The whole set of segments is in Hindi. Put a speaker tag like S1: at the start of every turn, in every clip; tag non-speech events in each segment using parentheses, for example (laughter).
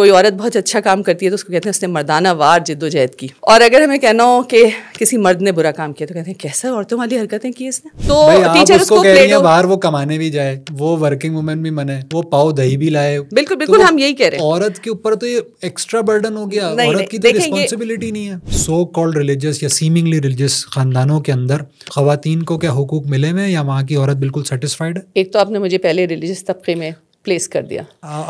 S1: कोई औरत बहुत अच्छा काम करती है तो उसको कहते हैं उसने मर्दाना वार जिद्दोजहद की और अगर हमें कहना हो कि किसी मर्द ने बुरा काम किया तो कहते हैं कैसा औरतों वाली हरकतें की इसने तो टीचर उसको कह रही है बाहर
S2: वो कमाने भी जाए वो वर्किंग वुमेन भी मने वो पाव दही भी लाए बिल्कुल तो बिल्कुल हम यही कह रहे हैं औरत के ऊपर तो ये एक्स्ट्रा बर्डन हो गया औरत की तो रिस्पॉन्सिबिलिटी नहीं है सो कॉल्ड रिलीजियस या सीमिंगली रिलीजियस खानदानों के अंदर खातन को क्या हुकूक मिले हुए या वहाँ की औरत बिल्कुल सेटिस्फाइड
S1: है एक तो आपने मुझे पहले रिलीजियस तबके में प्लेस कर दिया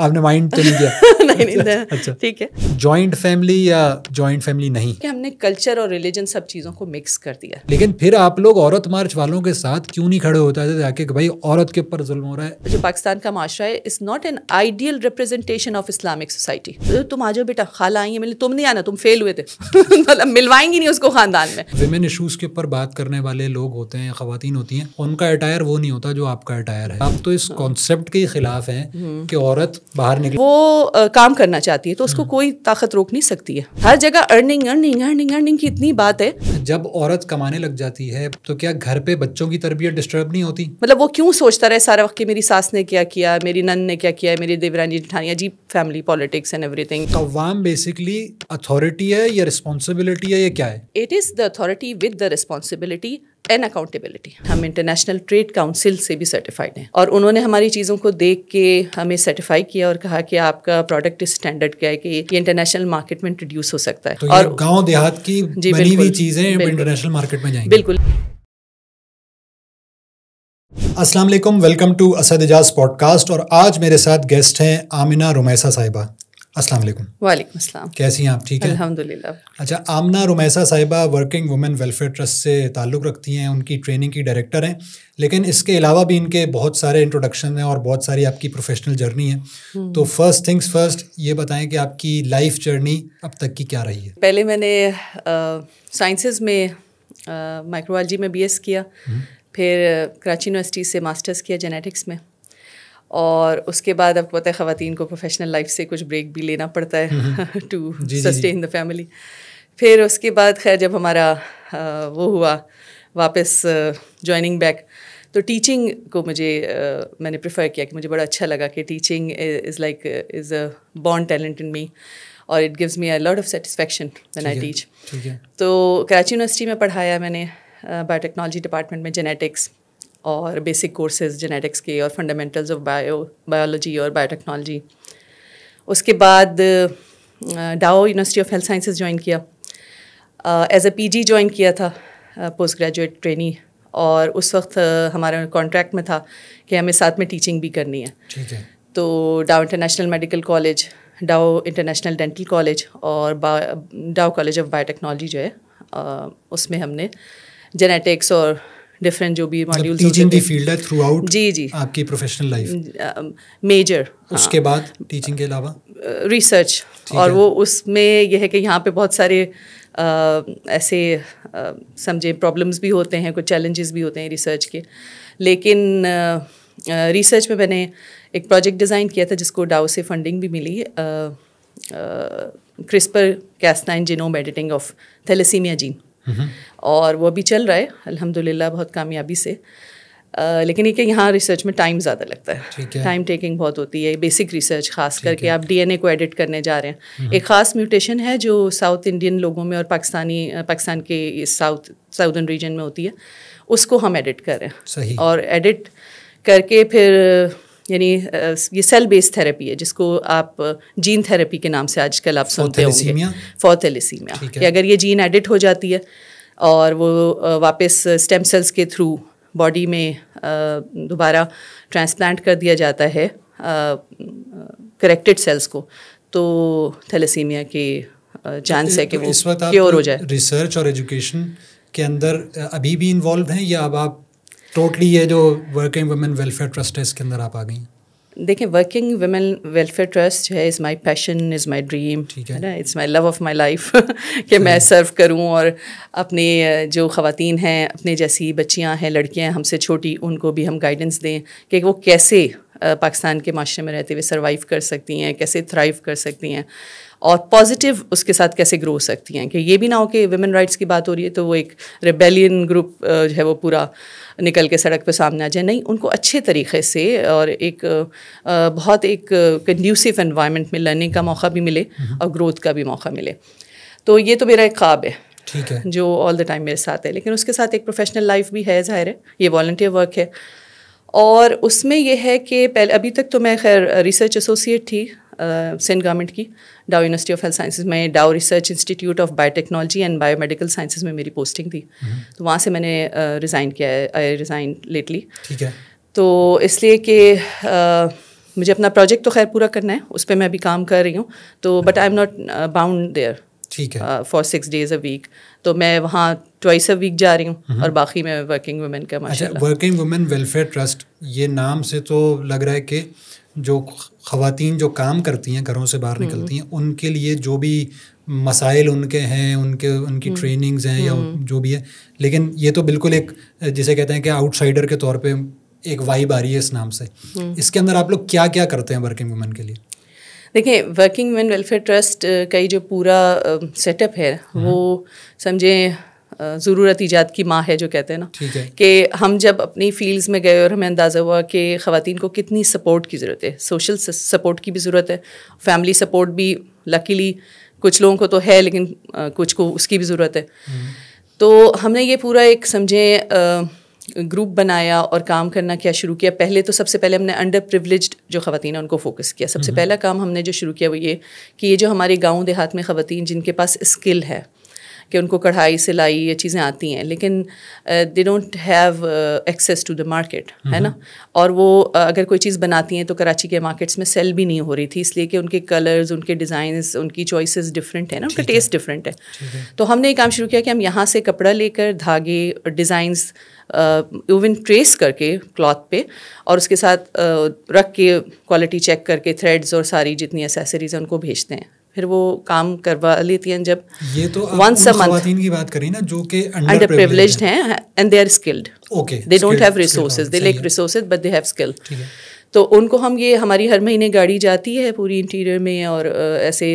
S2: आपने माइंड तो नहीं किया (laughs) नहीं अच्छा, नहीं अच्छा ठीक है जॉइंट फैमिली या जॉइंट फैमिली नहीं कि
S1: हमने कल्चर और रिलीजन सब चीज़ों को मिक्स कर दिया लेकिन
S2: फिर आप लोग औरत मार्च वालों के साथ क्यों नहीं खड़े होते थे जाके कि भाई औरत के ऊपर जुल्म हो रहा है
S1: जो पाकिस्तान का माशरा है is not an ideal representation of Islamic society तुम आ जाओ बेटा खाला आई है मिले तुम नहीं आना तुम फेल हुए थे (laughs) मतलब मिलवाएंगी नहीं उसको खानदान
S3: में
S2: विमेन इशूज के ऊपर बात करने वाले लोग होते हैं खातन होती है उनका अटायर वो नहीं होता जो आपका अटायर है आप तो इस कॉन्सेप्ट के खिलाफ है हैं कि औरत बाहर निकले वो आ, काम
S1: करना चाहती है तो उसको हाँ। कोई ताकत रोक नहीं सकती है हर जगह अर्निंग अर्निंग अर्निंग अर्निंग की इतनी बात है
S2: जब औरत कमाने लग जाती है तो क्या घर पे बच्चों की तरबियत डिस्टर्ब नहीं होती मतलब वो क्यों
S1: सोचता रहे सारा वक्त की मेरी सास ने क्या किया मेरी नन ने क्या किया मेरी देवरानी जिठानी अजीब फैमिली पॉलिटिक्स
S2: एंड एवरीथिंग कवाम बेसिकली अथॉरिटी है या रिस्पॉन्सिबिलिटी है या क्या है
S1: it is the authority with the responsibility and accountability हम इंटरनेशनल ट्रेड काउंसिल से भी सर्टिफाइड हैं और उन्होंने हमारी चीज़ों को देख के हमें सर्टिफाई किया और कहा कि आपका प्रोडक्ट इस स्टैंडर्ड क्या है कि ये इंटरनेशनल मार्केट में इंट्रोड्यूस हो सकता है तो और
S2: गांव देहात की बनी हुई चीज़ें इंटरनेशनल मार्केट में जाएंगी बिल्कुल Aslam welcome to Asad Ejaz podcast और आज मेरे साथ गेस्ट हैं आमिना रुमैसा साहिबा अस्सलाम वालेकुम वालेकुम अस्सलाम कैसी हैं आप ठीक हैं अल्हम्दुलिल्लाह अच्छा आमना रुमैसा साहिबा वर्किंग वुमेन वेलफेयर ट्रस्ट से ताल्लुक़ रखती हैं उनकी ट्रेनिंग की डायरेक्टर हैं लेकिन इसके अलावा भी इनके बहुत सारे इंट्रोडक्शन हैं और बहुत सारी आपकी प्रोफेशनल जर्नी है तो फर्स्ट थिंग्स फर्स्ट ये बताएं कि आपकी लाइफ जर्नी अब तक की क्या रही है
S1: पहले मैंने साइंसिस में माइक्रोलॉजी में बी किया हम्म। फिर कराची यूनिवर्सिटी से मास्टर्स किया जेनेटिक्स में और उसके बाद आपको पता है ख़वान को प्रोफेशनल लाइफ से कुछ ब्रेक भी लेना पड़ता है टू सस्टेन द फैमिली फिर उसके बाद खैर जब हमारा आ, वो हुआ वापस जॉइनिंग बैक तो टीचिंग को मुझे आ, मैंने प्रेफर किया कि मुझे बड़ा अच्छा लगा कि teaching is like is a बॉन्ड टैलेंट इन मी और it gives me a lot of satisfaction when I teach तो कराची यूनिवर्सिटी में पढ़ाया मैंने बायोटेक्नोलॉजी डिपार्टमेंट में जेनेटिक्स और बेसिक कोर्सेज जेनेटिक्स के और फंडामेंटल्स ऑफ बायो बायोलॉजी और बायोटेक्नोलॉजी उसके बाद Dow university of health sciences join किया एज ए जी ज्वाइन किया था पोस्ट ग्रेजुएट ट्रेनी और उस वक्त हमारे हमारा कॉन्ट्रैक्ट में था कि हमें साथ में टीचिंग भी करनी है तो Dow international medical college Dow international dental college और डाओ कॉलेज ऑफ बायोटेक्नोलॉजी जो है उसमें हमने जेनेटिक्स और डिफरेंट जो भी मॉड्यूल मतलब टीचिंग की फील्ड है
S2: थ्रू आउट जी जी आपकी प्रोफेशनल लाइफ
S1: मेजर उसके हाँ, बाद
S2: टीचिंग के अलावा
S1: रिसर्च और वो उसमें यह है कि यहाँ पे बहुत सारे आ, ऐसे समझे प्रॉब्लम्स भी होते हैं कुछ चैलेंजेस भी होते हैं रिसर्च के लेकिन रिसर्च में मैंने एक प्रोजेक्ट डिज़ाइन किया था जिसको डाओ से फंडिंग भी मिली CRISPR Cas nine genome editing of thalassaemia gene और वो अभी चल रहा है अल्हम्दुलिल्लाह बहुत कामयाबी से आ, लेकिन ये कि यहाँ रिसर्च में टाइम ज़्यादा लगता है टाइम टेकिंग बहुत होती है बेसिक रिसर्च खास करके आप डीएनए को एडिट करने जा रहे हैं हम्म। एक ख़ास म्यूटेशन है जो साउथ इंडियन लोगों में और पाकिस्तानी पाकिस्तान के साउथ साउदर्न रीजन में होती है उसको हम एडिट कर रहे हैं और एडिट करके फिर यानी ये सेल बेस्ड थेरेपी है जिसको आप जीन थेरेपी के नाम से आजकल आप सुनते होंगे फॉर कि अगर ये जीन एडिट हो जाती है और वो वापस स्टेम सेल्स के थ्रू बॉडी में दोबारा ट्रांसप्लांट कर दिया जाता है करेक्टेड सेल्स को तो थैलेसीमिया के चांस है कि तो वो क्योर हो जाए
S2: रिसर्च और एजुकेशन के अंदर अभी भी इन्वॉल्व हैं या अब आप टोटली ये जो वर्किंग वुमेन वेलफेयर ट्रस्ट है इसके अंदर आप आ गई
S1: देखिए वर्किंग वुमेन वेलफेयर ट्रस्ट है is my passion is my dream है ना it's my love of my life कि मैं सर्व करूं और अपने जो ख़वान हैं अपने जैसी बच्चियां हैं लड़कियां हैं हमसे छोटी उनको भी हम गाइडेंस दें कि वो कैसे पाकिस्तान के माशरे में रहते हुए सर्वाइव कर सकती हैं कैसे थ्राइव कर सकती हैं और पॉजिटिव उसके साथ कैसे ग्रो हो सकती हैं कि ये भी ना हो कि वेमेन राइट्स की बात हो रही है तो वो एक रेबेलियन ग्रुप जो है वो पूरा निकल के सड़क पर सामने आ जाए नहीं उनको अच्छे तरीके से और एक बहुत एक कंड्यूसिव इन्वायरमेंट में लर्निंग का मौका भी मिले हम्म। और ग्रोथ का भी मौका मिले तो ये तो मेरा एक ख्वाब है ठीक है जो ऑल द टाइम मेरे साथ है लेकिन उसके साथ एक प्रोफेशनल लाइफ भी है ज़ाहिर है ये वॉल्टियर वर्क है और उसमें यह है कि पहले अभी तक तो मैं खैर रिसर्च एसोसिएट थी सेंट uh, गवर्नमेंट की Dow university of health sciences में Dow research institute of biotechnology and biomedical sciences में मेरी पोस्टिंग थी हम्म। तो वहाँ से मैंने रिज़ाइन uh, किया है आई रिज़ाइन लेटली ठीक है तो इसलिए कि uh, मुझे अपना प्रोजेक्ट तो खैर पूरा करना है उस पर मैं अभी काम कर रही हूँ तो but I am not bound there ठीक है for six days a week तो मैं वहाँ ट्वाइस अ वीक जा रही हूँ हम्म। और बाकी मैं वर्किंग वुमेन का अच्छा
S2: वर्किंग वुमेन वेलफेयर ट्रस्ट ये नाम से तो लग रहा है कि जो खातन जो काम करती हैं घरों से बाहर हम्म। निकलती हैं उनके लिए जो भी मसाइल उनके हैं उनके उनकी ट्रेनिंग्स हम्म। हैं या हम्म। जो भी है लेकिन ये तो बिल्कुल एक जिसे कहते हैं कि आउटसाइडर के तौर पे एक वाइब आ रही है इस नाम से इसके अंदर आप लोग क्या क्या करते हैं वर्किंग वुमेन के लिए
S1: देखिए वर्किंग वुमेन वेलफेयर ट्रस्ट का जो पूरा सेटअप है वो समझें ज़रूरत ईजाद की माँ है जो कहते हैं ना कि हम जब अपनी फील्ड्स में गए और हमें अंदाज़ा हुआ कि ख़वान को कितनी सपोर्ट की ज़रूरत है सोशल सपोर्ट की भी ज़रूरत है फैमिली सपोर्ट भी लकीली कुछ लोगों को तो है लेकिन आ, कुछ को उसकी भी ज़रूरत है हम्म। तो हमने ये पूरा एक समझें ग्रुप बनाया और काम करना क्या शुरू किया पहले तो सबसे पहले हमने अंडर प्रिवलेज जो ख़वान हैं उनको फोकस किया सबसे हम्म। पहला काम हमने जो शुरू किया वो ये कि ये जो हमारे गांव देहात में ख़वान जिनके पास स्किल है कि उनको कढ़ाई सिलाई ये चीज़ें आती हैं लेकिन they don't have access to the market है हम्म। ना और वो uh, अगर कोई चीज़ बनाती हैं तो कराची के मार्केट्स में सेल भी नहीं हो रही थी इसलिए कि उनके कलर्स उनके डिज़ाइन उनकी चॉइसेस डिफरेंट है ना उनका टेस्ट डिफरेंट है तो हमने ये काम शुरू किया कि हम यहाँ से कपड़ा लेकर धागे डिज़ाइंस इवन ट्रेस करके क्लॉथ पे और उसके साथ uh, रख के क्वालिटी चेक करके थ्रेड्स और सारी जितनी एसेसरीज़ हैं उनको भेजते हैं फिर वो काम करवा लेती हैं जब ये तो वंस अ मंथ
S2: की बात करी ना जो कि अंडर प्रिविलेज
S1: हैं and they are skilled okay they don't have resources they lack resources but they have skill तो उनको हम ये हमारी हर महीने गाड़ी जाती है पूरी इंटीरियर में और ऐसे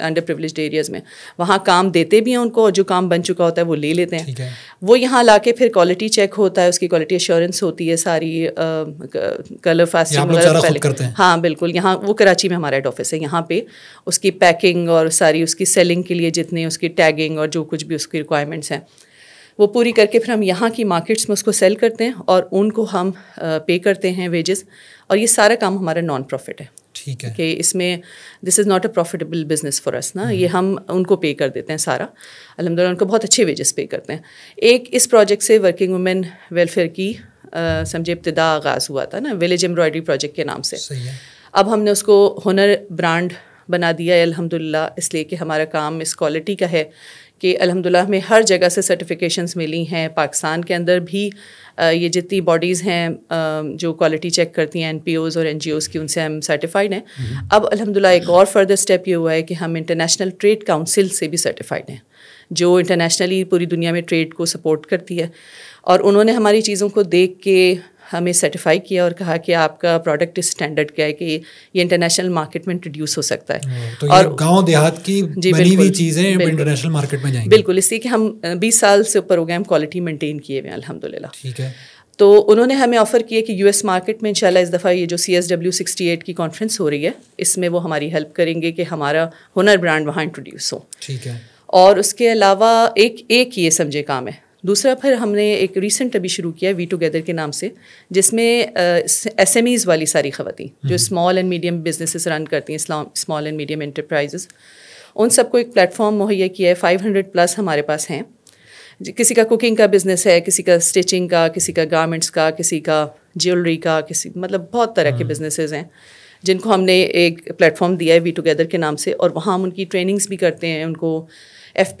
S1: अंडर प्रिवलेज एरियाज़ में वहाँ काम देते भी हैं उनको और जो काम बन चुका होता है वो ले लेते हैं है। वो यहाँ ला के फिर क्वालिटी चेक होता है उसकी क्वालिटी एश्योरेंस होती है सारी कलर फास्टिंग हाँ बिल्कुल यहाँ वो कराची में हमारा हेड ऑफिस है यहाँ पे उसकी पैकिंग और सारी उसकी सेलिंग के लिए जितने उसकी टैगिंग और जो कुछ भी उसकी रिक्वायरमेंट्स हैं वो पूरी करके फिर हम यहाँ की मार्केट्स में उसको सेल करते हैं और उनको हम पे करते हैं वेजेस और ये सारा काम हमारा नॉन प्रॉफिट है ठीक है कि इसमें this is not a profitable business for us ना हम्म। ये हम उनको पे कर देते हैं सारा अलहमदिल्ला उनको बहुत अच्छे वेजेस पे करते हैं एक इस प्रोजेक्ट से वर्किंग वुमेन वेलफेयर की समझे इब्तदा आगाज़ हुआ था ना विलेज एम्ब्रॉयडरी प्रोजेक्ट के नाम से अब हमने उसको हुनर ब्रांड बना दिया है अलहमदिल्ला इसलिए कि हमारा काम इस क्वालिटी का है कि अलहमदिल्ला में हर जगह से सर्टिफिकेशंस मिली हैं पाकिस्तान के अंदर भी ये जितनी बॉडीज़ हैं जो क्वालिटी चेक करती हैं एन और एन की उनसे हम सर्टिफाइड हैं हम्म। अब अलहमदिल्ला एक और फर्दर स्टेप ये हुआ है कि हम इंटरनेशनल ट्रेड काउंसिल से भी सर्टिफाइड हैं जो इंटरनेशनली पूरी दुनिया में ट्रेड को सपोर्ट करती है और उन्होंने हमारी चीज़ों को देख के हमें सर्टिफाई किया और कहा कि आपका प्रोडक्ट इस स्टैंडर्ड का है कि ये इंटरनेशनल मार्केट में इंट्रोड्यूस हो सकता है हम्म, तो
S2: और गांव देहात की बनी हुई चीज़ें इंटरनेशनल मार्केट में जाएंगी
S1: बिल्कुल इसलिए कि हम बीस साल से ऊपर हो गए हम क्वालिटी मेंटेन किए हुए हैं ठीक है तो उन्होंने हमें ऑफ़र किया कि यूएस मार्केट में इंशाल्लाह इस दफ़ा ये जो C S W sixty eight की कॉन्फ्रेंस हो रही है इसमें वो हमारी हेल्प करेंगे कि हमारा हुनर ब्रांड वहाँ इंट्रोड्यूस हो ठीक है और उसके अलावा एक एक ये समझे काम है दूसरा फिर हमने एक रिसेंट अभी शुरू किया वी टुगेदर के नाम से जिसमें एस एम ईज़ वाली सारी खवतें जो small and medium businesses run करती हैं स्मॉल एंड मीडियम इंटरप्राइजेस उन सबको एक प्लेटफॉर्म मुहैया किया है फाइव हंड्रेड प्लस हमारे पास हैं किसी का कुकिंग का बिज़नेस है किसी का स्टिचिंग का किसी का गारमेंट्स का किसी का ज्वेलरी का किसी मतलब बहुत तरह के बिजनेसेस हम्म। हैं जिनको हमने एक प्लेटफॉर्म दिया है वी टुगेदर के नाम से और वहाँ हम उनकी ट्रेनिंग्स भी करते हैं उनको एफ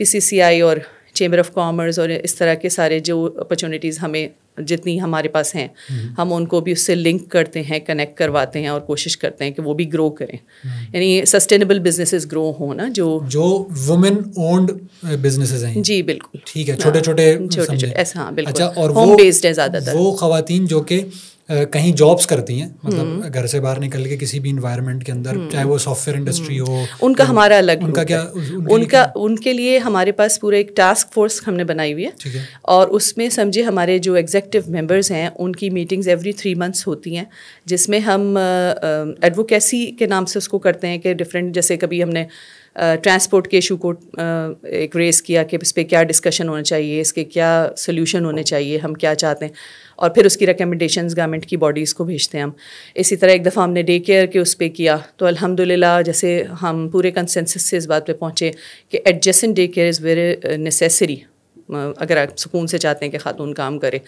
S1: और चेंबर ऑफ कॉमर्स और इस तरह के सारे जो अपॉर्चुनिटीज़ हमें जितनी हमारे पास हैं हम्म। हम उनको भी उससे लिंक करते हैं कनेक्ट करवाते हैं और कोशिश करते हैं कि वो भी ग्रो करें हम्म। यानी सस्टेनेबल बिजनेसेस
S2: ग्रो हो ना जो जो वुमेन ओन्ड बिजनेसेस हैं जी बिल्कुल ठीक है छोटे छोटे छोटे छोटे ऐसा हाँ बिल्कुल अच्छा और होम बेस्ड है ज़्यादातर वो खातन जो कि कहीं जॉब्स करती हैं मतलब हम्म। घर से बाहर निकल के किसी भी इन्वायरमेंट के अंदर हम्म। चाहे वो सॉफ्टवेयर इंडस्ट्री हो हम्म। उनका
S1: हमारा अलग उनका क्या उनका उनके लिए हमारे पास पूरा एक टास्क फोर्स हमने बनाई हुई है, है। और उसमें समझे हमारे जो एग्जेक्टिव मेंबर्स हैं उनकी मीटिंग्स एवरी थ्री मंथ्स होती हैं जिसमें हम एडवोकेसी के नाम से उसको करते हैं कि डिफरेंट जैसे कभी हमने ट्रांसपोर्ट के इशू को एक रेस किया कि इस पर क्या डिस्कशन होना चाहिए इसके क्या सोल्यूशन होने चाहिए हम क्या चाहते हैं और फिर उसकी रिकमेंडेशन गवर्नमेंट की बॉडीज़ को भेजते हैं हम इसी तरह एक दफ़ा हमने डे केयर के उस पर किया तो अल्हम्दुलिल्लाह जैसे हम पूरे कंसेंसस से इस बात पे पहुँचे कि adjacent day care is very necessary अगर आप सुकून से चाहते हैं कि खातून काम करे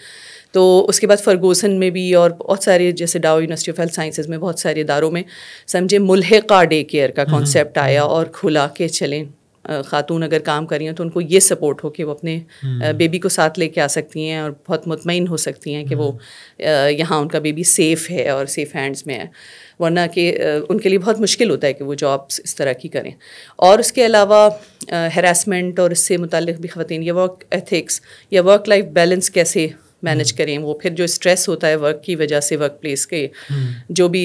S1: तो उसके बाद फरगोसन में भी और बहुत सारे जैसे Dow university of health sciences में बहुत सारे इदारों में समझे मुलहका डे केयर का कॉन्सेप्ट हम्म, हम्म। आया और खुला के चलें ख़ातून अगर काम कर रही हैं तो उनको ये सपोर्ट हो कि वो अपने बेबी हम्म। को साथ लेके आ सकती हैं और बहुत मुतमिन हो सकती हैं कि वो हम्म। यहाँ उनका बेबी सेफ़ है और सेफ़ हैंड्स में है वरना कि उनके लिए बहुत मुश्किल होता है कि वो जॉब्स इस तरह की करें और उसके अलावा हरासमेंट और इससे मुतल भी ख़वान या वर्क एथिक्स या वर्क लाइफ बैलेंस कैसे मैनेज hmm. करें वो फिर जो स्ट्रेस होता है वर्क की वजह से वर्क प्लेस के hmm. जो भी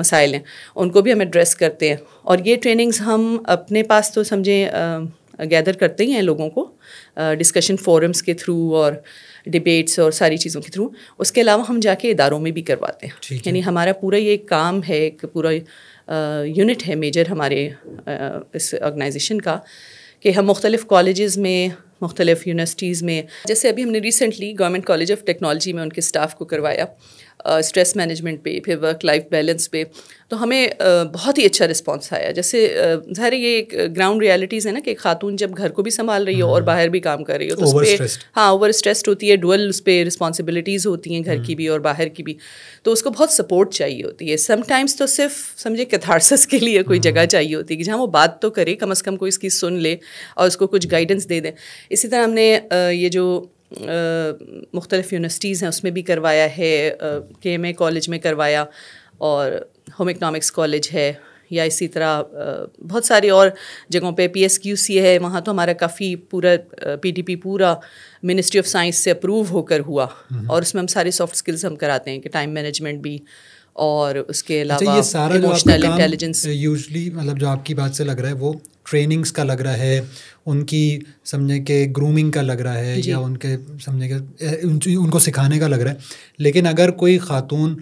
S1: मसाइल हैं उनको भी हम एड्रेस करते हैं और ये ट्रेनिंग्स हम अपने पास तो समझें गैदर करते ही हैं लोगों को डिस्कशन फोरम्स के थ्रू और डिबेट्स और सारी चीज़ों के थ्रू उसके अलावा हम जाके इदारों में भी करवाते हैं यानी हमारा पूरा ये काम है एक पूरा यूनिट है मेजर हमारे इस ऑर्गेनाइजेशन का कि हम मुख्तलिफ़ कॉलेज़ में मुख्तलिफ यूनिवर्सिटीज़ में जैसे अभी हमने recently government college of technology में उनके स्टाफ को करवाया स्ट्रेस uh, मैनेजमेंट पे फिर वर्क लाइफ बैलेंस पे तो हमें uh, बहुत ही अच्छा रिस्पॉन्स आया जैसे uh, ज़ाहिर ये एक ग्राउंड रियलिटीज़ है ना कि खातून जब घर को भी संभाल रही हो और हम्म। बाहर भी काम कर रही हो तो उस पर हाँ ओवर स्ट्रेस्ड होती है डुअल उस पर रिस्पॉन्सिबिलिटीज़ होती हैं घर की हम्म। भी और बाहर की भी तो उसको बहुत सपोर्ट चाहिए होती है समटाइम्स तो सिर्फ समझे कैथारसिस के लिए कोई हम्म। जगह चाहिए होती है कि जहाँ वो बात तो करे कम अज़ कम कोई इसकी सुन ले और उसको कुछ गाइडेंस दे दें इसी तरह हमने ये जो मुख्तलिफ यूनिवर्सिटीज़ हैं उसमें भी करवाया है के एम ए कॉलेज में करवाया और होम इकनॉमिक्स कॉलेज है या इसी तरह बहुत सारी और जगहों पे पी एस क्यू सी है वहाँ तो हमारा काफ़ी पूरा पी डी पी पूरा मिनिस्ट्री ऑफ साइंस से अप्रूव होकर हुआ हम्म। और उसमें हम सारे सॉफ्ट स्किल्स हम कराते हैं कि टाइम मैनेजमेंट भी और उसके अच्छा, अलावा इमोशनल इंटेलिजेंस
S2: यूजली मतलब जो आपकी बात से लग रहा है वो ट्रेनिंग्स का लग रहा है उनकी समझे के ग्रूमिंग का लग रहा है या उनके समझे के उनको सिखाने का लग रहा है लेकिन अगर कोई खातून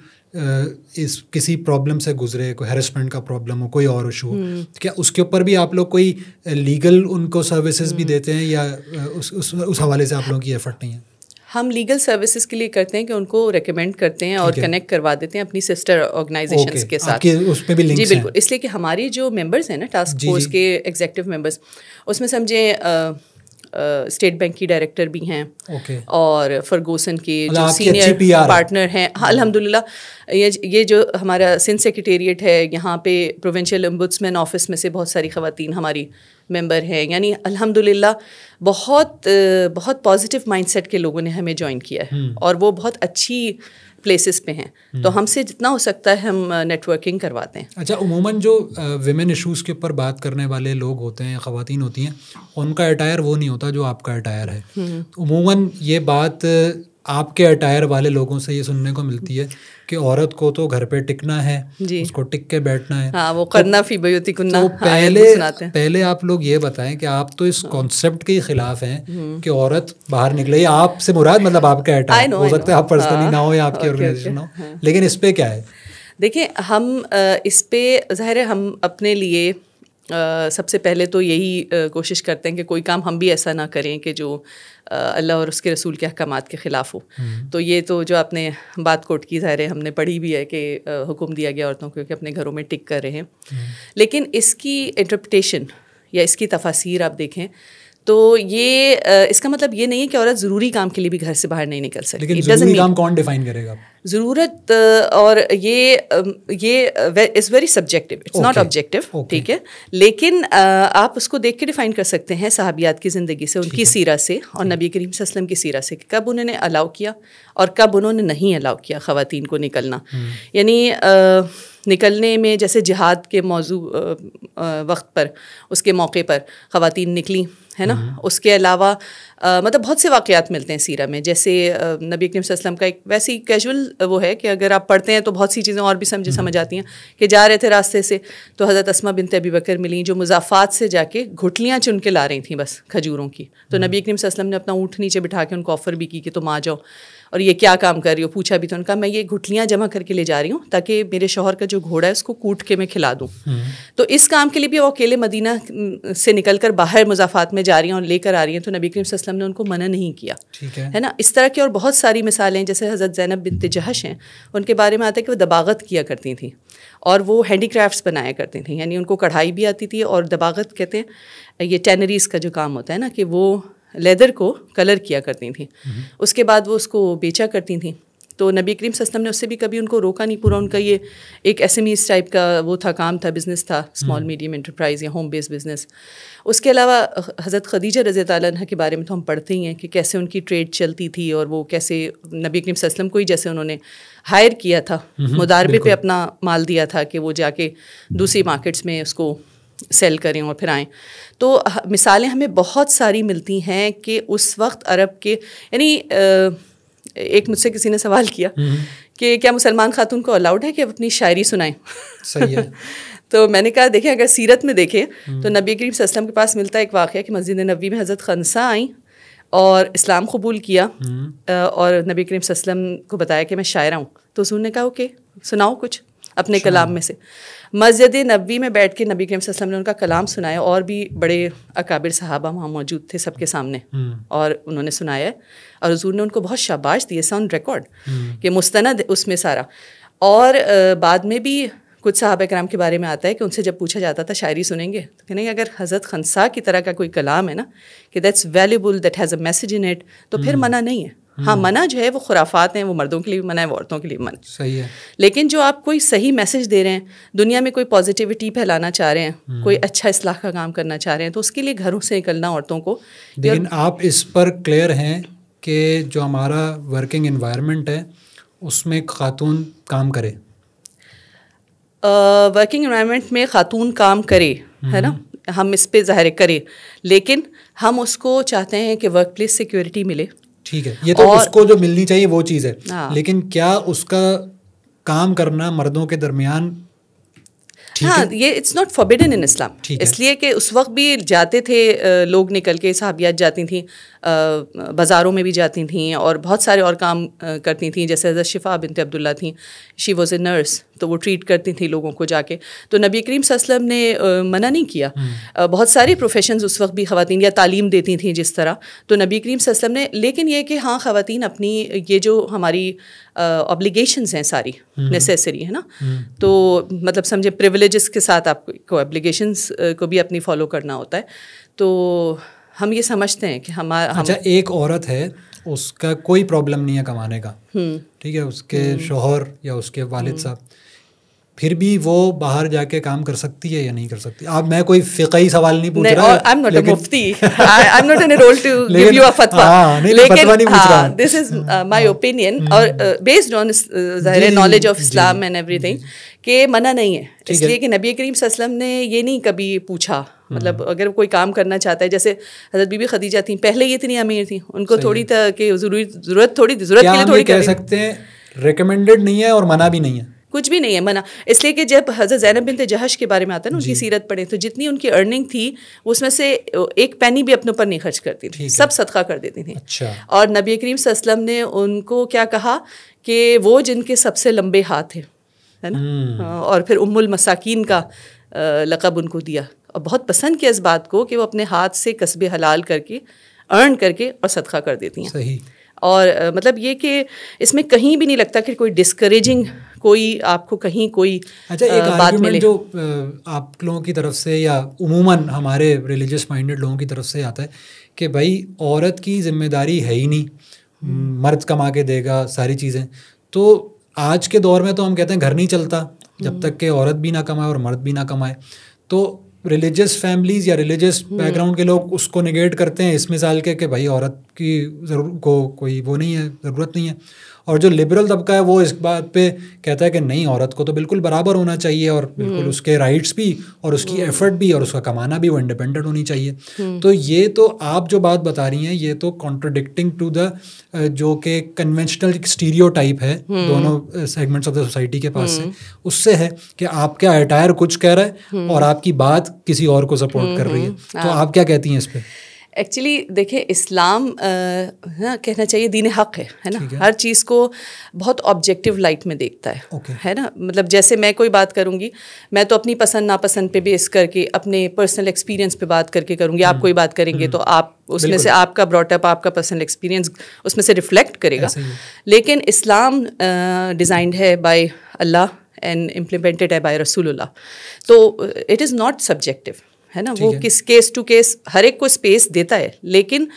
S2: इस किसी प्रॉब्लम से गुजरे कोई हेरसमेंट का प्रॉब्लम हो कोई और इशू हो तो क्या उसके ऊपर भी आप लोग कोई लीगल उनको सर्विसेज भी हम्म। देते हैं या उस उस, उस हवाले से आप लोगों की एफर्ट नहीं है
S1: हम लीगल सर्विसेज के लिए करते हैं कि उनको रिकमेंड करते हैं और कनेक्ट करवा देते हैं अपनी सिस्टर ऑर्गेनाइजेशन के साथ उसमें भी जी बिल्कुल इसलिए कि हमारी जो मेम्बर्स हैं ना टास्क फोर्स के एग्जेक्टिव मेम्बर्स उसमें समझें स्टेट बैंक की डायरेक्टर भी हैं okay. और फरगोसन के मतलब जो सीनियर पार्टनर हैं हाँ, हम्म। अलहमदिल्ला ये ये जो हमारा सिंध सेक्रेटेरिएट है यहाँ पे प्रोविंशियल एम्बुड्समैन ऑफिस में से बहुत सारी खातन हमारी मेंबर हैं यानी अल्हम्दुलिल्लाह बहुत बहुत पॉजिटिव माइंडसेट के लोगों ने हमें ज्वाइन किया है हम्म। और वो बहुत अच्छी प्लेसेस पे हैं तो hmm. हमसे जितना हो सकता है हम नेटवर्किंग करवाते हैं
S2: अच्छा उमूमन जो विमेन इशूज़ के ऊपर बात करने वाले लोग होते हैं ख़वान होती हैं उनका अटायर वो नहीं होता जो आपका अटायर है hmm. तो उमूमन ये बात आपके अटायर वाले लोगों से ये सुनने को मिलती है कि औरत को तो घर पे टिकना है उसको टिक के बैठना है
S1: हाँ, वो करना तो, तो कुन्ना हाँ, तो पहले
S2: पहले आप लोग ये बताएं कि आप तो इस कॉन्सेप्ट हाँ। के खिलाफ हैं हम्म। कि औरत बाहर निकले आपसे मुराद मतलब आपके अटायर हो सकता है आप पर्सनली हाँ। ना हो या आपकी ऑर्गेनाइजेशन हो लेकिन इस पे क्या है
S1: देखिए हम इस पे ज़ाहिर है हम अपने लिए सबसे पहले तो यही कोशिश करते हैं कि कोई काम हम भी ऐसा ना करें कि जो अल्लाह और उसके रसूल के अहकाम के ख़िलाफ़ हो हम्म। तो ये तो जो आपने बात कोट की ज़ाहिर हमने पढ़ी भी है कि हुक्म दिया गया औरतों को कि अपने घरों में टिक कर रहे हैं हम्म। लेकिन इसकी इंटरप्रटेशन या इसकी तफासिर आप देखें तो ये इसका मतलब ये नहीं है कि औरत ज़रूरी काम के लिए भी घर से बाहर नहीं निकल सकती ज़रूरी काम
S2: कौन डिफाइन करेगा
S1: ज़रूरत और ये ये is very subjective it's not objective ठीक है लेकिन आप उसको देख के डिफाइन कर सकते हैं साहबियात की ज़िंदगी से उनकी सीरा से और नबी करीम वसल्लम की सीरा से कब उन्होंने अलाउ किया और कब उन्होंने नहीं अलाउ किया ख़वातीन को निकलना हम्म। यानी निकलने में जैसे जिहाद के मौजू वक्त पर उसके मौके पर ख़वान निकली है ना हम्म। उसके अलावा आ, मतलब बहुत से वाक़ात मिलते हैं सीरा में जैसे नबी अकरम वसल्लम का एक वैसी कैजुअल वो है कि अगर आप पढ़ते हैं तो बहुत सी चीज़ें और भी समझ हम्म। समझ आती हैं कि जा रहे थे रास्ते से तो हज़रत असमा बिन तबी बकर मिली जो मुजाफात से जाके घुटलियाँ चुन के ला रही थी बस खजूरों की तो हम्म। नबी अकरम वसल्लम ने अपना ऊँट नीचे बिठा के उनको ऑफ़र भी की कि तुम आ जाओ और ये क्या काम कर रही हो पूछा भी तो उनका मैं ये घुटलियाँ जमा करके ले जा रही हूँ ताकि मेरे शोहर का जो घोड़ा है उसको कूट के मैं खिला दूँ हम्म। तो इस काम के लिए भी वो अकेले मदीना से निकल कर बाहर मुजाफात में जा रही हैं और लेकर आ रही हैं तो नबी करीम वसलम ने उनको मना नहीं किया है।, है ना इस तरह की और बहुत सारी मिसालें जैसे हज़रत जैनब बिन तजहश हैं उनके बारे में आता है कि वह दबागत किया करती थी और वो हैंडी बनाया करती थी यानी उनको कढ़ाई भी आती थी और दबागत कहते हैं ये टेनरीज़ का जो काम होता है ना कि वो लेदर को कलर किया करती थी उसके बाद वो उसको बेचा करती थी तो नबी करीम सस्तम ने उससे भी कभी उनको रोका नहीं पूरा उनका ये एक एस एम ईस टाइप का वो था काम था बिज़नेस था स्मॉल मीडियम इंटरप्राइज़ या होम बेस्ड बिज़नेस उसके अलावा हज़रत खदीजा रज़ी तह के बारे में तो हम पढ़ते ही हैं कि कैसे उनकी ट्रेड चलती थी और वो कैसे नबी करीम सस्तम को ही जैसे उन्होंने हायर किया था हम्म, मुदारबे पर अपना माल दिया था कि वो जाके दूसरी मार्केट्स में उसको सेल करें और फिर आएँ तो मिसालें हमें बहुत सारी मिलती हैं कि उस वक्त अरब के यानी एक मुझसे किसी ने सवाल किया हम्म। कि क्या मुसलमान खातून को अलाउड है कि अपनी शायरी सुनाएं सही है (laughs) तो मैंने कहा देखें अगर सीरत में देखें हम्म। तो नबी करीम वसल्लम के पास मिलता है एक वाक़ कि मस्जिद नबी में हज़रत खनसा आई और इस्लाम कबूल किया हम्म। और नबी करीम वसल्लम को बताया कि मैं शायरा हूँ तो उसने कहा ओके सुनाओ कुछ अपने कलाम में से मस्जिद नबी में बैठ के नबी करीम वसल्लम ने उनका कलाम सुनाया और भी बड़े अकाबिर साहबा वहाँ मौजूद थे सबके सामने हम्म। और उन्होंने सुनाया और हजूर ने उनको बहुत शाबाश दिए साउंड रिकॉर्ड कि मुस्ंद उसमें सारा और बाद में भी कुछ साहब कराम के बारे में आता है कि उनसे जब पूछा जाता था शायरी सुनेंगे तो कहेंगे अगर हज़रत खनसा की तरह का कोई कलाम है ना कि that's valuable that has a message in it तो फिर हम्म। मना नहीं है हाँ हम्म। मना जो है वो खुराफात हैं वो मर्दों के लिए भी मना है वो औरतों के लिए भी मना सही है लेकिन जो आप कोई सही मैसेज दे रहे हैं दुनिया में कोई पॉजिटिविटी फैलाना चाह रहे हैं हम्म। कोई अच्छा इसलाह का काम करना चाह रहे हैं तो उसके लिए घरों से निकलना औरतों को लेकिन
S2: आप इस पर क्लियर हैं कि जो हमारा वर्किंग इन्वायरमेंट है उसमें खातून काम करे
S1: वर्किंग इन्वायरमेंट में खातून काम करे है ना हम्म। हम इस पर ज़ाहिर करें लेकिन हम उसको चाहते हैं कि वर्क प्लेस सिक्योरिटी मिले
S2: ठीक है ये तो उसको जो मिलनी चाहिए वो चीज़ है हाँ। लेकिन क्या उसका काम करना मर्दों के दरमियान हाँ
S1: ये it's not forbidden in Islam इसलिए कि उस वक्त भी जाते थे लोग निकल के साहबियात जाती थी बाज़ारों में भी जाती थी और बहुत सारे और काम करती थी जैसे शिफा बिनते अब्दुल्ला थी शी वॉज ए नर्स तो वो ट्रीट करती थी लोगों को जाके तो नबी करीम सलम ने मना नहीं किया हम्म। बहुत सारे प्रोफेशन उस वक्त भी खातन या तालीम देती थी जिस तरह तो नबी करीम सलम ने लेकिन ये कि हाँ ख़वान अपनी ये जो हमारी ऑब्लिगेशंस हैं सारी नेसेसरी हम्म। है ना हम्म। तो मतलब समझे प्रिवलेज के साथ आपको एब्लिगेशंस को भी अपनी फॉलो करना होता है तो हम ये समझते हैं कि हमारा अच्छा हम... एक औरत है
S2: उसका कोई प्रॉब्लम नहीं है कमाने का ठीक है उसके शोहर या उसके वालिद साहब फिर भी वो बाहर जाके काम कर सकती है या नहीं कर सकती आप मैं कोई फिकही सवाल नहीं पूछ रहा I am not a mufti
S3: I am not in a role to give you a fatwa लेकिन
S1: दिस इज माय ओपिनियन और बेस्ड ऑन जाहिर knowledge of Islam and everything के मना नहीं है इसलिए कि नबी करीम सल्लम ने ये नहीं कभी पूछा हम्म। मतलब अगर कोई काम करना चाहता है जैसे हजरत बीबी खदीजा थी पहले ये इतनी अमीर थी उनको थोड़ी था कि जरूरी जरूरत थोड़ी जरूरत के लिए थोड़ी कह सकते
S2: हैं रिकमेंडेड नहीं है और मना भी नहीं है
S1: कुछ भी नहीं है मना इसलिए कि जब हज़रत जैनब बिन तजहश के बारे में आता है ना उनकी सीरत पढ़े तो जितनी उनकी अर्निंग थी उसमें से एक पैनी भी अपने ऊपर नहीं खर्च करती थी सब सदका कर देती थी अच्छा। और नबी करीम सलम ने उनको क्या कहा कि वो जिनके सबसे लंबे हाथ हैं है ना हम्म। हाँ, और फिर उमुल मसाकिन का लकब उनको दिया और बहुत पसंद किया इस बात को कि वो अपने हाथ से कस्बे हलाल करके अर्न करके और सदका कर देती हैं सही और मतलब ये कि इसमें कहीं भी नहीं लगता कि कोई डिस्करेजिंग कोई आपको कहीं कोई अच्छा एक बात मिले जो
S2: आप लोगों की तरफ से या उमूमन हमारे रिलीजियस माइंडेड लोगों की तरफ से आता है कि भाई औरत की जिम्मेदारी है ही नहीं हम्म। मर्द कमा के देगा सारी चीज़ें तो आज के दौर में तो हम कहते हैं घर नहीं चलता जब हम्म। तक कि औरत भी ना कमाए और मर्द भी ना कमाए तो रिलीजियस फैमिलीज या रिलीजियस बैकग्राउंड hmm. के लोग उसको निगेट करते हैं इस मिसाल के कि भाई औरत की ज़रूर को कोई वो नहीं है ज़रूरत नहीं है और जो लिबरल तबका है वो इस बात पे कहता है कि नहीं औरत को तो बिल्कुल बराबर होना चाहिए और हम्म। बिल्कुल उसके राइट्स भी और उसकी एफर्ट हम्म। भी और उसका कमाना भी वो इंडिपेंडेंट होनी चाहिए हम्म। तो ये तो आप जो बात बता रही हैं ये तो कॉन्ट्रोडिक्टिंग टू द जो कि कन्वेंशनल स्टीरियो है दोनों सेगमेंट्स ऑफ द सोसाइटी के पास से उससे है कि आपके अटायर कुछ कह रहा है और आपकी बात किसी और को सपोर्ट कर रही है तो हाँ। आप क्या कहती हैं इस पर
S1: एक्चुअली देखिए इस्लाम ना कहना चाहिए दीन हक है है ना है? हर चीज़ को बहुत ऑब्जेक्टिव लाइट में देखता है है ना मतलब जैसे मैं कोई बात करूँगी मैं तो अपनी पसंद नापसंद पे बेस करके अपने पर्सनल एक्सपीरियंस पे बात करके करूँगी आप हम्म। कोई बात करेंगे हम्म। तो आप उसमें से आपका ब्रॉटअप आपका पर्सनल एक्सपीरियंस उसमें से रिफ्लेक्ट करेगा लेकिन इस्लाम डिज़ाइंड है बाय अल्लाह एंड इम्प्लीमेंटेड है बाई रसूल तो इट इज़ नॉट सब्जेक्टिव है ना वो है। किस केस टू केस हर एक को स्पेस देता है लेकिन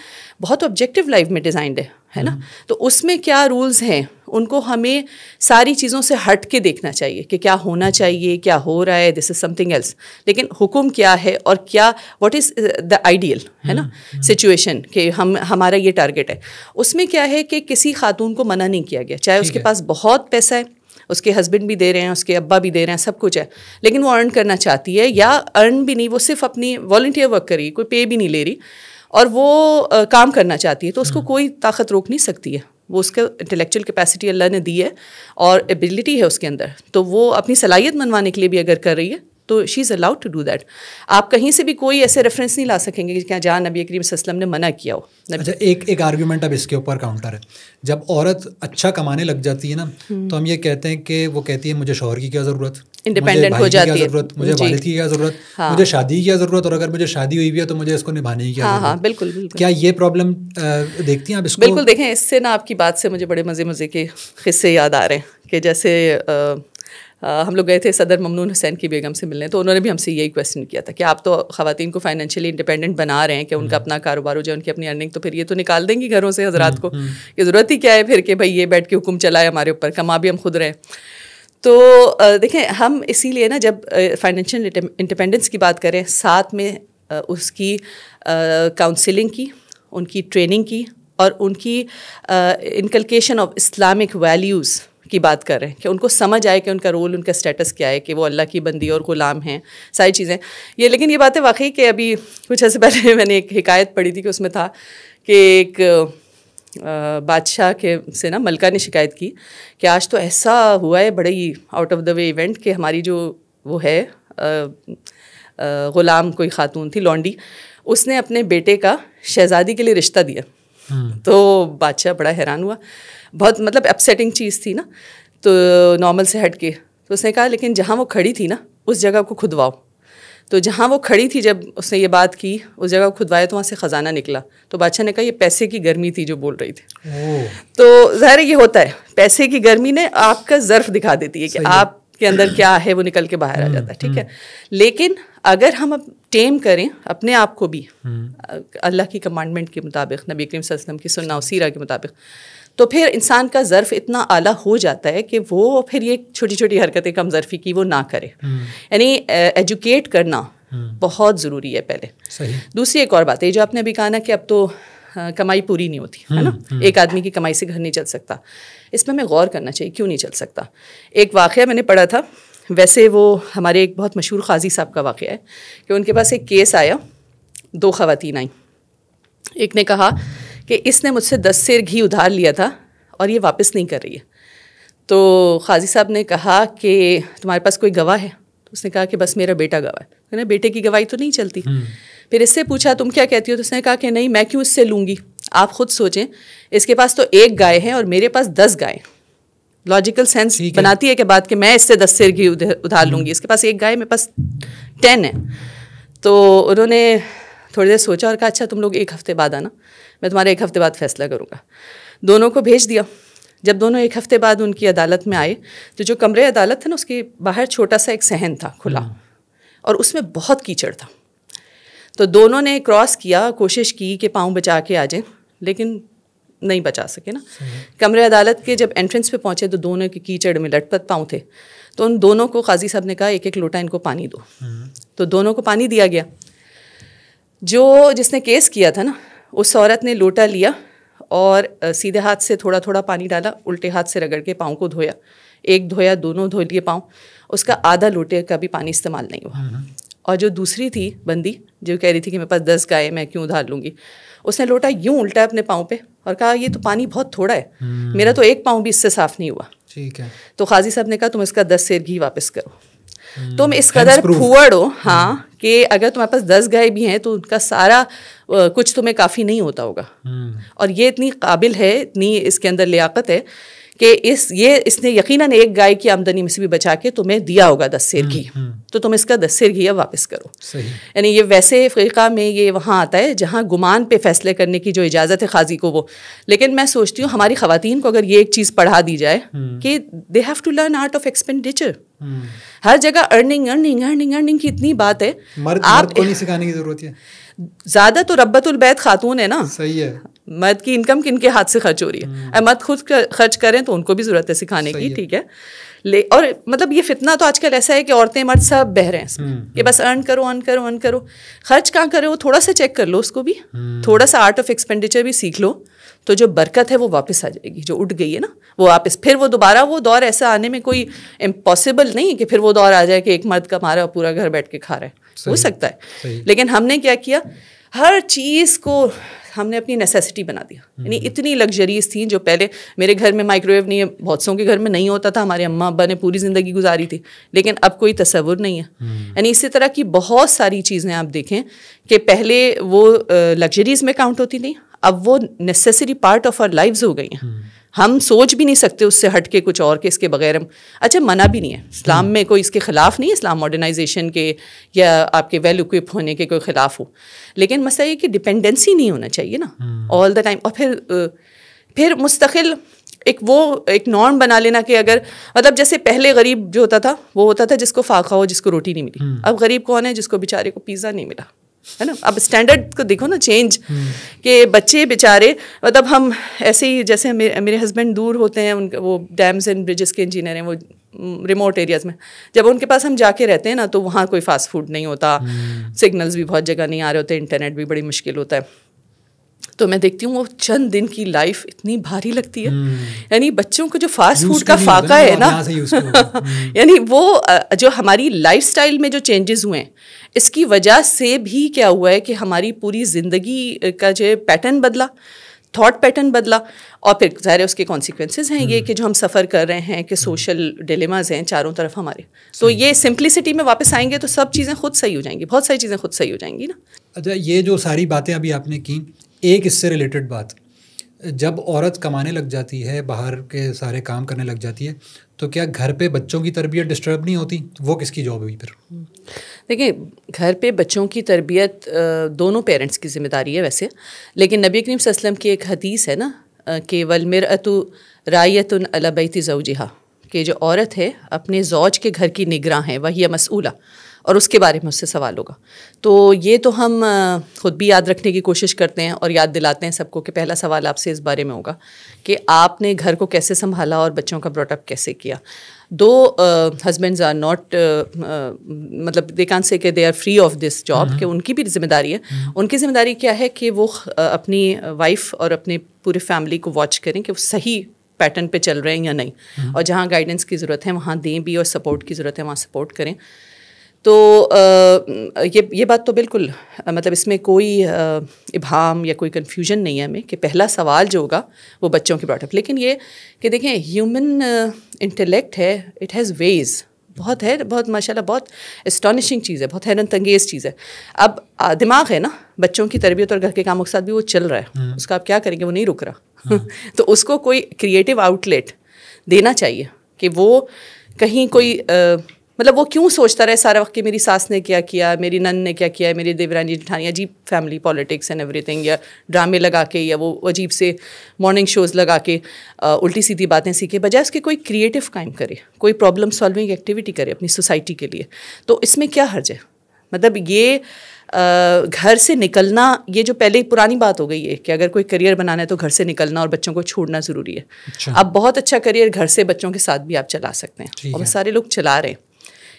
S1: बहुत ऑब्जेक्टिव लाइफ में डिज़ाइंड है है ना हम्म। तो उसमें क्या रूल्स हैं उनको हमें सारी चीज़ों से हट के देखना चाहिए कि क्या होना चाहिए क्या हो रहा है दिस इज़ समथिंग एल्स लेकिन हुक्म क्या है और क्या व्हाट इज़ द आइडियल है ना सिचुएशन हम्म, हम्म। कि हम हमारा ये टारगेट है उसमें क्या है कि किसी खातून को मना नहीं किया गया चाहे उसके पास बहुत पैसा है उसके हस्बैंड भी दे रहे हैं उसके अब्बा भी दे रहे हैं सब कुछ है लेकिन वो अर्न करना चाहती है या अर्न भी नहीं वो सिर्फ अपनी वॉल्टियर वर्क कर रही है कोई पे भी नहीं ले रही और वो आ, काम करना चाहती है तो उसको हम्म। कोई ताकत रोक नहीं सकती है वो उसका इंटेलेक्चुअल कैपेसिटी अल्लाह ने दी है और एबिलिटी है उसके अंदर तो वो अपनी सलाहियत मनवाने के लिए भी अगर कर रही है तो she is allowed to do that आप कहीं से भी कोई ऐसे रेफरेंस नहीं ला सकेंगे कि क्या जहाँ नबी करीम वसलम ने मना किया हो
S2: अच्छा एक एक आर्ग्यूमेंट अब इसके ऊपर काउंटर है जब औरत अच्छा कमाने लग जाती है ना हम्म। तो हम ये कहते हैं कि वो कहती है मुझे शोहर की क्या ज़रूरत इंडिपेंडेंट हो जाती है जरूरत मुझे वालिद की क्या ज़रूरत हाँ। मुझे शादी की क्या ज़रूरत और अगर मुझे शादी हुई भी है तो मुझे इसको निभाने की क्या हाँ, हाँ, बिल्कुल, बिल्कुल क्या ये प्रॉब्लम देखती हैं आप इसको बिल्कुल
S1: देखें इससे ना आपकी बात से मुझे बड़े मज़े मज़े के किस्से याद आ रहे हैं कि जैसे हम लोग गए थे सदर ममनून हुसैन की बेगम से मिलने तो उन्होंने भी हमसे यही क्वेश्चन किया था कि आप तो खातन को फाइनेंशियली इंडिपेंडेंट बना रहे हैं कि उनका हम्म। अपना कारोबार हो जाए उनकी अपनी अर्निंग तो फिर ये तो निकाल देंगी घरों से हजरात हम्म, को हम्म। कि ज़रूरत ही क्या है फिर कि भाई ये बैठ के हुक्म चलाए हमारे ऊपर कमा भी हम खुद रहे तो देखें हम इसीलिए ना जब फाइनेंशियल इंडिपेंडेंस की बात करें साथ में उसकी काउंसिलिंग की उनकी ट्रेनिंग की और उनकी इनकलकेशन ऑफ इस्लामिक वैल्यूज़ की बात कर रहे हैं कि उनको समझ आए कि उनका रोल उनका स्टेटस क्या है कि वो अल्लाह की बंदी और ग़ुलाम हैं सारी चीज़ें ये लेकिन ये बातें वाकई कि अभी कुछ ऐसे पहले (laughs) मैंने एक हिकायत पढ़ी थी कि उसमें था कि एक बादशाह के से ना मलका ने शिकायत की कि आज तो ऐसा हुआ है बड़े ही out of the way event कि हमारी जो वो है ग़ुलाम कोई खातून थी लॉन्डी उसने अपने बेटे का शहज़ादी के लिए रिश्ता दिया हम्म। तो बादशाह बड़ा हैरान हुआ बहुत मतलब अपसेटिंग चीज़ थी ना तो नॉर्मल से हट के तो उसने कहा लेकिन जहाँ वो खड़ी थी ना उस जगह को खुदवाओ तो जहाँ वो खड़ी थी जब उसने ये बात की उस जगह खुदवाया तो वहाँ से ख़जाना निकला तो बादशाह ने कहा ये पैसे की गर्मी थी जो बोल रही थी तो ज़ाहिर ये होता है पैसे की गर्मी ने आपका ज़र्फ दिखा देती है कि आप के अंदर क्या है वो निकल के बाहर आ जाता है ठीक है हम्म, लेकिन अगर हम अब टेम करें अपने आप को भी हम्म। अल्लाह की कमांडमेंट के मुताबिक नबी करीम वसल्लम की सुनना सीरा के मुताबिक तो फिर इंसान का ज़र्फ़ इतना आला हो जाता है कि वो फिर ये छोटी छोटी हरकतें ज़र्फ़ी की वो ना करे हम्म। यानी एजुकेट करना हम्म। बहुत ज़रूरी है पहले सही। दूसरी एक और बात है जो आपने अभी कहा ना कि अब तो आ, कमाई पूरी नहीं होती है ना हम्म, एक आदमी की कमाई से घर नहीं चल सकता इसमें हमें गौर करना चाहिए क्यों नहीं चल सकता एक वाक़ मैंने पढ़ा था वैसे वो हमारे एक बहुत मशहूर खाजी साहब का वाक़ है कि उनके पास एक केस आया दो खातन आई एक ने कहा कि इसने मुझसे दस सेर घी उधार लिया था और ये वापस नहीं कर रही है तो खाजी साहब ने कहा कि तुम्हारे पास कोई गवाह है तो उसने कहा कि बस मेरा बेटा गवाह है तो बेटे की गवाही तो नहीं चलती हम्म। फिर इससे पूछा तुम क्या कहती हो तो उसने कहा कि नहीं मैं क्यों इससे लूँगी आप खुद सोचें इसके पास तो एक गाय है और मेरे पास दस गाय लॉजिकल सेंस बनाती है कि बात कि मैं इससे दस सिर घी उधार हम्म। लूँगी इसके पास एक गाय मेरे पास टेन है तो उन्होंने थोड़ी देर सोचा और कहा अच्छा तुम लोग एक हफ्ते बाद आना मैं तुम्हारा एक हफ्ते बाद फैसला करूँगा दोनों को भेज दिया जब दोनों एक हफ्ते बाद उनकी अदालत में आए तो जो कमरे अदालत था ना उसके बाहर छोटा सा एक सहन था खुला हम्म। और उसमें बहुत कीचड़ था तो दोनों ने क्रॉस किया कोशिश की कि पाँव बचा के आ जाए लेकिन नहीं बचा सके ना कमरे अदालत के जब एंट्रेंस पे पहुंचे तो दोनों के कीचड़ में लटपत पाँव थे तो उन दोनों को काजी साहब ने कहा एक एक लोटा इनको पानी दो हम्म। तो दोनों को पानी दिया गया जो जिसने केस किया था ना उस औरत ने लोटा लिया और सीधे हाथ से थोड़ा थोड़ा पानी डाला उल्टे हाथ से रगड़ के पाँव को धोया एक धोया दोनों धो लिए पाँव उसका आधा लोटे का भी पानी इस्तेमाल नहीं हुआ हम्म। और जो दूसरी थी बंदी जो कह रही थी कि मेरे पास दस गाय मैं क्यों उधार लूँगी उसने लोटा यूँ उल्टा अपने पाँव पे और कहा ये तो पानी बहुत थोड़ा है मेरा हम्म। तो एक पाँव भी इससे साफ़ नहीं हुआ ठीक है तो खाजी साहब ने कहा तुम इसका दस सेर घी वापस करो तुम तो इस hmm. कदर फूअड़ हो hmm. हाँ कि अगर तुम्हारे पास दस गाय भी हैं तो उनका सारा कुछ तुम्हें काफ़ी नहीं होता होगा hmm. और ये इतनी काबिल है इतनी इसके अंदर लियाकत है कि इस ये इसने यकीनन एक गाय की आमदनी में से भी बचा के तुम्हें दिया होगा दस सिर घी हम्म, हम्म। तो तुम इसका दस सिर घी अब वापस करो यानी ये वैसे अफ्रीका में ये वहाँ आता है जहाँ गुमान पे फैसले करने की जो इजाज़त है खाजी को वो लेकिन मैं सोचती हूँ हमारी खातन को अगर ये एक चीज़ पढ़ा दी जाए हम्म। कि they have to learn art of expenditure हर जगह अर्निंग अर्निंग अर्निंग अर्निंग की इतनी बात है मर्द, आप मर्द को नहीं सिखाने की जरूरत है ज़्यादा तो रबतुल बैत खातून है ना सही है मर्द की इनकम किन के हाथ से खर्च हो रही है और हम्म। मर्द खुद खर्च करें तो उनको भी ज़रूरत है सिखाने की ठीक है ले और मतलब ये फितना तो आजकल ऐसा है कि औरतें मर्द सब बह रहे हैं हम्म, कि बस अर्न हम्म। करो अर्न करो अर्न करो खर्च कहाँ करो वो थोड़ा सा चेक कर लो उसको भी थोड़ा सा आर्ट ऑफ एक्सपेंडिचर भी सीख लो तो जो बरकत है वो वापस आ जाएगी जो उठ गई है ना वो वापस फिर वो दोबारा वो दौर ऐसा आने में कोई इम्पॉसिबल नहीं है कि फिर वो दौर आ जाए कि एक मर्द कमा रहा पूरा घर बैठ के खा रहा है हो सकता है लेकिन हमने क्या किया हर चीज़ को हमने अपनी नेसेसिटी बना दिया यानी हम्म। इतनी लग्जरीज थी जो पहले मेरे घर में माइक्रोवेव नहीं है बहुत सौ के घर में नहीं होता था हमारे अम्मा अब्बा ने पूरी ज़िंदगी गुजारी थी लेकिन अब कोई तस्वुर नहीं है हम्म। यानी इसी तरह की बहुत सारी चीज़ें आप देखें कि पहले वो लग्जरीज में काउंट होती थी अब वो necessary part of our life हो गई हैं हम्म। हम सोच भी नहीं सकते उससे हट के कुछ और के इसके बगैर हम अच्छा मना भी नहीं है इस्लाम में कोई इसके ख़िलाफ़ नहीं है इस्लाम मॉडर्नाइजेशन के या आपके वेल इक्विप होने के कोई ख़िलाफ़ हो लेकिन मसला ये कि डिपेंडेंसी नहीं होना चाहिए ना ऑल द टाइम और फिर फिर मुस्तकिल एक वो एक नॉर्म बना लेना कि अगर मतलब जैसे पहले गरीब जो होता था वो होता था जिसको फाका हो जिसको रोटी नहीं मिली हम्म। अब गरीब कौन है जिसको बेचारे को पिज़्ज़ा नहीं मिला है ना अब स्टैंडर्ड को देखो ना चेंज कि बच्चे बेचारे मतलब हम ऐसे ही जैसे मेरे, मेरे हस्बैंड दूर होते हैं उनके वो डैम्स एंड ब्रिजेस के इंजीनियर हैं वो रिमोट एरियाज़ में जब उनके पास हम जाके रहते हैं ना तो वहाँ कोई फास्ट फूड नहीं होता सिग्नल्स हम्म। भी बहुत जगह नहीं आ रहे होते इंटरनेट भी बड़ी मुश्किल होता है तो मैं देखती हूँ वो चंद दिन की लाइफ इतनी भारी लगती है हम्म। यानी बच्चों को जो फास्ट फूड का फाका है ना
S3: (laughs)
S1: यानी वो जो हमारी लाइफस्टाइल में जो चेंजेस हुए हैं इसकी वजह से भी क्या हुआ है कि हमारी पूरी ज़िंदगी का जो पैटर्न बदला थॉट पैटर्न बदला और फिर ज़ाहिर उसके कॉन्सिक्वेंसेज हैं ये हम्म। कि जो हम सफ़र कर रहे हैं कि सोशल डिलेमाज हैं चारों तरफ हमारे तो ये सिंप्लिसिटी में वापस आएंगे तो सब चीज़ें खुद सही हो जाएंगी बहुत सारी चीज़ें खुद सही हो जाएंगी
S2: ना अच्छा ये जो सारी बातें अभी आपने की एक इससे रिलेटेड बात जब औरत कमाने लग जाती है बाहर के सारे काम करने लग जाती है तो क्या घर पे बच्चों की तरबियत डिस्टर्ब नहीं होती वो किसकी जॉब हुई फिर
S1: देखिए घर पे बच्चों की तरबियत दोनों पेरेंट्स की जिम्मेदारी है वैसे लेकिन नबी करीम वसल्लम की एक हदीस है ना कि वलमिर अतु रायतन अलबैती जवजिहा कि जो औरत है अपने जौज के घर की निगरान है वही मसूला और उसके बारे में उससे सवाल होगा तो ये तो हम ख़ुद भी याद रखने की कोशिश करते हैं और याद दिलाते हैं सबको कि पहला सवाल आपसे इस बारे में होगा कि आपने घर को कैसे संभाला और बच्चों का ब्रॉटअप कैसे किया दो हस्बैंड्स आर नॉट मतलब दे कान से they are free of this job कि उनकी भी जिम्मेदारी है हम्म। उनकी जिम्मेदारी क्या है कि वो अपनी वाइफ और अपने पूरे फैमिली को वॉच करें कि वो सही पैटर्न पे चल रहे हैं या नहीं हम्म। और जहाँ गाइडेंस की ज़रूरत है वहाँ दें भी और सपोर्ट की ज़रूरत है वहाँ सपोर्ट करें तो ये ये बात तो बिल्कुल मतलब इसमें कोई इभाम या कोई कन्फ्यूजन नहीं है हमें कि पहला सवाल जो होगा वो बच्चों के प्रोडक्ट लेकिन ये कि देखें ह्यूमन इंटेलेक्ट है इट हैज़ वेज़ बहुत है बहुत माशाल्लाह बहुत एस्टॉनिशिंग चीज़ है बहुत हैरन तंगेज़ चीज़ है अब दिमाग है ना बच्चों की तरबियत और घर के कामों के साथ भी वो चल रहा है हम्म। उसका आप क्या करेंगे वो नहीं रुक रहा हाँ। (laughs) तो उसको कोई क्रिएटिव आउटलेट देना चाहिए कि वो कहीं कोई मतलब वो क्यों सोचता रहे सारा वक्त कि मेरी सास ने क्या किया मेरी नन ने क्या किया मेरी देवरानी जेठानी अजीब फैमिली पॉलिटिक्स एंड एवरीथिंग या ड्रामे लगा के या वो अजीब से मॉर्निंग शोज़ लगा के आ, उल्टी सीधी बातें सीखे बजाय उसके कोई क्रिएटिव काम करे कोई प्रॉब्लम सॉल्विंग एक्टिविटी करे अपनी सोसाइटी के लिए तो इसमें क्या हर्ज है मतलब ये आ, घर से निकलना ये जो पहले पुरानी बात हो गई है कि अगर कोई करियर बनाना है तो घर से निकलना और बच्चों को छोड़ना ज़रूरी है अच्छा। अब बहुत अच्छा करियर घर से बच्चों के साथ भी आप चला सकते हैं और है। सारे लोग चला रहे हैं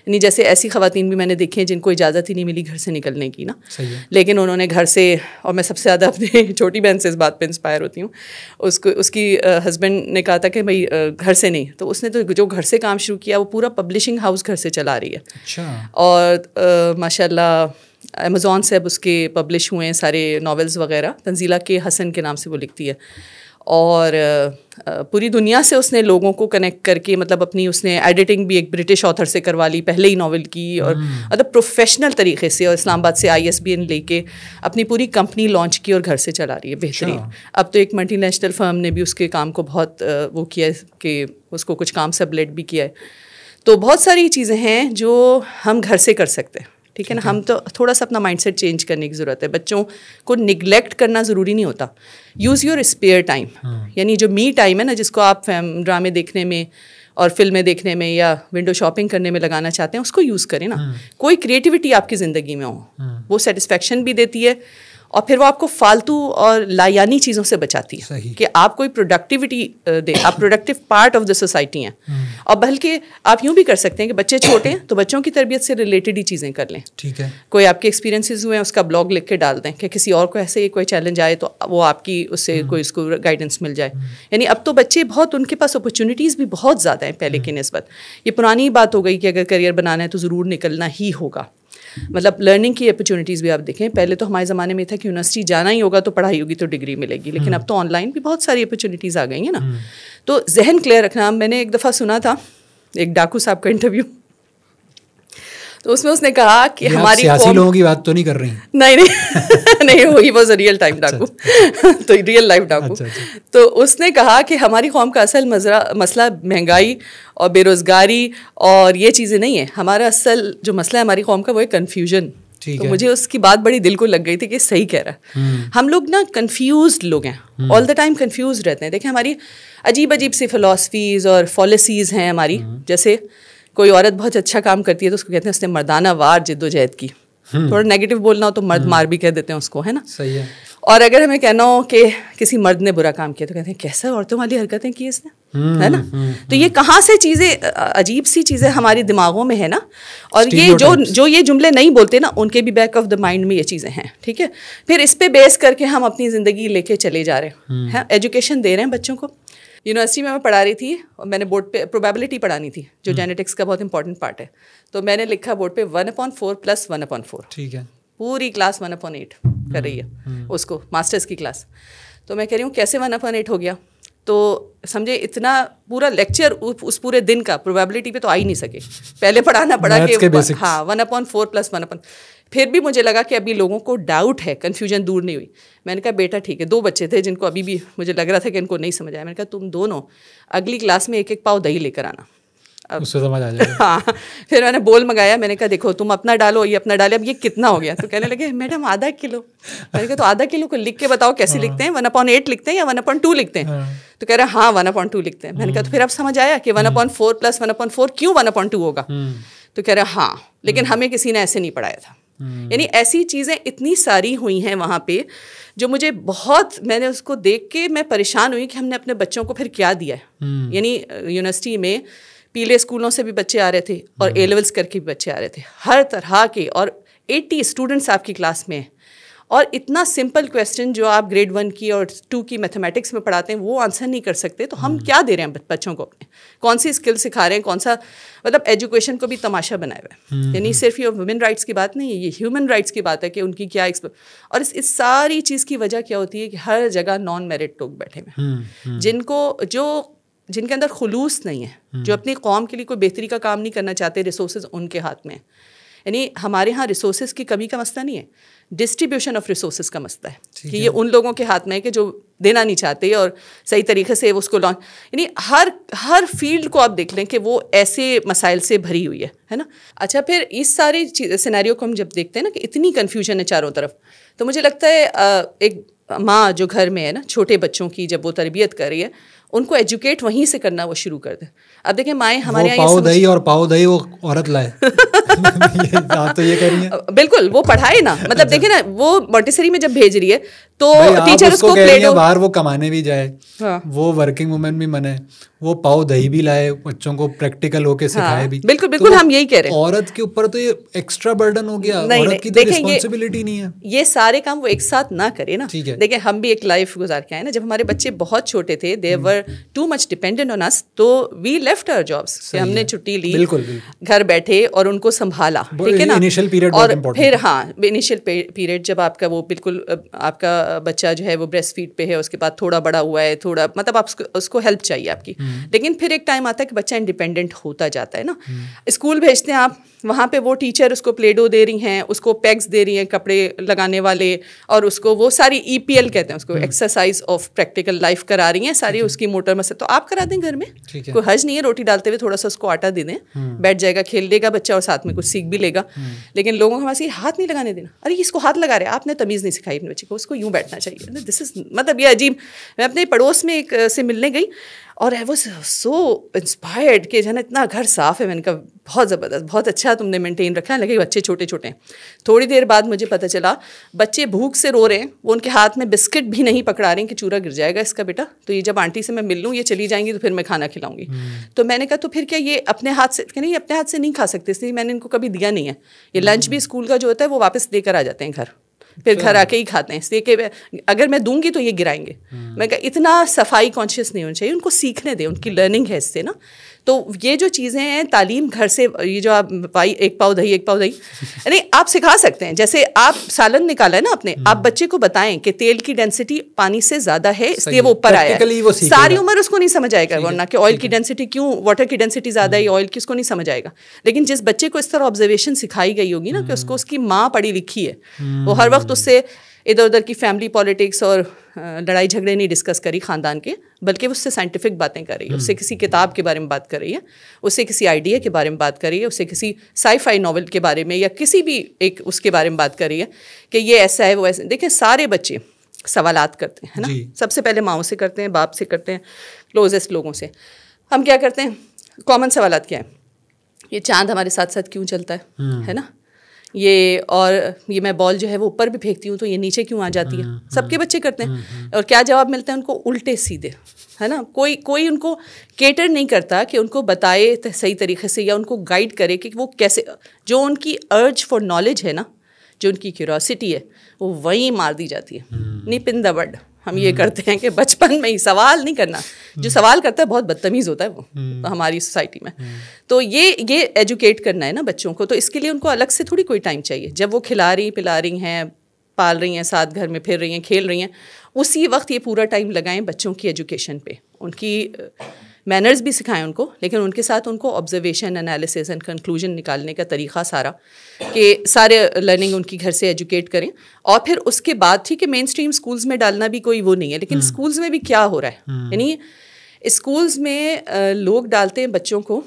S1: यानी जैसे ऐसी खातन भी मैंने देखी हैं जिनको इजाज़त ही नहीं मिली घर से निकलने की ना लेकिन उन्होंने घर से और मैं सबसे ज़्यादा अपने (laughs) छोटी बहन से इस बात पर इंस्पायर होती हूँ उसको उसकी हस्बैंड ने कहा था कि भाई घर से नहीं तो उसने तो जो घर से काम शुरू किया वो पूरा पब्लिशिंग हाउस घर से चला रही है अच्छा। और माशाला अमेज़ोन से अब उसके पब्लिश हुए हैं सारे नावल्स वगैरह तंजीला के हसन के नाम से वो लिखती है और पूरी दुनिया से उसने लोगों को कनेक्ट करके मतलब अपनी उसने एडिटिंग भी एक ब्रिटिश ऑथर से करवा ली पहले ही नावल की और hmm. मतलब प्रोफेशनल तरीके से और इस्लामाबाद से आई एस बी एन लेके अपनी पूरी कंपनी लॉन्च की और घर से चला रही है बेहतरीन अच्छा। अब तो एक मल्टी नेशनल फर्म ने भी उसके काम को बहुत वो किया है कि उसको कुछ काम सबलेट भी किया है तो बहुत सारी चीज़ें हैं जो हम घर से कर सकते हैं ठीक है ना हम तो थोड़ा सा अपना माइंडसेट चेंज करने की ज़रूरत है बच्चों को निगलेक्ट करना ज़रूरी नहीं होता यूज़ योर स्पेयर टाइम यानी जो मी टाइम है ना जिसको आप ड्रामे देखने में और फिल्में देखने में या विंडो शॉपिंग करने में लगाना चाहते हैं उसको यूज़ करें ना हाँ। कोई क्रिएटिविटी आपकी ज़िंदगी में हो हाँ। वो सेटिस्फेक्शन भी देती है और फिर वो आपको फालतू और लायानी चीज़ों से बचाती है कि आप कोई प्रोडक्टिविटी दे आप productive part of the society हैं हम्म। और बल्कि आप यूँ भी कर सकते हैं कि बच्चे छोटे हैं तो बच्चों की तरबियत से रिलेटेड ही चीज़ें कर लें ठीक है कोई आपके एक्सपीरियंसेस हुए हैं उसका ब्लॉग लिख के डाल दें कि किसी और को ऐसे कोई चैलेंज आए तो वो आपकी उससे हम्म। कोई उसको गाइडेंस मिल जाए हम्म। यानी अब तो बच्चे बहुत उनके पास अपॉर्चुनिटीज़ भी बहुत ज़्यादा हैं पहले की नस्बत ये पुरानी बात हो गई कि अगर करियर बनाना है तो ज़रूर निकलना ही होगा मतलब लर्निंग की अपॉर्चुनिटीज़ भी आप देखें पहले तो हमारे ज़माने में था कि यूनिवर्सिटी जाना ही होगा तो पढ़ाई होगी तो डिग्री मिलेगी लेकिन हम्म। अब तो ऑनलाइन भी बहुत सारी अपॉर्चुनिटीज़ आ गई हैं ना हम्म। तो जहन क्लियर रखना मैंने एक दफ़ा सुना था एक डाकू साहब का इंटरव्यू तो उसमें उसने कहा कि हमारी सियासी लोगों की बात तो नहीं कर रही नहीं नहीं (laughs) नहीं वो ही वॉज रियल टाइम डाकू अच्छा, अच्छा। (laughs) तो रियल लाइफ डाकू अच्छा, तो उसने कहा कि हमारी कौम का असल मजरा मसला महंगाई और बेरोज़गारी और ये चीज़ें नहीं है हमारा असल जो मसला है हमारी कौम का वो है कन्फ्यूजन तो मुझे उसकी बात बड़ी दिल को लग गई थी कि सही कह रहा है हम्म। हम लोग ना कंफ्यूज लोग हैं ऑल द टाइम कंफ्यूज रहते हैं देखिए हमारी अजीब अजीब सी फिलोसफीज और पॉलिसीज़ हैं हमारी हम्म। जैसे कोई औरत बहुत अच्छा काम करती है तो उसको कहते हैं उसने मर्दाना वार जिद्दोजहद की हम्म। थोड़ा नेगेटिव बोलना हो तो मर्द हम्म। मार भी कह देते हैं उसको है ना सही है और अगर हमें कहना हो कि किसी मर्द ने बुरा काम किया तो कहते हैं कैसे औरतों वाली हरकतें की इसने हम्म, है ना तो ये कहाँ से चीज़ें अजीब सी चीज़ें हमारे दिमागों में है ना और ये जो जो ये जुमले नहीं बोलते ना उनके भी बैक ऑफ द माइंड में ये चीज़ें हैं ठीक है फिर इस पर बेस करके हम अपनी ज़िंदगी लेके चले जा रहे हैं एजुकेशन दे रहे हैं बच्चों को यूनिवर्सिटी e में मैं पढ़ा रही थी और मैंने बोर्ड पे प्रोबेबिलिटी पढ़ानी थी जो जेनेटिक्स हम्म। का बहुत इंपॉर्टेंट पार्ट है तो मैंने लिखा बोर्ड पे one upon four plus one upon four ठीक है पूरी क्लास वन अपॉन एट कर रही है हम्म, हम्म। उसको मास्टर्स की क्लास तो मैं कह रही हूँ कैसे वन अपॉन एट हो गया तो समझे इतना पूरा लेक्चर उस पूरे दिन का प्रोबेबिलिटी पे तो आ ही नहीं सके पहले पढ़ाना पड़ा कि हाँ one upon four plus one upon फिर भी मुझे लगा कि अभी लोगों को डाउट है कन्फ्यूजन दूर नहीं हुई मैंने कहा बेटा ठीक है दो बच्चे थे जिनको अभी भी मुझे लग रहा था कि इनको नहीं समझ आया मैंने कहा तुम दोनों अगली क्लास में एक एक पाव दही लेकर आना
S2: अब उससे समझ आ जाएगा (laughs)
S1: हाँ फिर मैंने बोल मंगाया मैंने कहा देखो तुम अपना डालो ये अपना डाले अब ये कितना हो गया तो कहने लगे मैडम आधा किलो मैंने कहा तो आधा किलो को लिख के बताओ कैसे हाँ। लिखते हैं वन अपॉइंट एट लिखते हैं या वन अपॉइंट टू लिखते हैं हाँ। तो कह रहे हाँ वन अपॉइंट टू लिखते हैं मैंने कहा तो फिर अब समझ आया कि one hmm. Upon four plus one upon four क्यों वन अपॉइंट टू होगा हम्म। तो कह रहे हाँ लेकिन हम्म। हमें किसी ने ऐसे नहीं पढ़ाया था हम्म। यानी ऐसी चीज़ें इतनी सारी हुई हैं वहाँ पे जो मुझे बहुत मैंने उसको देख के मैं परेशान हुई कि हमने अपने बच्चों को फिर क्या दिया है हम्म। यानी यूनिवर्सिटी में पीले स्कूलों से भी बच्चे आ रहे थे और ए हम्म। लेवल्स करके भी बच्चे आ रहे थे हर तरह के और 80 स्टूडेंट्स आपकी क्लास में हैं और इतना सिंपल क्वेश्चन जो आप ग्रेड वन की और टू की मैथमेटिक्स में पढ़ाते हैं वो आंसर नहीं कर सकते तो हम हम्म। क्या दे रहे हैं बच्चों को अपने कौन सी स्किल सिखा रहे हैं कौन सा मतलब एजुकेशन को भी तमाशा बनाया हुआ है हम्म। यानी सिर्फ ये वुमेन राइट्स की बात नहीं है ये ह्यूमन राइट्स की बात है कि उनकी क्या और इस, इस सारी चीज़ की वजह क्या होती है कि हर जगह नॉन मेरिट लोग बैठे हुए हैं हम्म, जिनको जो जिनके अंदर खलूस नहीं है जो अपनी कौम के लिए कोई बेहतरी का काम नहीं करना चाहते रिसोर्स उनके हाथ में यानी हमारे यहाँ रिसोर्स की कमी का मसला नहीं है डिस्ट्रीब्यूशन ऑफ रिसोर्सेज का मसला है कि ये उन लोगों के हाथ में है कि जो देना नहीं चाहते और सही तरीके से उसको लॉन्च यानी हर हर फील्ड को आप देख लें कि वो ऐसे मसाइल से भरी हुई है है ना अच्छा फिर इस सारे सिनेरियो को हम जब देखते हैं ना कि इतनी कन्फ्यूजन है चारों तरफ तो मुझे लगता है एक माँ जो घर में है ना छोटे बच्चों की जब वो तरबियत कर रही है उनको एजुकेट वहीं से करना वो शुरू कर दे अब देखिए माए हमारे यहाँ पाव दही
S2: और पाव दही वो औरत लाए (laughs) (laughs) तो ये कर रही है
S1: बिल्कुल वो पढ़ाए ना मतलब अच्छा। देखिए ना वो मोटेसरी में जब भेज रही है तो टीचर उसको प्लेटो बाहर
S2: वो कमाने भी जाए हाँ। वो वर्किंग वुमेन भी मने वो पाओ दही भी लाए बच्चों को प्रैक्टिकल होके हाँ, सिखाए हाँ। भी बिल्कुल तो बिल्कुल तो हम यही कह रहे हैं औरत के ऊपर तो ये एक्स्ट्रा बर्डन हो गया नहीं, औरत नहीं, की तो रिस्पांसिबिलिटी नहीं है
S1: ये सारे काम वो एक साथ ना करे ना ठीक देखिए हम भी एक लाइफ गुजार के आए ना जब हमारे बच्चे बहुत छोटे थे they were too much dependent on us तो वी लेफ्ट आवर जॉब्स हमने छुट्टी ली बिल्कुल घर बैठे और उनको संभाला ठीक है ना इनिशियल पीरियड और फिर हाँ इनिशियल पीरियड जब आपका वो बिल्कुल आपका बच्चा जो है वो ब्रेस्ट फीड पे है उसके बाद थोड़ा बड़ा हुआ है थोड़ा मतलब आप उसको हेल्प चाहिए आपकी हम्म। लेकिन फिर एक टाइम आता है कि बच्चा इंडिपेंडेंट होता जाता है ना हम्म। स्कूल भेजते हैं आप वहाँ पे वो टीचर उसको प्लेडो दे रही हैं उसको पैग्स दे रही हैं कपड़े लगाने वाले और उसको वो सारी ई e कहते हैं उसको एक्सरसाइज ऑफ प्रैक्टिकल लाइफ करा रही हैं सारी उसकी मोटर मसल तो आप करा दें घर में कोई हज नहीं है रोटी डालते हुए थोड़ा सा उसको आटा दे दें हम्म। बैठ जाएगा खेल लेगा बच्चा और साथ में कुछ सीख भी लेगा हम्म। लेकिन लोगों को हमारे हाथ नहीं लगाने देना अरे इसको हाथ लगा रहे आपने तमीज़ नहीं सिखाई अपने बच्चे को उसको यूँ बैठना चाहिए दिस इज़ मतलब ये अजीब मैं अपने पड़ोस में एक से मिलने गई और आई वॉज सो इंस्पायर्ड कि जाना इतना घर साफ है मैंने कहा बहुत ज़बरदस्त बहुत अच्छा तुमने मेंटेन रखा है लगे बच्चे छोटे छोटे हैं थोड़ी देर बाद मुझे पता चला बच्चे भूख से रो रहे हैं वो उनके हाथ में बिस्किट भी नहीं पकड़ा रहे हैं कि चूरा गिर जाएगा इसका बेटा तो ये जब आंटी से मैं मिल लूँ ये चली जाएंगी तो फिर मैं खाना खिलाऊंगी हम्म। तो मैंने कहा तो फिर क्या ये अपने हाथ से क्या नहीं अपने हाथ से नहीं खा सकते इसलिए मैंने इनको कभी दिया नहीं है ये लंच हम्म। भी स्कूल का जो होता है वो वापस देकर आ जाते हैं घर फिर घर आके ही खाते हैं इसलिए कि अगर मैं दूंगी तो ये गिराएंगे हम्म। मैं कहा इतना सफाई कॉन्शियस नहीं होना चाहिए उनको सीखने दें उनकी लर्निंग है इससे ना तो ये जो चीज़ें हैं तालीम घर से ये जो आप पाई एक पाव दही एक पाव दही यानी (laughs) आप सिखा सकते हैं जैसे आप सालन निकाला है ना आपने आप हम्म। बच्चे को बताएं कि तेल की डेंसिटी पानी से ज़्यादा है इसलिए वो ऊपर आया वो सारी उम्र उसको नहीं समझ आएगा वरना कि ऑयल की डेंसिटी क्यों वाटर की डेंसिटी ज़्यादा है ऑयल हम्म। की उसको नहीं समझ आएगा लेकिन जिस बच्चे को इस तरह ऑब्जर्वेशन सिखाई गई होगी ना कि उसको हम्म। उसकी माँ पढ़ी लिखी है वो हर वक्त उससे इधर उधर की फैमिली पॉलिटिक्स और लड़ाई झगड़े नहीं डिस्कस करी ख़ानदान के बल्कि उससे साइंटिफिक बातें कर रही है उससे हम्म। किसी किताब के बारे में बात कर रही है उससे किसी आइडिया के बारे में बात कर रही है उससे किसी साईफाई नावल के बारे में या किसी भी एक उसके बारे में बात कर रही है कि ये ऐसा है वो ऐसा देखिए सारे बच्चे सवाल करते हैं है ना सबसे पहले माओ से करते हैं बाप से करते हैं क्लोजेस्ट लोगों से हम क्या करते हैं कॉमन सवाल क्या है ये चांद हमारे साथ साथ क्यों चलता है हम्म। है ना ये और ये मैं बॉल जो है वो ऊपर भी फेंकती हूँ तो ये नीचे क्यों आ जाती है हम्म, सबके हम्म, बच्चे करते हैं हम्म, और क्या जवाब मिलता है उनको उल्टे सीधे है ना कोई कोई उनको केटर नहीं करता कि उनको बताए सही तरीके से या उनको गाइड करे कि वो कैसे जो उनकी अर्ज फॉर नॉलेज है ना जो उनकी क्यूरोसिटी है वो वहीं मार दी जाती है निपिन द वर्ड हम ये करते हैं कि बचपन में ही सवाल नहीं करना जो सवाल करता है बहुत बदतमीज़ होता है वो तो हमारी सोसाइटी में हम्म। तो ये ये एजुकेट करना है ना बच्चों को तो इसके लिए उनको अलग से थोड़ी कोई टाइम चाहिए जब वो खिला रही पिला रही हैं पाल रही हैं साथ घर में फिर रही हैं खेल रही हैं उसी वक्त ये पूरा टाइम लगाएं बच्चों की एजुकेशन पे उनकी मैनर्स भी सिखाएं उनको लेकिन उनके साथ उनको ऑब्जर्वेशन एनालिसिस एंड कंक्लूजन निकालने का तरीका सारा कि सारे लर्निंग उनकी घर से एजुकेट करें और फिर उसके बाद ठीक है मेन स्ट्रीम स्कूल्स में डालना भी कोई वो नहीं है लेकिन स्कूल्स हम्म। में भी क्या हो रहा है हम्म। यानी स्कूल्स में लोग डालते हैं बच्चों को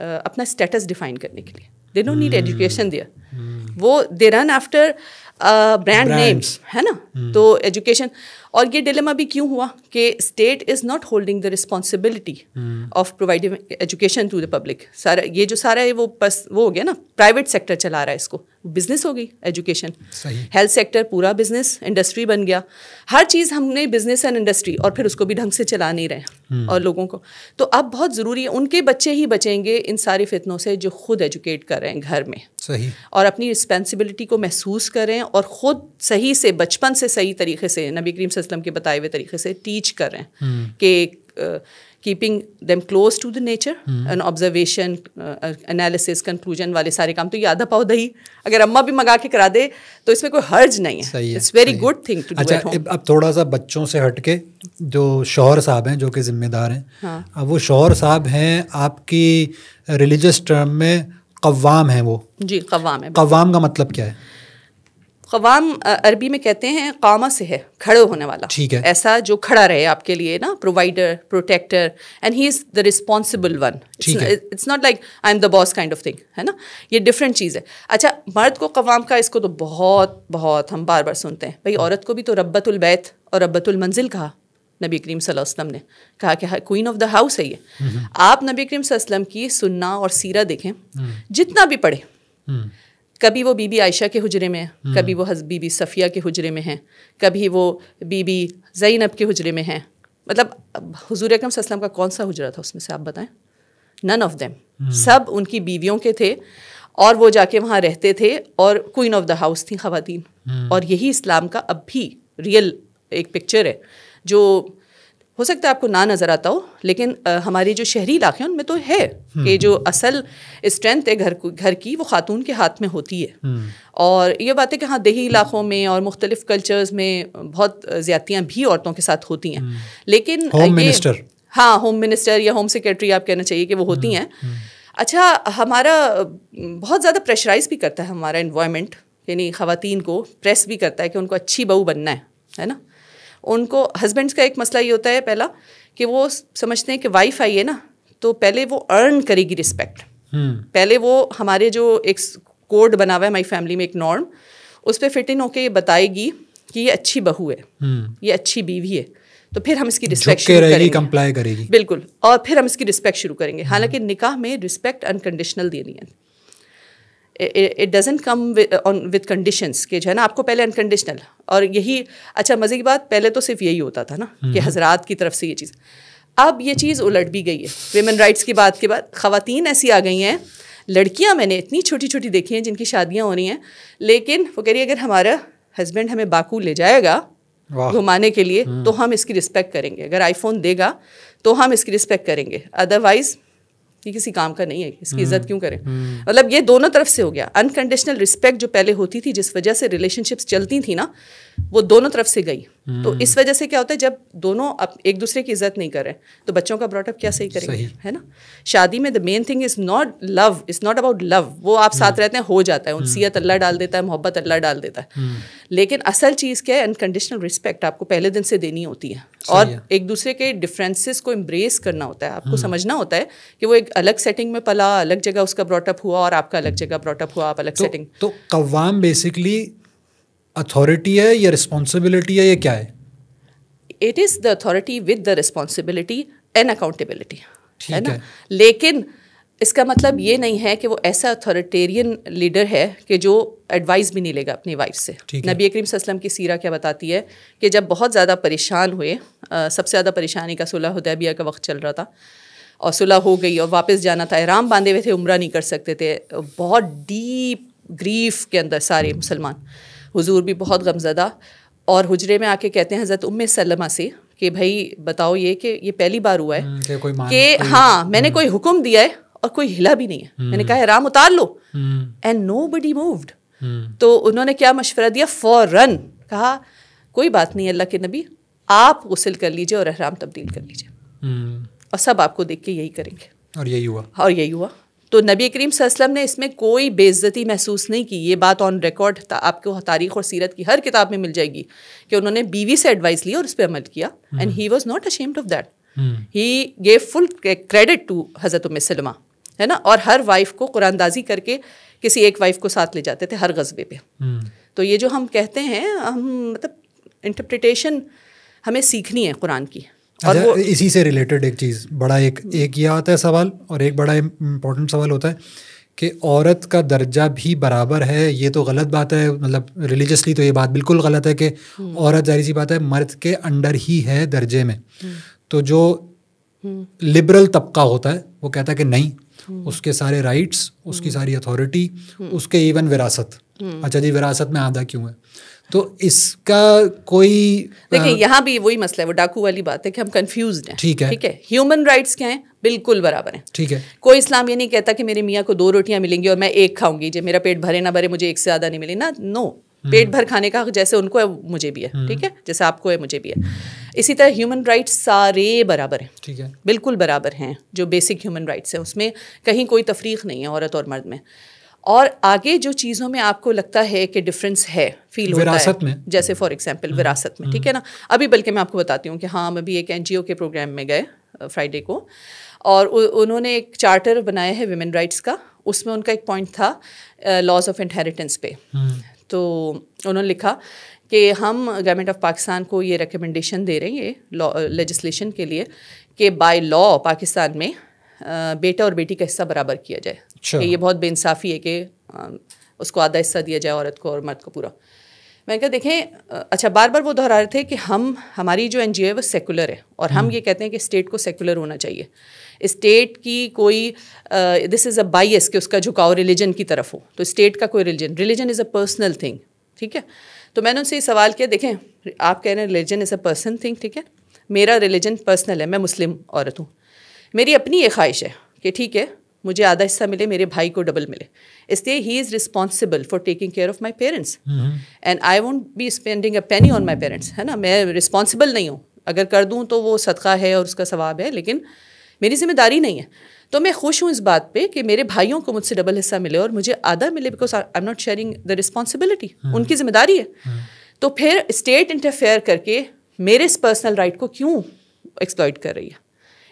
S1: अपना स्टेटस डिफाइन करने के लिए दे डोंट नीड एजुकेशन दिया वो they run after brand names है ना हम्म। तो एजुकेशन और ये डिलेमा भी क्यों हुआ कि state is not holding the responsibility of providing education to the public सारा ये जो सारा है वो बस वो हो गया ना प्राइवेट सेक्टर चला रहा है इसको बिजनेस हो गई एजुकेशन हेल्थ सेक्टर पूरा बिजनेस इंडस्ट्री बन गया हर चीज़ हमने बिजनेस एंड इंडस्ट्री और फिर उसको भी ढंग से चला नहीं रहे hmm. और लोगों को तो अब बहुत ज़रूरी है उनके बच्चे ही बचेंगे इन सारे फितनों से जो खुद एजुकेट कर रहे हैं घर में सही और अपनी रिस्पॉन्सिबिलिटी को महसूस करें और ख़ुद सही से बचपन से सही तरीके से नबी करीम वसल्लम के बताए हुए तरीके से टीच कर रहे हैं हम्म। कि keeping them close to the nature and observation analysis conclusion वाले सारे काम तो ये आधा पाव दही अगर अम्मा भी मंगा के करा दे तो इसमें कोई हर्ज
S2: नहीं है it's very
S1: good thing to अच्छा
S2: अब थोड़ा सा बच्चों से हट के जो शोहर साहब हैं जो कि जिम्मेदार हैं हाँ। वो शोहर साहब हैं आपकी रिलीजियस टर्म में कवाम है वो जी कवाम है कवाम का मतलब क्या है
S1: कवाम अरबी में कहते हैं कामा से है खड़े होने वाला ठीक है ऐसा जो खड़ा रहे आपके लिए ना provider protector and he is the responsible one it's not like I am the boss kind of thing है ना ये डिफरेंट चीज़ है अच्छा मर्द को कवाम का इसको तो बहुत बहुत हम बार बार सुनते हैं भाई औरत को भी तो रब्बतुलबैत और रब्बतुलमंजिल कहा नबी करीम वसल्लम ने कहा कि क्वीन ऑफ द हाउस है ये हम्म। आप नबी करीम वसल्लम की सुनना और सीरा देखें हम्म। जितना भी पढ़े हम्म। कभी वो बीबी आयशा के हजरे हम्म। में है कभी वो बीबी सफ़िया के हजरे में हैं कभी वो बीबी जैनब के हजरे में हैं मतलब हजूर अकम सलम का कौन सा हजरा था उसमें से आप बताएं नन ऑफ देम सब उनकी बीवियों के थे और वो जाके वहाँ रहते थे और क्वीन ऑफ द हाउस थी खातन हम्म। और यही इस्लाम का अब भी रियल एक पिक्चर है जो हो सकता है आपको ना नज़र आता हो लेकिन आ, हमारे जो शहरी इलाके हैं उनमें तो है हम्म, कि जो हम्म। असल स्ट्रेंथ है घर घर की वो खातून के हाथ में होती है हम्म। और ये बात है कि हाँ दही इलाकों में और मुख्तलिफ कल्चर्स में बहुत ज़्यादतियाँ भी औरतों के साथ होती हैं लेकिन होम मिनिस्टर हाँ होम मिनिस्टर या होम सेक्रेटरी आप कहना चाहिए कि वो होती हैं अच्छा हमारा बहुत ज़्यादा प्रेशराइज भी करता है हमारा इन्वायमेंट यानी ख़वान को प्रेस भी करता है कि उनको अच्छी बहू बनना है है ना उनको हस्बैंड्स का एक मसला ये होता है पहला कि वो समझते हैं कि वाइफ आई है ना तो पहले वो अर्न करेगी रिस्पेक्ट हम्म। पहले वो हमारे जो एक कोड बना हुआ है माई फैमिली में एक नॉर्म उस पर फिट इन होकर ये बताएगी कि ये अच्छी बहू है हम्म। ये अच्छी बीवी है तो फिर हम इसकी रिस्पेक्ट शुरू करेंगे कंप्लाई करेगी बिल्कुल और फिर हम इसकी रिस्पेक्ट शुरू करेंगे हालांकि निकाह में रिस्पेक्ट अनकंडीशनल देनी है it doesn't come on with conditions के जो है ना आपको पहले अनकंडीशनल और यही अच्छा मज़े की बात पहले तो सिर्फ यही होता था ना कि हम्म। हजरात की तरफ से ये चीज़ अब ये चीज़ उलट भी गई है वेमेन राइट्स की बात के बाद खातन ऐसी आ गई हैं लड़कियां मैंने इतनी छोटी छोटी देखी हैं जिनकी शादियां हो रही हैं लेकिन वो कह रही है अगर हमारा हस्बैंड हमें बाकू ले जाएगा घुमाने के लिए हम्म। तो हम इसकी रिस्पेक्ट करेंगे अगर आईफोन देगा तो हम इसकी रिस्पेक्ट करेंगे अदरवाइज़ ये किसी काम का नहीं है इसकी इज्जत हम्म, क्यों करें हम्म। मतलब ये दोनों तरफ से हो गया अनकंडीशनल रिस्पेक्ट जो पहले होती थी जिस वजह से रिलेशनशिप्स चलती थी ना वो दोनों तरफ से गई तो हम्म। इस वजह से क्या होता है जब दोनों अब एक दूसरे की इज्जत नहीं कर रहे तो बच्चों का ब्रॉटअप क्या सही करेंगे है ना शादी में the main thing is not love is not about love वो आप साथ हम्म। रहते हैं हो जाता है उनसीत हम्म। अल्लाह डाल देता है मोहब्बत अल्लाह डाल देता है लेकिन असल चीज़ क्या है अनकंडीशनल रिस्पेक्ट आपको पहले दिन से देनी होती है और है। एक दूसरे के डिफ्रेंसिस को एम्ब्रेस करना होता है आपको समझना होता है कि वो एक अलग सेटिंग में पला अलग जगह उसका ब्रॉटअप हुआ और आपका अलग जगह ब्रॉटअप हुआ आप अलग सेटिंग तो, तो
S2: कवाम बेसिकली अथॉरिटी है या रिस्पॉन्सिबिलिटी है या क्या है
S1: it is the authority with the responsibility and accountability है ना है। लेकिन इसका मतलब ये नहीं है कि वो ऐसा अथॉरिटेरियन लीडर है कि जो एडवाइस भी नहीं लेगा अपनी वाइफ से नबी करीम सलम की सीरा क्या बताती है कि जब बहुत ज़्यादा परेशान हुए आ, सबसे ज़्यादा परेशानी का सुलह उदैबिया का वक्त चल रहा था और सुलह हो गई और वापस जाना था आराम बांधे हुए थे उम्र नहीं कर सकते थे बहुत डीप ग्रीफ के अंदर सारे मुसलमान हुजूर भी बहुत गमजदा और हुजरे में आके कहते हैं हज़रत उम्मे सलमा से कि भाई बताओ ये कि ये पहली बार हुआ है
S2: हम्म, कि
S1: हाँ मैंने हम्म। कोई हुक्म दिया है और कोई हिला भी नहीं है हम्म। मैंने कहा राम उतार लो एंड नो बडी मूव्ड तो उन्होंने क्या मशवरा दिया फ़ौरन कहा कोई बात नहीं अल्लाह के नबी आप गसल कर लीजिए और अहराम तब्दील कर
S2: लीजिए
S1: और सब आपको देख के यही करेंगे और यही हुआ और यही हुआ तो नबी करीम वसल्लम ने इसमें कोई बेज़ती महसूस नहीं की ये बात ऑन रिकॉर्ड था आपको तारीख और सीरत की हर किताब में मिल जाएगी कि उन्होंने बीवी से एडवाइस ली और उस पर अमल किया and he was not ashamed of that he gave full credit to हज़रत उमसलमा है ना और हर वाइफ को कुरानदाजी करके किसी एक वाइफ को साथ ले जाते थे हर गजबे पे हम्म। तो ये जो हम कहते हैं हम मतलब इंटरप्रटेशन हमें सीखनी है कुरान की
S2: और अच्छा, वो इसी से रिलेटेड एक चीज़ बड़ा एक एक ये आता है सवाल और एक बड़ा इम्पोर्टेंट सवाल होता है कि औरत का दर्जा भी बराबर है ये तो गलत बात है मतलब रिलीजसली तो ये बात बिल्कुल गलत है कि हम्म। औरत जारी सी बात है मर्द के अंडर ही है दर्जे में हम्म। तो जो लिबरल हम्म। तबका होता है वो कहता है कि नहीं उसके सारे राइट्स उसकी सारी अथॉरिटी उसके इवन विरासत अच्छा जी विरासत में आधा क्यों है तो इसका कोई देखिए हाँ। यहाँ
S1: भी वही मसला है वो डाकू वाली बात है कि हम कंफ्यूज हैं ठीक है ठीक है ह्यूमन राइट्स क्या हैं बिल्कुल बराबर हैं ठीक है कोई इस्लाम ये नहीं कहता कि मेरे मियाँ को दो रोटियाँ मिलेंगी और मैं एक खाऊंगी जब मेरा पेट भरे ना भरे मुझे एक से ज़्यादा नहीं मिले ना नो हम्म। पेट भर खाने का जैसे उनको है मुझे भी है हम्म। ठीक है जैसे आपको है मुझे भी है इसी तरह ह्यूमन राइट्स सारे बराबर हैं ठीक है बिल्कुल बराबर हैं जो बेसिक ह्यूमन राइट्स हैं उसमें कहीं कोई तफरीक नहीं है औरत और मर्द में और आगे जो चीज़ों में आपको लगता है कि डिफरेंस है फील होता है में। जैसे फॉर एग्जांपल हम्म। विरासत में ठीक है ना हम्म। अभी बल्कि मैं आपको बताती हूँ कि हाँ हम अभी एक एनजीओ के प्रोग्राम में गए फ्राइडे को और उ, उन्होंने एक चार्टर बनाया है वेमेन राइट्स का उसमें उनका एक पॉइंट था लॉज ऑफ इनहेरिटेंस पे हम्म। तो उन्होंने लिखा कि हम गवर्नमेंट ऑफ पाकिस्तान को ये रिकमेंडेशन दे रहे हैं ये लेजिस्लेशन के लिए कि बाय लॉ पाकिस्तान में बेटा और बेटी का हिस्सा बराबर किया जाए अच्छा। कि ये बहुत बेानसाफी है कि उसको आधा हिस्सा दिया जाए औरत को और मर्द को पूरा मैंने कहा देखें अच्छा बार बार वो दोहरा रहे थे कि हम हमारी जो एन है वो सेकुलर है और हम हम्म। ये कहते हैं कि स्टेट को सेकुलर होना चाहिए स्टेट की कोई दिस इज़ अ बाइस कि उसका झुकाव रिलीजन की तरफ हो तो स्टेट का कोई religion religion is a personal thing ठीक है तो मैंने उनसे ये सवाल किया देखें आप कह रहे हैं religion is a personal thing ठीक है मेरा रिलीजन पर्सनल है मैं मुस्लिम औरत हूँ मेरी अपनी ये ख्वाहिश है कि ठीक है मुझे आधा हिस्सा मिले मेरे भाई को डबल मिले इसलिए he is responsible for taking care of my parents
S3: and
S1: I won't be spending a penny on my parents है ना मैं रिस्पॉन्सिबल नहीं हूँ अगर कर दूँ तो वो सदका है और उसका सवाब है लेकिन मेरी जिम्मेदारी नहीं है तो मैं खुश हूँ इस बात पे कि मेरे भाइयों को मुझसे डबल हिस्सा मिले और मुझे आधा मिले because I am not sharing the responsibility उनकी जिम्मेदारी है हम्म। तो फिर स्टेट इंटरफेयर करके मेरे इस पर्सनल राइट को क्यों एक्सप्लॉयट कर रही है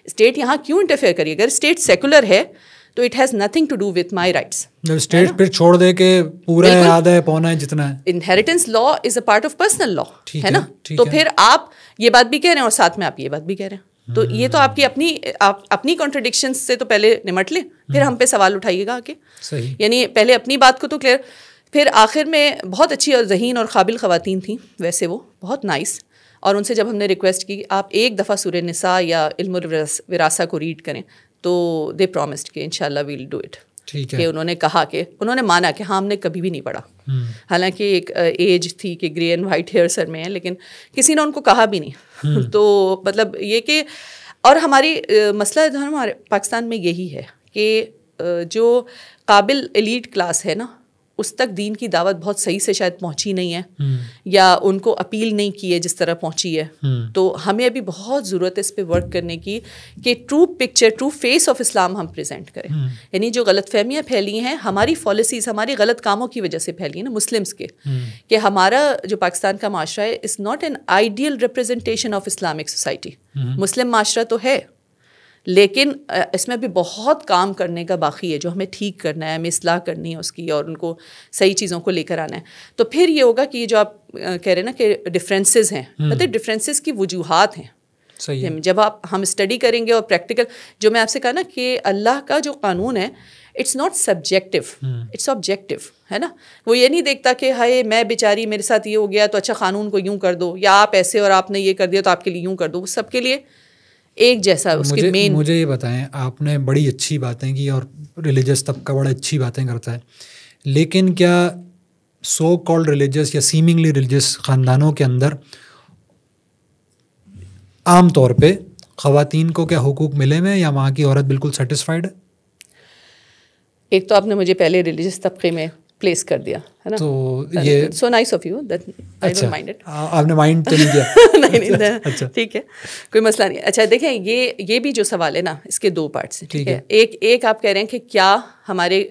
S1: स्टेट यहाँ क्यों इंटरफेयर करिए अगर स्टेट सेकुलर है तो it has nothing to do with my
S2: right state फिर छोड़ दे के पूरा है आधा है पौना है जितना है
S1: inheritance law is a part of personal law है ना तो है. फिर आप ये बात भी कह रहे हैं और साथ में आप ये बात भी कह रहे हैं तो ये तो आपकी अपनी आप अपनी कॉन्ट्रडिक्शन से तो पहले निमट लें फिर हम पे सवाल उठाइएगा आके यानी पहले अपनी बात को तो क्लियर फिर आखिर में बहुत अच्छी और जहीन और काबिल ख़वातीन थी वैसे वो बहुत नाइस और उनसे जब हमने रिक्वेस्ट की आप एक दफ़ा सूर्य निसा या इल्म विरासा को रीड करें तो दे प्रॉमिस्ड कि इन शाला वील डू इट कि उन्होंने कहा कि उन्होंने माना कि हाँ हमने कभी भी नहीं पढ़ा हम्म। हालांकि एक एज थी कि ग्रे एंड वाइट हेयर सर में है लेकिन किसी ने उनको कहा भी नहीं हम्म। (laughs) तो मतलब ये कि और हमारी मसला हमारे पाकिस्तान में यही है कि जो काबिल एलीट क्लास है ना उस तक दीन की दावत बहुत सही से शायद पहुंची नहीं है हम्म। या उनको अपील नहीं की है जिस तरह पहुंची है हम्म। तो हमें अभी बहुत ज़रूरत है इस पर वर्क करने की कि true picture true face of Islam हम प्रेजेंट करें हम्म। यानी जो गलत फहमियाँ फैली हैं हमारी पॉलिसीज़ हमारे गलत कामों की वजह से फैली है ना मुस्लिम्स के कि हमारा जो पाकिस्तान का माशरा है is not an ideal representation of Islamic society Muslim माशरा तो है लेकिन इसमें भी बहुत काम करने का बाकी है जो हमें ठीक करना है हमें असलाह करनी है उसकी और उनको सही चीज़ों को लेकर आना है तो फिर ये होगा कि ये जो आप कह रहे हैं ना कि डिफरेंसेस हैं मतलब हम्म। डिफरेंसेस की वजूहत हैं सही है। जब आप हम स्टडी करेंगे और प्रैक्टिकल जो मैं आपसे कहा ना कि अल्लाह का जो कानून है it's not subjective it's objective है ना वो ये नहीं देखता कि हाय मैं बेचारी मेरे साथ ये हो गया तो अच्छा कानून को यूँ कर दो या आप ऐसे और आपने ये कर दिया तो आपके लिए यूँ कर दो सबके लिए एक जैसा उसके मेन
S2: मुझे ये बताएं आपने बड़ी अच्छी बातें की और रिलीजियस तबका बड़ा अच्छी बातें करता है लेकिन क्या सो कॉल्ड रिलीजियस या सीमिंगली रिलीजियस ख़ानदानों के अंदर आम तौर पे ख़वातीन को क्या हकूक़ मिले हुए या वहाँ की औरत बिल्कुल सेटिस्फाइड है
S1: एक तो आपने मुझे पहले रिलीजियस तबके में प्लेस कर दिया है ना तो ये so nice of you that I don't mind it आपने
S2: माइंड तो नहीं किया (laughs) नहीं नहीं अच्छा ठीक
S1: है कोई मसला नहीं अच्छा देखें ये ये भी जो सवाल है ना इसके दो पार्ट हैं ठीक है एक एक आप कह रहे हैं कि क्या हमारे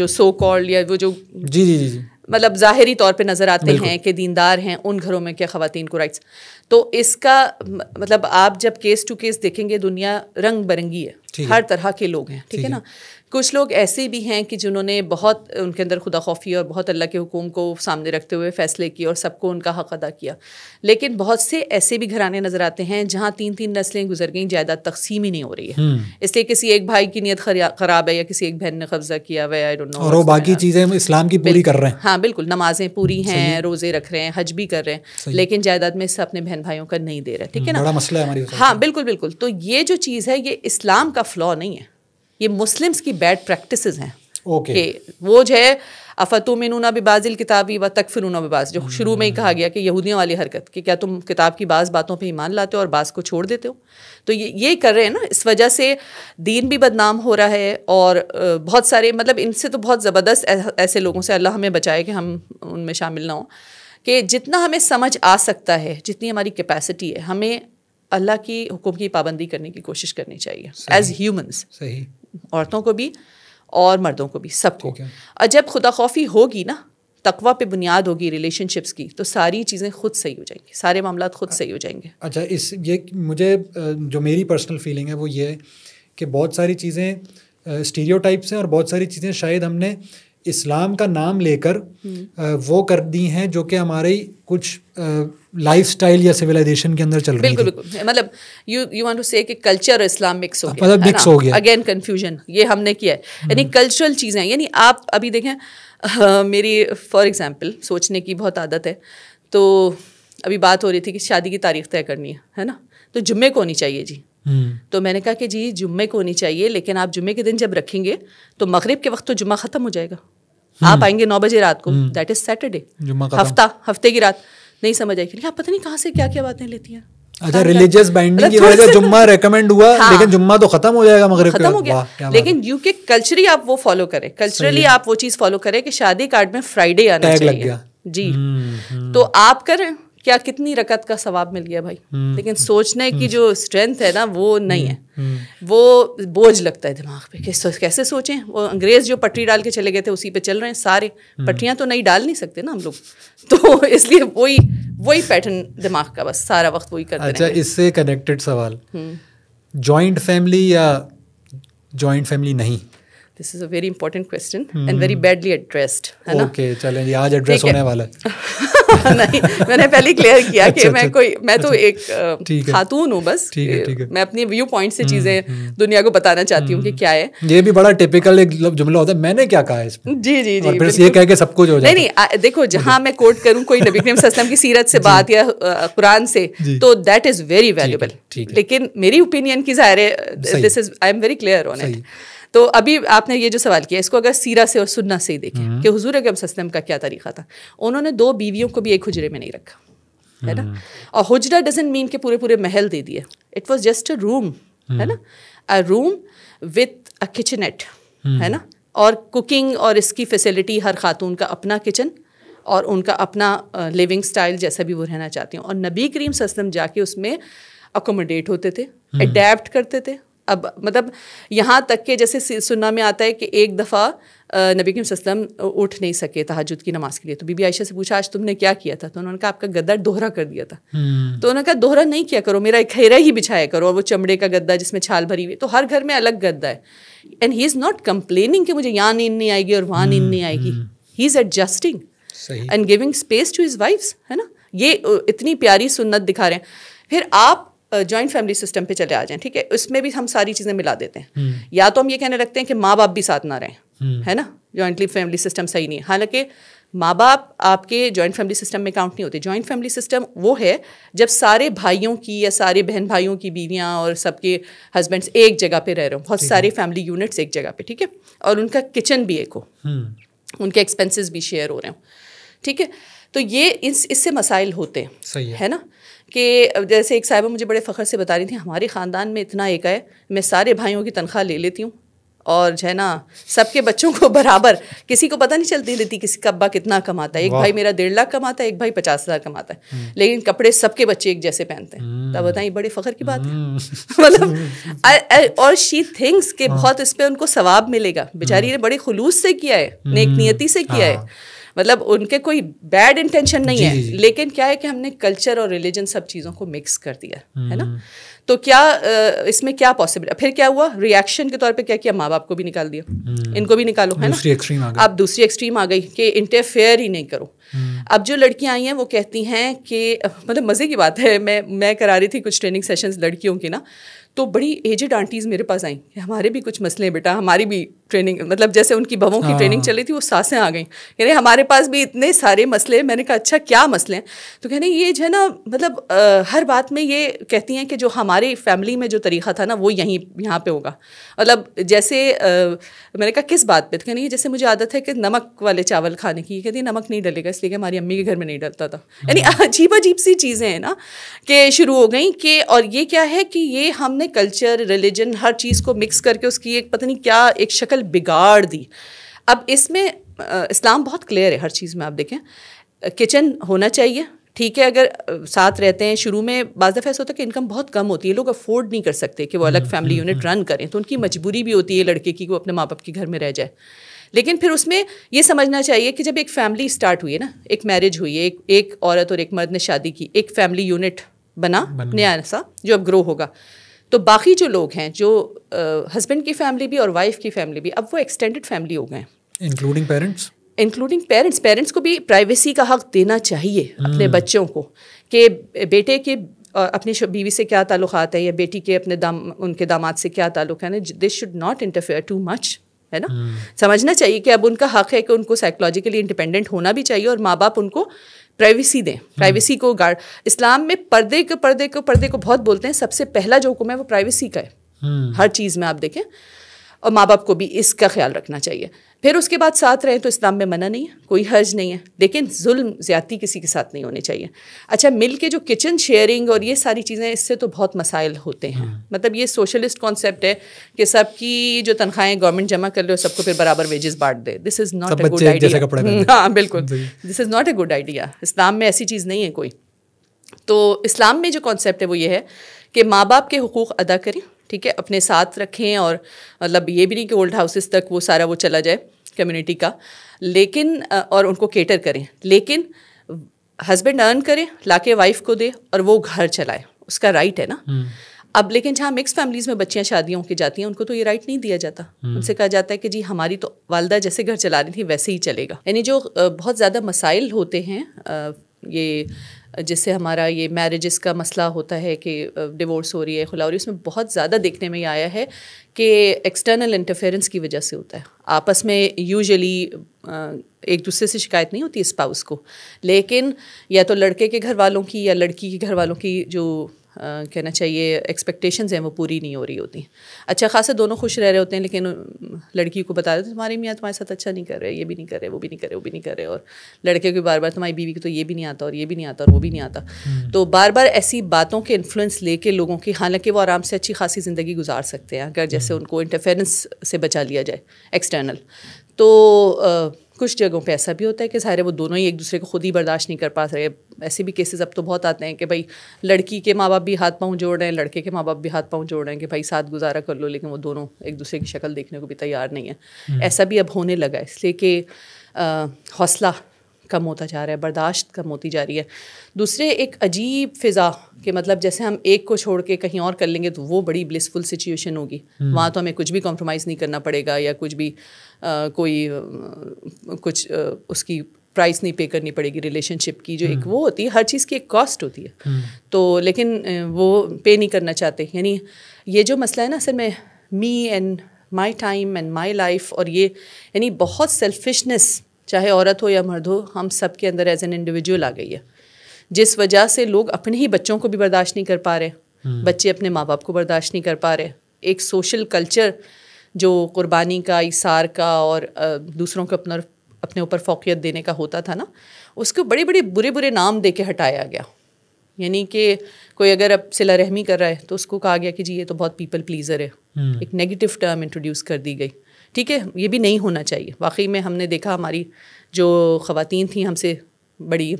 S1: जो सो कॉल्ड या वो जो जी जी जी मतलब ज़ाहरी तौर पे नज़र आते हैं कि दीनदार हैं उन घरों में क्या ख़वान को राइट्स तो इसका मतलब आप जब केस टू केस देखेंगे दुनिया रंग बरंगी है हर तरह के लोग हैं ठीक है ना कुछ लोग ऐसे भी हैं कि जिन्होंने बहुत उनके अंदर खुदा खौफी और बहुत अल्लाह के हुकूम को सामने रखते हुए फ़ैसले किए और सबको उनका हक अदा किया लेकिन बहुत से ऐसे भी घराने नज़र आते हैं जहाँ तीन तीन नस्लें गुजर गई जायदाद तकसीम ही नहीं हो रही है हम्म। इसलिए किसी एक भाई की नीयत ख़राब है या किसी एक बहन ने कब्ज़ा किया हुआ आई डोंट
S2: नो और बाकी चीज़ें इस्लाम की पूरी कर रहे हैं
S1: हाँ बिल्कुल नमाजें पूरी हम्म, हैं रोज़े रख रहे हैं हज भी कर रहे हैं लेकिन जायदाद में से अपने बहन भाइयों का नहीं दे रहे ठीक है हम्म, ना मसला है हाँ बिल्कुल बिल्कुल तो ये जो चीज़ है ये इस्लाम का फ्लॉ नहीं है ये मुस्लिम्स की बैड प्रैक्टिस हैं
S2: ओके okay.
S1: वो जो है अफतुमिनुना बिबाजिल किताबी व तकफिरुना बिबाज जो शुरू में ही कहा गया कि यहूदियों वाली हरकत कि क्या तुम किताब की बाज़ बातों पे ईमान लाते हो और बाज़ को छोड़ देते हो तो ये ये कर रहे हैं ना इस वजह से दीन भी बदनाम हो रहा है और बहुत सारे मतलब इनसे तो बहुत ज़बरदस्त ऐसे लोगों से अल्लाह हमें बचाए कि हम उनमें शामिल ना हों कि जितना हमें समझ आ सकता है जितनी हमारी कैपेसिटी है हमें अल्लाह की हुक्म की पाबंदी करने की कोशिश करनी चाहिए एज ह्यूमन्स सही औरतों को भी और मर्दों को भी सबको और जब खुदा खौफी होगी ना तकवा पे बुनियाद होगी रिलेशनशिप्स की तो सारी चीज़ें खुद सही हो जाएंगी सारे मामला खुद सही हो जाएंगे
S2: अच्छा इस ये मुझे जो मेरी पर्सनल फीलिंग है वो ये है कि बहुत सारी चीज़ें स्टीरियोटाइप्स हैं और बहुत सारी चीज़ें शायद हमने इस्लाम का नाम लेकर हम्म। वो कर दी हैं जो कि हमारे कुछ लाइफ स्टाइल या सिविलाइजेशन के अंदर चल रही बिल्कुल
S1: मतलब यू यू वांट टू से कि कल्चर इस्लाम मिक्स हो गया मतलब मिक्स हो गया अगेन कंफ्यूजन ये हमने किया है हम्म। यानी कल्चरल चीज़ें यानी आप अभी देखें मेरी फॉर एग्जांपल सोचने की बहुत आदत है तो अभी बात हो रही थी कि शादी की तारीख तय करनी है है ना तो जुम्मे को होनी चाहिए जी हम्म। तो मैंने कहा कि जी जुम्मे को होनी चाहिए लेकिन आप जुम्मे के दिन जब रखेंगे तो मगरब के वक्त तो जुम्मा ख़त्म हो जाएगा
S2: हम्म। आप आएंगे
S1: नौ बजे रात को दैट इज़ सैटरडे हफ्ता हफ्ते की रात नहीं समझ आई क्योंकि आप पता नहीं कहाँ से क्या क्या बातें लेती हैं अच्छा रिलीजियस मतलब बाइंडिंग की वजह से जुम्मा
S2: रेकमेंड हुआ हाँ, लेकिन जुम्मा तो खत्म हो जाएगा मगरिब खत्म हो गया लेकिन
S1: यूके कल्चरली आप वो फॉलो करें कल्चरली आप वो चीज फॉलो करें कि शादी कार्ड में फ्राइडे आना चाहिए जी
S3: हम्म,
S1: तो आप करें क्या कितनी रकत का सवाब मिल गया भाई हम्म, लेकिन सोचने की हम्म। जो स्ट्रेंथ है ना वो नहीं है हम्म, वो बोझ लगता है दिमाग पे कैसे कैसे सोचें वो अंग्रेज जो पटरी डाल के चले गए थे उसी पे चल रहे हैं सारे पटरियां तो नहीं डाल नहीं सकते ना हम लोग तो (laughs) इसलिए वही वही पैटर्न दिमाग का बस सारा वक्त वही करते अच्छा
S2: इससे कनेक्टेड सवाल जॉइंट फैमिली या जॉइंट फैमिली नहीं
S1: this is a very important question and very badly addressed है ना ओके
S2: चलें ये आज एड्रेस होने वाला है
S1: (laughs) नहीं मैंने पहले क्लियर किया (laughs) अच्छा, कि मैं अच्छा। कोई मैं तो अच्छा। एक खातून हूँ बस ठीक है, ठीक है। मैं अपने व्यू पॉइंट से हम्म, चीजें हम्म। दुनिया को बताना चाहती हूँ कि हम्म। क्या है
S2: ये भी बड़ा टिपिकल एक जुमला होता है मैंने क्या कहा इसमें
S1: जी जी जी फिर ये कह
S2: के सब कुछ हो जाए नहीं
S1: नहीं देखो जहाँ मैं कोट करूँ कोई नबी करीम सस्लम की सीरत से (laughs) बात या कुरान से तो दैट इज वेरी वैल्यूबल लेकिन मेरी ओपिनियन की जाहिर है this is I am very clear on it तो अभी आपने ये जो सवाल किया इसको अगर सीरा से और सुन्ना से ही देखें हम्म। कि हजूर अगम सस्तम का क्या तरीका था उन्होंने दो बीवियों को भी एक हजरे में नहीं रखा है ना हम्म। और हजरा डजेंट मीन के पूरे पूरे महल दे दिए it was just a room है ना a room with a kitchenette है हम्म। ना और कुकिंग और इसकी फैसिलिटी हर खातून का अपना किचन और उनका अपना लिविंग स्टाइल जैसा भी वो रहना चाहती हूँ और नबी करीम सस्लम जाके उसमें अकोमोडेट होते थे अडेप्ट करते थे अब मतलब यहाँ तक के जैसे सुनना में आता है कि एक दफ़ा नबी करीम वसल्लम उठ नहीं सके तहजद की नमाज के लिए तो बीबी आयशा से पूछा आज तुमने क्या किया था तो उन्होंने कहा आपका गद्दा दोहरा कर दिया था हम्म। तो उन्होंने कहा दोहरा नहीं किया करो मेरा एक खेरा ही बिछाया करो और वो चमड़े का गद्दा जिसमें छाल भरी हुई तो हर घर में अलग गद्दा है and he is not complaining कि मुझे यहाँ नींद नहीं आएगी और वहाँ नींद हम्म, नहीं आएगी he is adjusting and giving space to his wife's है ना ये इतनी प्यारी सुन्नत दिखा रहे हैं फिर आप जॉइंट फैमिली सिस्टम पे चले आ जाएं ठीक है उसमें भी हम सारी चीज़ें मिला देते हैं हम्म। या तो हम ये कहने लगते हैं कि माँ बाप भी साथ ना रहें हम्म। है ना जॉइंटली फैमिली सिस्टम सही नहीं है हालांकि माँ बाप आपके जॉइंट फैमिली सिस्टम में काउंट नहीं होते जॉइंट फैमिली सिस्टम वो है जब सारे भाइयों की या सारे बहन भाइयों की बीवियाँ और सबके हस्बैंड्स एक जगह पे रह रहे हो बहुत सारे फैमिली यूनिट्स एक जगह पे ठीक है और उनका किचन भी एक हो
S3: हम्म।
S1: उनके एक्सपेंसेस भी शेयर हो रहे हो ठीक है तो ये इस इससे मसाइल होते हैं है, है ना कि जैसे एक साहिबा मुझे बड़े फ़ख्र से बता रही थी हमारे ख़ानदान में इतना एक है मैं सारे भाइयों की तनख्वाह ले लेती हूँ और जो है ना सबके बच्चों को बराबर किसी को पता नहीं चलती रहती किसी का अब्बा कितना कमाता है एक भाई मेरा डेढ़ लाख कमाता है एक भाई पचास हज़ार कमाता है हम्म। लेकिन कपड़े सबके बच्चे एक जैसे पहनते हैं तब तो हम्म। बताएं बड़े फ़ख्र की बात है हम्म। (laughs) मतलब (laughs) और शी थिंग्स के बहुत इस पर उनको सवाब मिलेगा बेचारी ने बड़े खलूस से किया है नेक नियति से किया है हाँ। मतलब उनके कोई बैड इंटेंशन नहीं जी, है जी, लेकिन क्या है कि हमने कल्चर और रिलीजन सब चीज़ों को मिक्स कर दिया है ना हम्म। तो क्या इसमें क्या पॉसिबल फिर क्या हुआ रिएक्शन के तौर पे क्या किया माँ बाप को भी निकाल दिया हम्म। इनको भी निकालो है ना अब दूसरी एक्सट्रीम आ गई कि इंटरफेयर ही नहीं करो हम्म। अब जो लड़कियाँ आई हैं वो कहती हैं कि मतलब मज़े की बात है मैं मैं करा रही थी कुछ ट्रेनिंग सेशंस लड़कियों की ना तो बड़ी एजेड आंटीज़ मेरे पास आई हमारे भी कुछ मसले हैं बेटा हमारी भी ट्रेनिंग मतलब जैसे उनकी भवों की ट्रेनिंग हाँ। चली थी वो सासें आ गई यानी हमारे पास भी इतने सारे मसले हैं मैंने कहा अच्छा क्या मसले हैं तो कहने ये जो है ना मतलब आ, हर बात में ये कहती हैं कि जो हमारे फैमिली में जो तरीका था ना वो यहीं यहाँ पर होगा मतलब जैसे आ, मैंने कहा किस बात पर तो कहने जैसे मुझे आदत है कि नमक वाले चावल खाने की कहती नमक नहीं डलेगा इसलिए कि हमारी अम्मी के घर में नहीं डलता था यानी हाँ। अजीब अजीब सी चीज़ें हैं ना कि शुरू हो गई कि और ये क्या है कि ये हम हमने कल्चर रिलीजन हर चीज़ को मिक्स करके उसकी एक पता नहीं क्या एक शक्ल बिगाड़ दी अब इसमें इस्लाम बहुत क्लियर है हर चीज़ में आप देखें किचन होना चाहिए ठीक है अगर साथ रहते हैं शुरू में बाज़ दफ़ा ऐसा होता है कि इनकम बहुत कम होती है लोग अफोर्ड नहीं कर सकते कि वो अलग फैमिली यूनिट रन करें तो उनकी मजबूरी भी होती है लड़के की कि वो अपने माँ बाप के घर में रह जाए लेकिन फिर उसमें ये समझना चाहिए कि जब एक फैमिली स्टार्ट हुई है ना एक मैरिज हुई है एक एक औरत और एक मर्द ने शादी की एक फैमिली यूनिट बना नया सा जो अब ग्रो होगा तो बाकी जो लोग हैं जो हस्बैंड की फैमिली भी और वाइफ की फैमिली भी अब वो एक्सटेंडेड फैमिली हो गए
S2: including parents
S1: including parents parents को भी प्राइवेसी का हक देना चाहिए अपने hmm. बच्चों को कि बेटे के अपनी बीवी से क्या ताल्लुक है या बेटी के अपने दाम उनके दामाद से क्या ताल्लुक है this should not interfere too much है ना hmm. समझना चाहिए कि अब उनका हक है कि उनको साइकोलॉजिकली इंडिपेंडेंट होना भी चाहिए और माँ बाप उनको प्राइवेसी दें प्राइवेसी को गार्ड इस्लाम में पर्दे के पर्दे को पर्दे को बहुत बोलते हैं सबसे पहला जो हुक्म है वो प्राइवेसी का है हम्म। हर चीज़ में आप देखें और माँ बाप को भी इसका ख्याल रखना चाहिए फिर उसके बाद साथ रहें तो इस्लाम में मना नहीं है कोई हर्ज नहीं है लेकिन जुल्म ज्यादा किसी के साथ नहीं होने चाहिए अच्छा मिल के जो किचन शेयरिंग और ये सारी चीज़ें इससे तो बहुत मसाइल होते हैं हाँ। मतलब ये सोशलिस्ट कॉन्सेप्ट है कि सबकी जो तनख्वाहें गवर्नमेंट जमा कर ले और सबको फिर बराबर वेजेस बांट दे this is not a good idea हाँ बिल्कुल this is not a good idea Islam में ऐसी चीज़ नहीं है कोई तो इस्लाम में जो कॉन्सेप्ट है वो ये है कि माँ बाप के हकूक़ अदा करें ठीक है अपने साथ रखें और मतलब ये भी नहीं कि ओल्ड हाउसेस तक वो सारा वो चला जाए कम्युनिटी का लेकिन और उनको केटर करें लेकिन हस्बैंड अर्न ला लाके वाइफ को दे और वो घर चलाए उसका राइट है ना हम्म। अब लेकिन जहाँ मिक्स फैमिलीज़ में बच्चियाँ शादियों के जाती हैं उनको तो ये राइट नहीं दिया जाता हम्म। उनसे कहा जाता है कि जी हमारी तो वालदा जैसे घर चला रही थी वैसे ही चलेगा यानी जो बहुत ज़्यादा मसाइल होते हैं ये जिससे हमारा ये मैरिजेस का मसला होता है कि डिवोर्स हो रही है खुला हो रही है उसमें बहुत ज़्यादा देखने में आया है कि एक्सटर्नल इंटरफेरेंस की वजह से होता है आपस में यूजली एक दूसरे से शिकायत नहीं होती पाउस को लेकिन या तो लड़के के घर वालों की या लड़की के घर वालों की जो कहना चाहिए एक्सपेक्टेशंस हैं वो पूरी नहीं हो रही होती अच्छा खासा दोनों खुश रह रहे होते हैं लेकिन लड़की को बता रहे थे तुम्हारी मियाँ तुम्हारे साथ अच्छा नहीं कर रहे ये भी नहीं कर रहे वो भी नहीं कर रहे वो भी नहीं कर रहे और लड़के को बार बार तुम्हारी बीवी को तो ये भी नहीं आता और ये भी नहीं आता और वो भी नहीं आता हम्म। तो बार बार ऐसी बातों के इन्फ्लुएंस लेके लोगों की हालांकि वो आराम से अच्छी खासी ज़िंदगी गुजार सकते हैं अगर जैसे हम्म। उनको इंटरफेरेंस से बचा लिया जाए एक्सटर्नल तो कुछ जगहों पे ऐसा भी होता है कि सारे वो दोनों ही एक दूसरे को खुद ही बर्दाश्त नहीं कर पा रहे ऐसे भी केसेस अब तो बहुत आते हैं कि भाई लड़की के माँ बाप भी हाथ पाँव जोड़ रहे हैं लड़के के माँ बाप भी हाथ पाँव जोड़ रहे हैं कि भाई साथ गुजारा कर लो लेकिन वो दोनों एक दूसरे की शक्ल देखने को भी तैयार नहीं है हम्म। ऐसा भी अब होने लगा इसलिए कि हौसला कम होता जा रहा है बर्दाश्त कम होती जा रही है दूसरे एक अजीब फ़िज़ा के मतलब जैसे हम एक को छोड़ के कहीं और कर लेंगे तो वो बड़ी ब्लिसफुल सिचुएशन होगी हम्म। वहाँ तो हमें कुछ भी कॉम्प्रोमाइज़ नहीं करना पड़ेगा या कुछ भी आ, कोई आ, कुछ आ, उसकी प्राइस नहीं पे करनी पड़ेगी रिलेशनशिप की जो एक हम्म। वो होती है हर चीज़ की एक कॉस्ट होती है हम्म। तो लेकिन वो पे नहीं करना चाहते यानी ये जो मसला है ना सर मैं me and my time and my life और ये यानी बहुत सेल्फिशनेस चाहे औरत हो या मर्द हो हम सब के अंदर एज एन इंडिविजुअल आ गई है जिस वजह से लोग अपने ही बच्चों को भी बर्दाश्त नहीं कर पा रहे हम्म। बच्चे अपने माँ बाप को बर्दाश्त नहीं कर पा रहे एक सोशल कल्चर जो कुर्बानी का इसार का और दूसरों को अपना अपने ऊपर फोकियत देने का होता था ना उसको बड़े बड़े बुरे बुरे नाम दे के हटाया गया यानी कि कोई अगर अब सिला रहमी कर रहा है तो उसको कहा गया कि जी ये तो बहुत पीपल प्लीजर है हम्म। एक नेगेटिव टर्म इंट्रोड्यूस कर दी गई ठीक है ये भी नहीं होना चाहिए वाकई में हमने देखा हमारी जो ख़वान थी हमसे बड़ी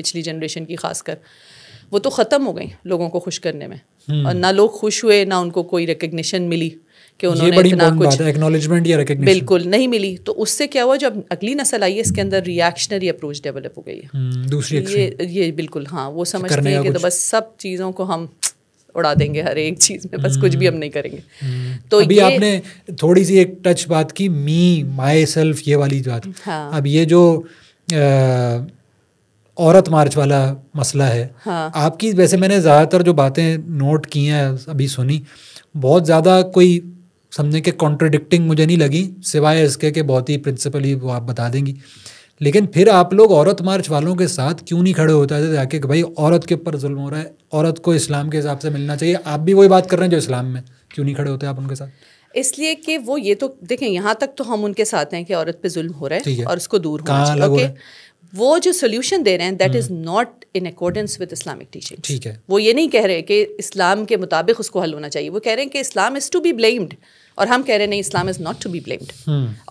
S1: पिछली जनरेशन की खासकर वो तो ख़त्म हो गई लोगों को खुश करने में हम्म। और ना लोग खुश हुए ना उनको कोई रिकग्निशन मिली कि उन्होंने इतना कुछ एक्नॉलेजमेंट या रिकग्निशन बिल्कुल नहीं मिली तो उससे क्या हुआ जब अगली नस्ल आई है इसके अंदर रिएक्शनरी अप्रोच डेवलप हो गई है हम्म, दूसरी ये ये बिल्कुल हाँ वो समझते हैं कि तो बस सब चीज़ों को हम उड़ा देंगे हर एक चीज में बस कुछ भी हम नहीं करेंगे
S2: तो अभी ये, आपने थोड़ी सी एक टच बात की मी माई सेल्फ ये वाली बात हाँ, अब ये जो आ, औरत मार्च वाला मसला है हाँ, आपकी वैसे मैंने ज़्यादातर जो बातें नोट की हैं अभी सुनी बहुत ज़्यादा कोई समझने के कॉन्ट्रोडिक्टिंग मुझे नहीं लगी सिवाय इसके कि बहुत ही प्रिंसिपली वो आप बता देंगी लेकिन फिर आप लोग औरत मार्च वालों के साथ क्यों नहीं खड़े होते थे जाके कि भाई औरत के ऊपर जुल्म हो रहा है औरत को इस्लाम के हिसाब से मिलना चाहिए आप भी वही बात कर रहे हैं जो इस्लाम में क्यों नहीं खड़े होते आप उनके साथ
S1: इसलिए कि वो ये तो देखें यहाँ तक तो हम उनके साथ हैं कि औरत पे जुल्म हो रहा है और उसको दूर होना चाहिए
S3: ओके
S1: वो जो सोल्यूशन दे रहे हैं that is not in accordance with Islamic teaching ठीक है वो ये नहीं कह रहे कि इस्लाम के मुताबिक उसको हल होना चाहिए वो कह रहे हैं कि Islam is to be blamed और हम कह रहे हैं नहीं Islam is not to be blamed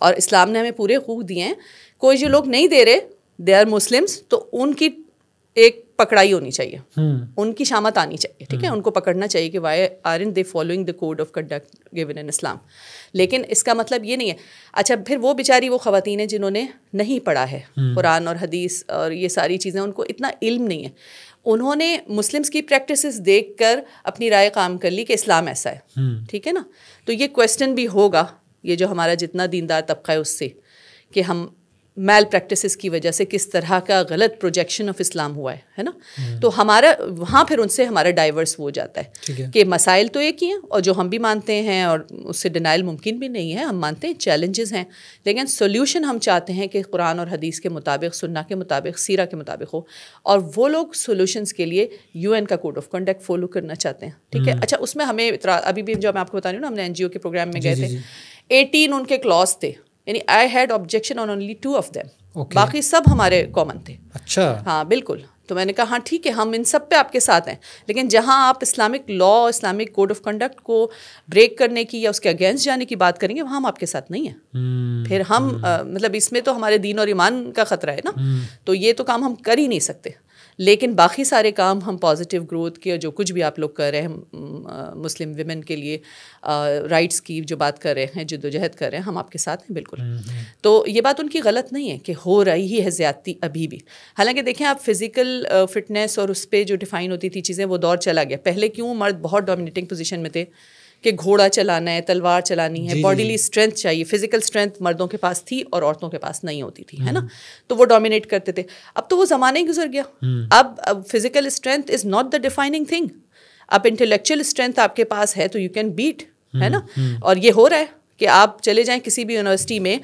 S1: और इस्लाम ने हमें पूरे हकूक दिए हैं कोई जो लोग नहीं दे रहे दे आर मुस्लिम्स तो उनकी एक पकड़ाई होनी चाहिए
S3: hmm.
S1: उनकी शामत आनी चाहिए ठीक hmm. है हम्म। उनको पकड़ना चाहिए कि why are in they following the code of conduct given in Islam लेकिन इसका मतलब ये नहीं है अच्छा फिर वो बेचारी वो खातन हैं जिन्होंने नहीं पढ़ा है हम्म। कुरान और हदीस और ये सारी चीज़ें उनको इतना इल्म नहीं है उन्होंने मुस्लिम्स की प्रैक्टिसेस देखकर अपनी राय काम कर ली कि इस्लाम ऐसा है ठीक है ना तो ये क्वेश्चन भी होगा ये जो हमारा जितना दीनदार तबका है उससे कि हम मेल प्रैक्टिस की वजह से किस तरह का गलत प्रोजेक्शन ऑफ इस्लाम हुआ है है ना तो हमारा वहाँ फिर उनसे हमारा डाइवर्स हो जाता है कि मसाइल तो एक ही हैं और जो हम भी मानते हैं और उससे डिनाइल मुमकिन भी नहीं है हम मानते हैं चैलेंजेस हैं लेकिन सोल्यूशन हम चाहते हैं कि कुरान और हदीस के मुताबिक सुन्ना के मुताबिक सीरा के मुताबिक हो और वो लोग सोल्यूशंस के लिए यू का कोड ऑफ कंडक्ट फॉलो करना चाहते हैं ठीक है हम्म। अच्छा उसमें हमें अभी भी जो मैं आपको बता रही हूँ ना हमने एन के प्रोग्राम में गए थे एटीन उनके क्लॉज थे यानी I had objection on only two of them बाकी सब हमारे कॉमन थे अच्छा हाँ बिल्कुल तो मैंने कहा हाँ ठीक है हम इन सब पे आपके साथ हैं लेकिन जहाँ आप Islamic law Islamic code of conduct को ब्रेक करने की या उसके अगेंस्ट जाने की बात करेंगे वहाँ हम आपके साथ नहीं हैं
S3: hmm.
S1: फिर हम hmm. हम्म। आ, मतलब इसमें तो हमारे दीन और ईमान का खतरा है ना hmm. तो ये तो काम हम कर ही नहीं सकते लेकिन बाकी सारे काम हम पॉजिटिव ग्रोथ के जो कुछ भी आप लोग कर रहे हैं मुस्लिम विमेन के लिए राइट्स की जो बात कर रहे हैं जदोजहद कर रहे हैं हम आपके साथ हैं बिल्कुल तो ये बात उनकी गलत नहीं है कि हो रही ही है ज़्यादती अभी भी हालांकि देखें आप फिज़िकल फिटनेस और उस पर जो डिफ़ाइन होती थी चीज़ें वो दौर चला गया पहले क्यों मर्द बहुत डोमिनेटिंग पोजिशन में थे कि घोड़ा चलाना है तलवार चलानी है बॉडीली स्ट्रेंथ चाहिए फिजिकल स्ट्रेंथ मर्दों के पास थी और औरतों के पास नहीं होती थी है ना हम्म। तो वो डोमिनेट करते थे अब तो वो ज़माना ही गुजर गया हम्म। अब physical strength is not the defining thing अब इंटेलेक्चुअल स्ट्रेंथ आपके पास है तो यू कैन बीट है हम्म, ना और ये हो रहा है कि आप चले जाएं किसी भी यूनिवर्सिटी में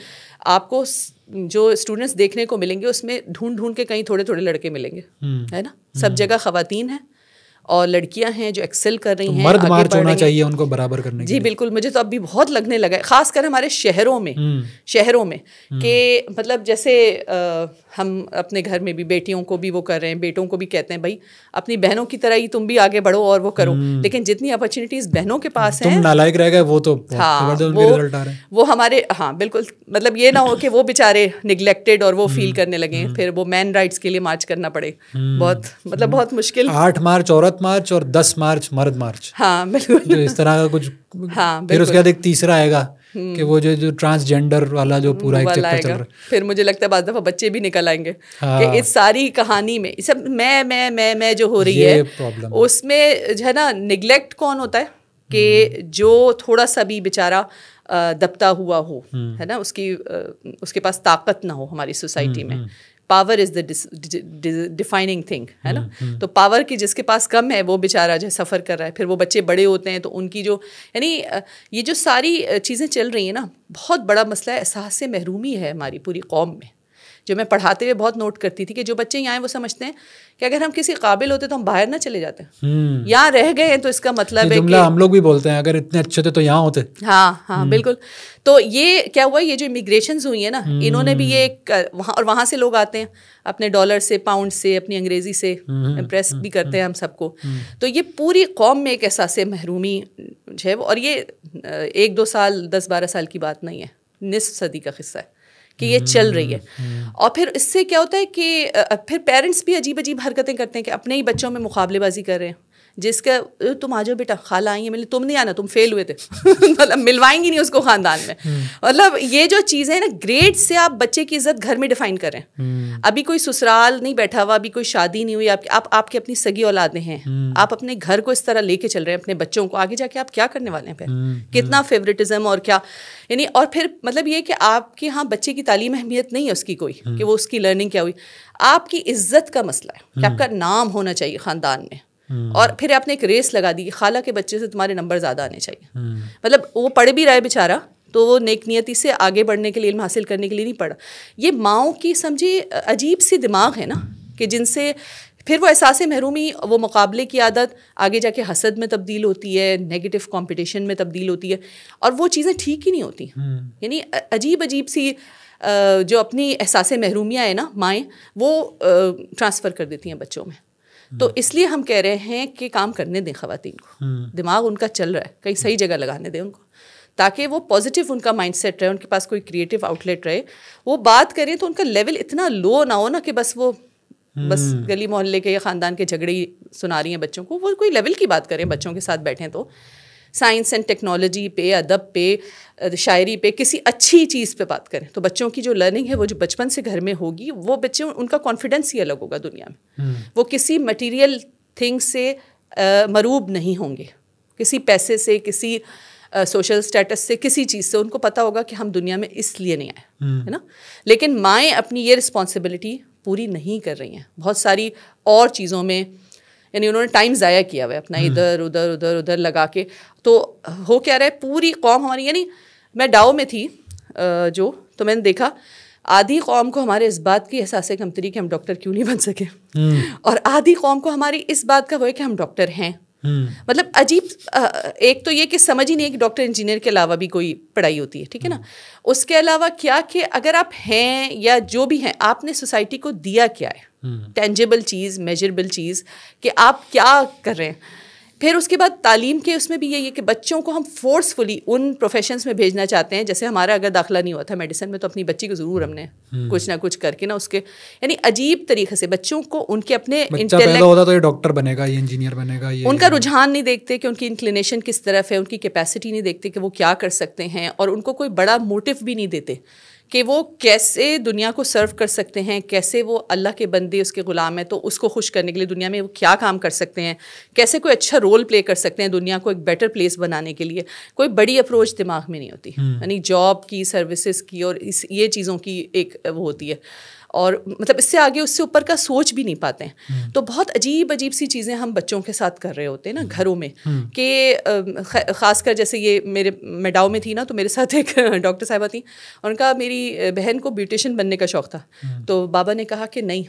S1: आपको जो स्टूडेंट्स देखने को मिलेंगे उसमें ढूंढ ढूंढ के कहीं थोड़े थोड़े लड़के मिलेंगे है ना सब जगह खातन हैं और लड़कियां हैं जो एक्सेल कर रही तो हैं मर्द मार्च होना चाहिए
S2: उनको बराबर करने जी
S1: बिल्कुल मुझे तो अभी बहुत लगने लगा है खासकर हमारे शहरों में हम्म। शहरों में हम्म। कि मतलब जैसे आ, हम अपने घर में भी बेटियों को भी वो कर रहे हैं बेटों को भी कहते हैं भाई अपनी बहनों की तरह ही तुम भी आगे बढ़ो और वो करो हम्म। लेकिन जितनी अपॉर्चुनिटीज बहनों के पास है नालायक
S2: रह गए वो तो हाँ वो,
S1: वो हमारे हाँ बिल्कुल मतलब ये ना हो कि वो बेचारे निग्लेक्टेड और वो फील करने लगे फिर वो मैन राइट्स के लिए मार्च करना पड़े बहुत मतलब बहुत मुश्किल
S2: आठ मार्च औरत सात मार्च और दस मार्च मर्द मार्च हाँ बिल्कुल इस तरह का कुछ
S1: हाँ फिर उसके बाद एक तीसरा आएगा हम्म। कि वो
S2: जो जो ट्रांसजेंडर वाला जो पूरा एक चक्कर चल रहा
S1: फिर मुझे लगता है बाद बच्चे भी निकल आएंगे हाँ। कि इस सारी कहानी में सब मैं मैं मैं मैं जो हो रही है उसमें जो है ना निग्लेक्ट कौन होता है कि हम्म। जो थोड़ा सा भी बेचारा दबता हुआ हो हम्म। है ना उसकी उसके पास ताकत ना हो हमारी सोसाइटी में power is the defining thing है ना हम्म, हम्म। तो पावर की जिसके पास कम है वो बेचारा जो सफ़र कर रहा है फिर वो बच्चे बड़े होते हैं तो उनकी जो यानी ये जो सारी चीज़ें चल रही हैं ना बहुत बड़ा मसला है एहसास महरूमी है हमारी पूरी कौम में जो मैं पढ़ाते हुए बहुत नोट करती थी कि जो बच्चे यहाँ आए वो समझते हैं कि अगर हम किसी काबिल होते तो हम बाहर ना चले जाते हम्म। यहाँ रह गए हैं तो इसका मतलब है कि हम
S2: लोग भी बोलते हैं अगर इतने अच्छे थे तो यहाँ होते
S1: हाँ हाँ हम्म। बिल्कुल तो ये क्या हुआ ये जो इमिग्रेशन हुई है ना हम्म। इन्होंने भी ये एक वहाँ और वहाँ से लोग आते हैं अपने डॉलर से पाउंड से अपनी अंग्रेजी से इम्प्रेस भी करते हैं हम सबको तो ये पूरी कौम में एक एहसास महरूमी है और ये एक दो साल दस बारह साल की बात नहीं है निसफ सदी का किस्सा है कि ये चल रही है हम्म, हम्म। और फिर इससे क्या होता है कि फिर पेरेंट्स भी अजीब अजीब हरकतें करते हैं कि अपने ही बच्चों में मुकाबलेबाजी कर रहे हैं जिसका तुम आ जाओ बेटा खाला आई है मिले तुम नहीं आना तुम फेल हुए थे (laughs) मतलब मिलवाएंगी नहीं उसको ख़ानदान में हम्म। मतलब ये जो चीज़ें हैं ना ग्रेड से आप बच्चे की इज्जत घर में डिफाइन करें हम्म। अभी कोई ससुराल नहीं बैठा हुआ अभी कोई शादी नहीं हुई आपकी आप आपके अपनी सगी औलादें हैं हम्म। आप अपने घर को इस तरह लेके चल रहे हैं अपने बच्चों को आगे जाके आप क्या करने वाले हैं फिर कितना फेवरेटिज्म और क्या यानी और फिर मतलब ये कि आपके यहाँ बच्चे की तालीम अहमियत नहीं है उसकी कोई कि वो उसकी लर्निंग क्या हुई आपकी इज्जत का मसला है कि आपका नाम होना चाहिए ख़ानदान में हम्म। और फिर आपने एक रेस लगा दी खाला के बच्चे से तुम्हारे नंबर ज़्यादा आने चाहिए हम्म। मतलब वो पढ़ भी रहा है बेचारा तो वो नेक नियति से आगे बढ़ने के लिए इल्म हासिल करने के लिए नहीं पढ़ा ये माओ की समझिए अजीब सी दिमाग है ना कि जिनसे फिर वो एहसास महरूमी वो मुकाबले की आदत आगे जाके हसद में तब्दील होती है नेगेटिव कंपटीशन में तब्दील होती है और वो चीज़ें ठीक ही नहीं होती हम्म। यानी अजीब अजीब सी जो अपनी एहसास महरूमियाँ है ना माएँ वो ट्रांसफ़र कर देती हैं बच्चों में तो इसलिए हम कह रहे हैं कि काम करने दें खातन को हम्म। दिमाग उनका चल रहा है कहीं सही जगह लगाने दें उनको ताकि वो पॉजिटिव उनका माइंडसेट रहे उनके पास कोई क्रिएटिव आउटलेट रहे वो बात करें तो उनका लेवल इतना लो ना हो ना कि बस वो बस हम्म। गली मोहल्ले के या ख़ानदान के झगड़े सुना रही हैं बच्चों को वो कोई लेवल की बात करें बच्चों के साथ बैठें तो साइंस एंड टेक्नोलॉजी पे अदब पे शायरी पे किसी अच्छी चीज़ पे बात करें तो बच्चों की जो लर्निंग है वो जो बचपन से घर में होगी वो बच्चे उनका कॉन्फिडेंस ही अलग होगा दुनिया में हम्म। वो किसी मटीरियल थिंग से मरूब नहीं होंगे किसी पैसे से किसी सोशल uh, स्टेटस से किसी चीज़ से उनको पता होगा कि हम दुनिया में इसलिए नहीं आए हम्म। है ना लेकिन माएँ अपनी ये रिस्पॉन्सिबिलिटी पूरी नहीं कर रही हैं बहुत सारी और चीज़ों में यानी उन्होंने टाइम ज़ाया किया हुआ है अपना हम्म। इधर उधर उधर उधर लगा के तो हो क्या रहा है पूरी कौम हमारी यानी मैं डाओ में थी जो तो मैंने देखा आधी कौम को हमारे इस बात की एहसास कमतरी कि हम डॉक्टर क्यों नहीं बन सके हम्म। और आधी कौम को हमारी इस बात का वो है कि हम डॉक्टर हैं हम्म। मतलब अजीब एक तो ये कि समझ ही नहीं है कि डॉक्टर इंजीनियर के अलावा भी कोई पढ़ाई होती है ठीक है ना उसके अलावा क्या कि अगर आप हैं या जो भी हैं आपने सोसाइटी को दिया क्या है टेंजेबल चीज़ मेजरेबल चीज़ कि आप क्या कर रहे हैं फिर उसके बाद तालीम के उसमें भी यही है कि बच्चों को हम फोर्सफुली उन प्रोफेशंस में भेजना चाहते हैं जैसे हमारा अगर दाखिला नहीं हुआ था मेडिसिन में तो अपनी बच्ची को ज़रूर हमने हम्म। कुछ ना कुछ करके ना उसके यानी अजीब तरीके से बच्चों को उनके अपने होता
S2: तो ये डॉक्टर बनेगा ये इंजीनियर बनेगा ये उनका
S1: रुझान नहीं देखते कि उनकी इंक्लिनेशन किस तरफ है उनकी कैपेसिटी नहीं देखते कि वो क्या कर सकते हैं और उनको कोई बड़ा मोटिव भी नहीं देते कि वो कैसे दुनिया को सर्व कर सकते हैं कैसे वो अल्लाह के बंदे उसके ग़ुलाम हैं तो उसको खुश करने के लिए दुनिया में वो क्या काम कर सकते हैं कैसे कोई अच्छा रोल प्ले कर सकते हैं दुनिया को एक बेटर प्लेस बनाने के लिए कोई बड़ी अप्रोच दिमाग में नहीं होती हम्म। यानी जॉब की सर्विसेज की और इस ये चीज़ों की एक वो होती है और मतलब इससे आगे उससे ऊपर का सोच भी नहीं पाते हैं हम्म। तो बहुत अजीब अजीब सी चीज़ें हम बच्चों के साथ कर रहे होते हैं ना हम्म। घरों में हम्म। कि ख़ासकर जैसे ये मेरे मेडाओ में थी ना तो मेरे साथ एक (laughs) डॉक्टर साहबा थी उनका मेरी बहन को ब्यूटिशन बनने का शौक़ था तो बाबा ने कहा कि नहीं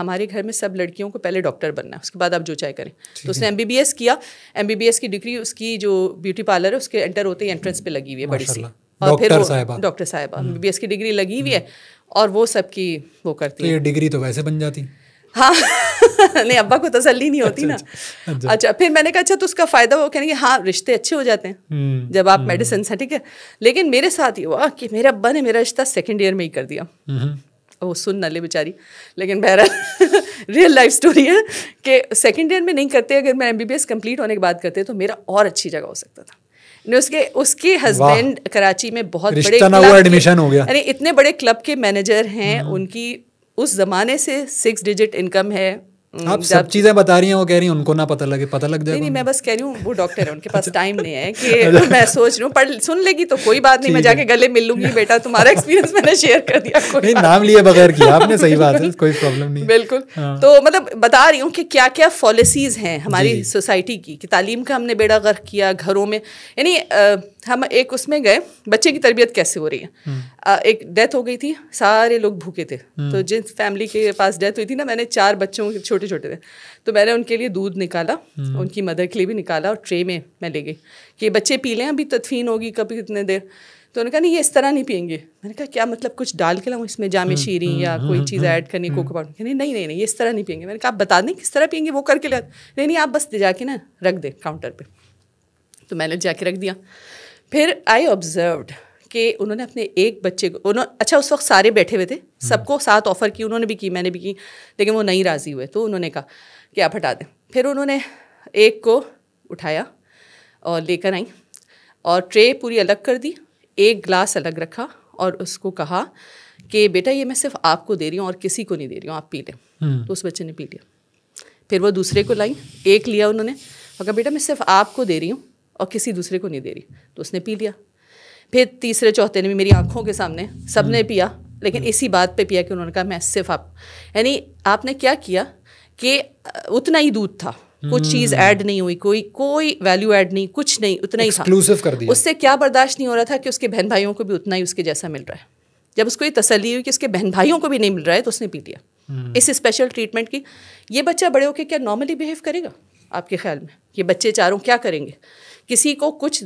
S1: हमारे घर में सब लड़कियों को पहले डॉक्टर बनना है उसके बाद आप जो चाहे करें तो उसने एम किया एम की डिग्री उसकी जो ब्यूटी पार्लर है उसके एंटर होते ही एंट्रेंस पे लगी हुई है बड़ी सी और फिर साहिबा डॉक्टर बी एस की डिग्री लगी हुई है और वो सबकी वो करती
S2: तो है डिग्री तो वैसे बन जाती
S1: हाँ (laughs) नहीं अब्बा को तसल्ली नहीं होती अच्छा,
S3: ना
S2: अच्छा।,
S1: अच्छा फिर मैंने कहा अच्छा तो उसका फायदा वो कहने की हाँ रिश्ते अच्छे हो जाते हैं हम्म। जब आप मेडिसिन हम्म। है ठीक है लेकिन मेरे साथ ही हुआ कि मेरे अब्बा ने मेरा रिश्ता सेकेंड ईयर में ही कर दिया हम्म। वो सुन न ले बेचारी लेकिन बहरहाल रियल लाइफ स्टोरी है कि सेकेंड ईयर में नहीं करते अगर मैं M B B S complete होने की बात करते तो मेरा और अच्छी जगह हो सकता था उसके उसके हस्बैंड कराची में बहुत बड़े एडमिशन हो गया यानी इतने बड़े क्लब के मैनेजर हैं हम्म। उनकी उस जमाने से सिक्स डिजिट इनकम है आप mm, सब
S2: चीजें बता रही हैं वो कह रही हैं उनको ना पता लगे पता लग जाए नहीं, नहीं मैं
S1: बस कह रही हूँ वो डॉक्टर है उनके (laughs) पास टाइम अच्छा। नहीं है कि (laughs) अच्छा। मैं सोच रही हूँ पढ़ सुन लेगी तो कोई बात नहीं मैं जाके गले मिल लूंगी बेटा तुम्हारा एक्सपीरियंस मैंने शेयर कर दिया
S2: नहीं नाम लिए बगैर किया आपने सही बात है (laughs) कोई प्रॉब्लम नहीं
S1: बिल्कुल हाँ। तो मतलब बता रही हूँ कि क्या क्या पॉलिसीज हैं हमारी सोसाइटी की कि तालीम का हमने बेड़ा गर्क किया घरों में यानी हम एक उसमें गए बच्चे की तरबियत कैसे हो रही है हम्म। आ, एक डेथ हो गई थी सारे लोग भूखे थे हम्म। तो जिस फैमिली के पास डेथ हुई थी ना मैंने चार बच्चों के छोटे छोटे थे तो मैंने उनके लिए दूध निकाला हम्म। उनकी मदर के लिए भी निकाला और ट्रे में मैं ले गई कि बच्चे पी लें अभी तदफीन तो होगी कभी कितने देर तो उन्होंने कहा नहीं ये इस तरह नहीं पियेंगे मैंने कहा क्या मतलब कुछ डाल के लाऊँ इसमें जामे शीरी या कोई चीज़ ऐड करनी कोको पाउडर नहीं नहीं नहीं ये इस तरह नहीं पियेंगे मैंने कहा आप बता दें किस तरह पियेंगे वो करके ले नहीं नहीं आप बस ले जाके ना रख दें काउंटर पर तो मैंने जाके रख दिया फिर आई ऑब्जर्व्ड कि उन्होंने अपने एक बच्चे को उन्होंने अच्छा उस वक्त सारे बैठे हुए थे हम्म। सबको साथ ऑफ़र की उन्होंने भी की मैंने भी की लेकिन वो नहीं राज़ी हुए तो उन्होंने कहा कि आप हटा दें फिर उन्होंने एक को उठाया और लेकर आई और ट्रे पूरी अलग कर दी एक ग्लास अलग रखा और उसको कहा कि बेटा ये मैं सिर्फ आपको दे रही हूँ और किसी को नहीं दे रही हूँ आप पी लें हम्म। तो उस बच्चे ने पी लिया फिर वो दूसरे को लाई एक लिया उन्होंने और कहा बेटा मैं सिर्फ आपको दे रही हूँ और किसी दूसरे को नहीं दे रही तो उसने पी लिया फिर तीसरे चौथे ने भी मेरी आंखों के सामने सबने हम्म। पिया लेकिन हम्म। इसी बात पे पिया कि उन्होंने कहा मैं सिर्फ आप यानी आपने क्या किया कि उतना ही दूध था कुछ हम्म। चीज ऐड नहीं हुई कोई कोई वैल्यू ऐड नहीं कुछ नहीं उतना ही था कर दिया उससे क्या बर्दाश्त नहीं हो रहा था कि उसके बहन भाइयों को भी उतना ही उसके जैसा मिल रहा है जब उसको ये तसली हुई कि उसके बहन भाइयों को भी नहीं मिल रहा है तो उसने पी लिया इस स्पेशल ट्रीटमेंट की ये बच्चा बड़े होकर क्या नॉर्मली बिहेव करेगा आपके ख्याल में ये बच्चे चारों क्या करेंगे किसी को कुछ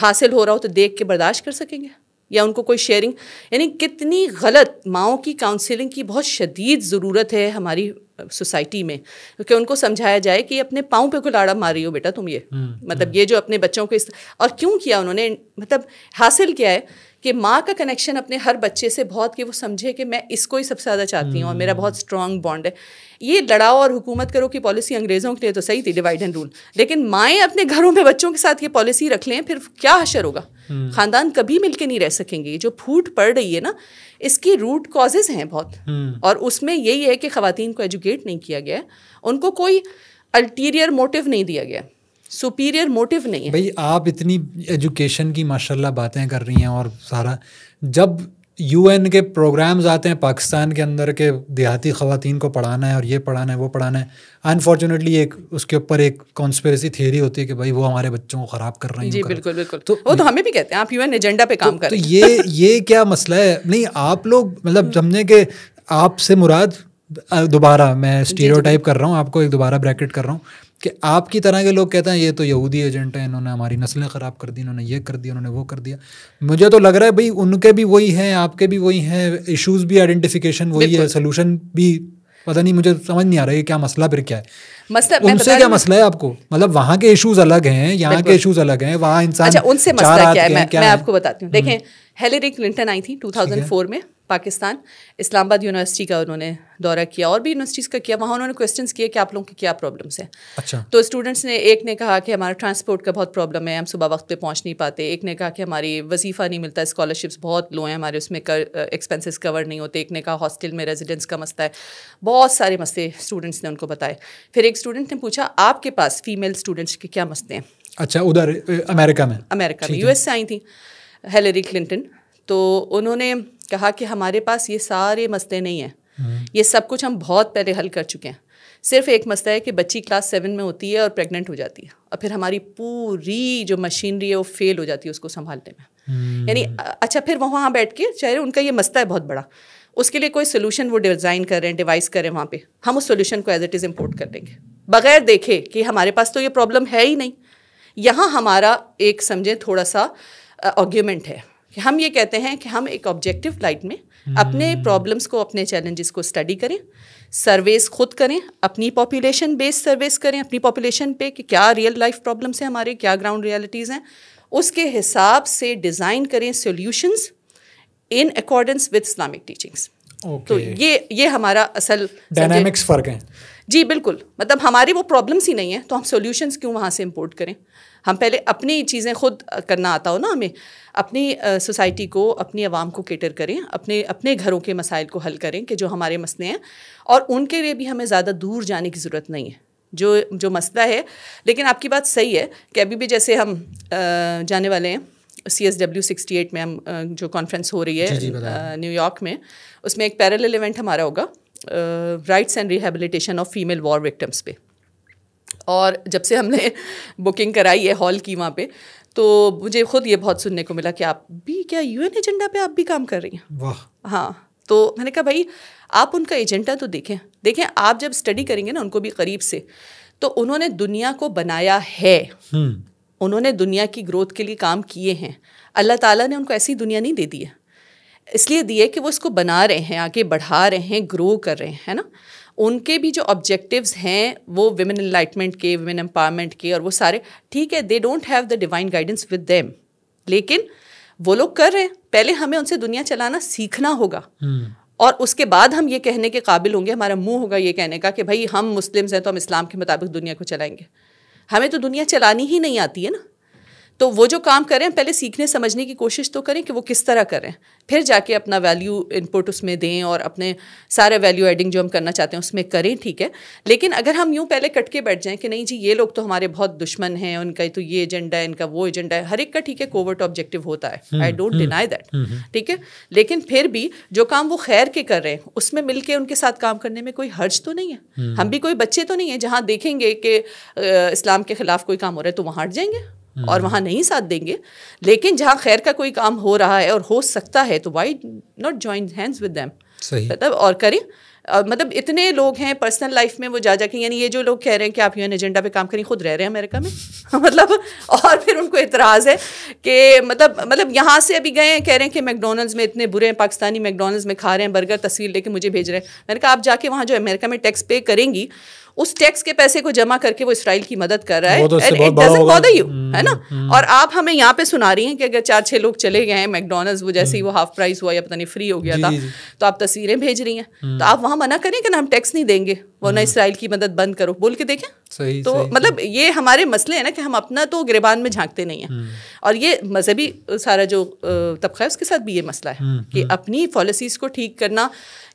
S1: हासिल हो रहा हो तो देख के बर्दाश्त कर सकेंगे या उनको कोई शेयरिंग यानी कितनी गलत माओ की काउंसलिंग की बहुत शदीद ज़रूरत है हमारी सोसाइटी में क्योंकि उनको समझाया जाए कि अपने पाँव पे कुलाड़ा मार रही हो बेटा तुम ये हम्म, मतलब हम्म। ये जो अपने बच्चों को इस और क्यों किया उन्होंने मतलब हासिल किया है कि माँ का कनेक्शन अपने हर बच्चे से बहुत कि वो समझे कि मैं इसको ही सबसे ज़्यादा चाहती हूँ और मेरा बहुत स्ट्रॉन्ग बॉन्ड है ये लड़ाओ और हुकूमत करो की पॉलिसी अंग्रेज़ों के लिए तो सही थी डिवाइड एंड रूल लेकिन माएँ अपने घरों में बच्चों के साथ ये पॉलिसी रख लें फिर क्या अशर होगा हम्म। ख़ानदान कभी मिल नहीं रह सकेंगे जो फूट पड़ रही है ना इसकी रूट कॉजेज़ हैं बहुत हम्म। और उसमें यही है कि ख़वान को एजुकेट नहीं किया गया उनको कोई अल्टीरियर मोटिव नहीं दिया गया सुपीरियर मोटिव नहीं
S2: है भाई आप इतनी एजुकेशन की माशाल्लाह बातें कर रही हैं और सारा जब यूएन के प्रोग्राम्स आते हैं पाकिस्तान के अंदर के देहाती खातन को पढ़ाना है और ये पढ़ाना है वो पढ़ाना है अनफॉर्चुनेटली एक उसके ऊपर एक कॉन्स्पेरेसी थियरी होती है कि भाई वो हमारे बच्चों को ख़राब कर रहे हैं जी
S1: बिल्कुल बिल्कुल तो वो तो हमें भी कहते हैं आप यूएन एजेंडा पे काम तो, कर तो ये
S2: ये क्या मसला है नहीं आप लोग मतलब हम्म। समझे कि आपसे मुराद दोबारा मैं स्टीरियोटाइप कर रहा हूँ आपको एक दोबारा ब्रैकेट कर रहा हूँ कि आपकी तरह के लोग कहते हैं ये तो यहूदी एजेंट हैं इन्होंने हमारी नस्लें ख़राब कर दी इन्होंने ये कर दिया उन्होंने वो कर दिया मुझे तो लग रहा है भाई उनके भी वही हैं आपके भी वही हैं इश्यूज भी आइडेंटिफिकेशन वही है सोल्यूशन भी पता नहीं मुझे समझ नहीं आ रहा है क्या मसला फिर क्या है
S1: मसला उनसे क्या मसला
S2: है आपको मतलब वहाँ के इश्यूज अलग हैं यहाँ के इश्यूज अलग हैं वहाँ इंसान अच्छा उनसे मसला क्या है मैं, मैं आपको बताती हूँ हम्म। देखें
S1: हेलरी क्लिंटन आई थी 2004 में पाकिस्तान इस्लामाबाद यूनिवर्सिटी का उन्होंने दौरा किया और भी यूनिवर्सिटीज़ का किया वहाँ उन्होंने क्वेश्चंस किए कि आप लोगों की क्या प्रॉब्लम्स हैं अच्छा तो स्टूडेंट्स ने एक ने कहा कि हमारा ट्रांसपोर्ट का बहुत प्रॉब्लम है हम सुबह वक्त पे पहुँच नहीं पाते एक ने कहा कि हमारी वजीफ़ा नहीं मिलता स्कॉलरशिप्स बहुत लो हैं हमारे उसमें कर एक्सपेंसिस कवर नहीं होते एक ने कहा हॉस्टल में रेजिडेंस का मसला है बहुत सारे मसले स्टूडेंट्स ने उनको बताए फिर एक स्टूडेंट ने पूछा आपके पास फीमेल स्टूडेंट्स के क्या मसले हैं
S2: अच्छा उधर अमेरिका में अमेरिका में यूएस से
S1: आई थी हेलरी क्लिंटन तो उन्होंने कहा कि हमारे पास ये सारे मसले नहीं हैं ये सब कुछ हम बहुत पहले हल कर चुके हैं सिर्फ एक मसला है कि बच्ची क्लास सेवन में होती है और प्रेग्नेंट हो जाती है और फिर हमारी पूरी जो मशीनरी है वो फेल हो जाती है उसको संभालने में हम्म। यानी अच्छा फिर वहाँ बैठ के चाहे उनका ये मसला है बहुत बड़ा उसके लिए कोई सोल्यूशन वो डिज़ाइन कर रहे हैं डिवाइस कर रहे हैं वहाँ पर हम उस सोल्यूशन को एज इट इज़ इम्पोर्ट कर देंगे बगैर देखे कि हमारे पास तो ये प्रॉब्लम है ही नहीं यहाँ हमारा एक समझें थोड़ा सा ऑग्यूमेंट है कि हम ये कहते हैं कि हम एक ऑब्जेक्टिव लाइट में अपने प्रॉब्लम्स hmm. को अपने चैलेंजेस को स्टडी करें सर्वेस खुद करें अपनी पॉपुलेशन बेस्ड सर्वेस करें अपनी पॉपुलेशन पे कि क्या रियल लाइफ प्रॉब्लम्स हैं हमारे क्या ग्राउंड रियलिटीज़ हैं उसके हिसाब से डिज़ाइन करें solutions in accordance with Islamic teachings तो ये ये हमारा असल डायनामिक्स फ़र्क है जी बिल्कुल मतलब हमारी वो प्रॉब्लम्स ही नहीं है तो हम सॉल्यूशंस क्यों वहाँ से इम्पोर्ट करें हम पहले अपनी चीज़ें खुद करना आता हो ना हमें अपनी सोसाइटी को अपनी आवाम को केटर करें अपने अपने घरों के मसाइल को हल करें कि जो हमारे मसले हैं और उनके लिए भी हमें ज़्यादा दूर जाने की ज़रूरत नहीं है जो जो मसला है लेकिन आपकी बात सही है कि अभी भी जैसे हम जाने वाले हैं C S W sixty eight में हम जो कॉन्फ्रेंस हो रही है न्यूयॉर्क में उसमें एक पैरल इवेंट हमारा होगा rights and rehabilitation of female war victims पे और जब से हमने बुकिंग (laughs) कराई है हॉल की वहाँ पे तो मुझे खुद ये बहुत सुनने को मिला कि आप भी क्या एन एजेंडा पे आप भी काम कर रही
S3: हैं वाह
S1: हाँ तो मैंने कहा भाई आप उनका एजेंडा तो देखें देखें आप जब स्टडी करेंगे ना उनको भी करीब से तो उन्होंने दुनिया को बनाया है हम्म। उन्होंने दुनिया की ग्रोथ के लिए काम किए हैं अल्लाह ताला ने उनको ऐसी दुनिया नहीं दे दी है इसलिए दिए कि वो इसको बना रहे हैं आगे बढ़ा रहे हैं ग्रो कर रहे हैं ना उनके भी जो ऑब्जेक्टिव्स हैं वो वुमेन इनलाइटमेंट के वुमेन एम्पावरमेंट के और वो सारे ठीक है they don't have the divine guidance with them लेकिन वो लोग कर रहे हैं पहले हमें उनसे दुनिया चलाना सीखना होगा hmm. और उसके बाद हम ये कहने के काबिल होंगे हमारा मुंह होगा ये कहने का कि भाई हम मुस्लिम्स हैं तो हम इस्लाम के मुताबिक दुनिया को चलाएंगे हमें तो दुनिया चलानी ही नहीं आती है ना तो वो जो काम करें पहले सीखने समझने की कोशिश तो करें कि वो किस तरह करें फिर जाके अपना वैल्यू इनपुट उसमें दें और अपने सारे वैल्यू एडिंग जो हम करना चाहते हैं उसमें करें ठीक है लेकिन अगर हम यूँ पहले कट के बैठ जाएं कि नहीं जी ये लोग तो हमारे बहुत दुश्मन हैं उनका तो ये एजेंडा है इनका वो एजेंडा है हर एक का ठीक है कोवर्ट ऑब्जेक्टिव होता है आई डोंट डिनाई दैट ठीक है लेकिन फिर भी जो काम वो खैर के कर रहे हैं उसमें मिल उनके साथ काम करने में कोई हर्ज तो नहीं है हम्म। हम भी कोई बच्चे तो नहीं है जहाँ देखेंगे कि इस्लाम के खिलाफ कोई काम हो रहा है तो वहाँ हट जाएंगे और hmm. वहाँ नहीं साथ देंगे लेकिन जहाँ खैर का कोई काम हो रहा है और हो सकता है तो why not join hands with them मतलब और करें मतलब इतने लोग हैं पर्सनल लाइफ में वो जा जाके यानी ये जो लोग कह रहे हैं कि आप यूएन एजेंडा पे काम करें खुद रह रहे हैं अमेरिका में (laughs) मतलब और फिर उनको एतराज़ है कि मतलब मतलब यहाँ से अभी गए हैं कह रहे हैं कि मैकडोनल्ड्स में इतने बुरे हैं पाकिस्तानी मैकडोनल्ड्स में खा रहे हैं बर्गर तस्वीर लेके मुझे भेज रहे हैं मैंने कहा आप जाके वहाँ जो अमेरिका में टैक्स पे करेंगी उस टैक्स के पैसे को जमा करके वो इसराइल की मदद कर रहा है एंड तो यू हम्म, है ना हम्म। और आप हमें यहाँ पे सुना रही हैं कि अगर चार छह लोग चले गए हैं मैकडोनल्स वो जैसे ही हम्म। वो हाफ प्राइस हुआ या पता नहीं फ्री हो गया था तो आप तस्वीरें भेज रही हैं तो आप वहाँ मना करें कि ना हम टैक्स नहीं देंगे वरना हम्म। इसराइल की मदद बंद करो बोल के देखें सही तो सही, मतलब सही। ये हमारे मसले हैं ना कि हम अपना तो गिरबान में झांकते नहीं हैं हम्म। और ये मजहबी सारा जो तबका है उसके साथ भी ये मसला है हम्म, कि अपनी पॉलिसीज़ को ठीक करना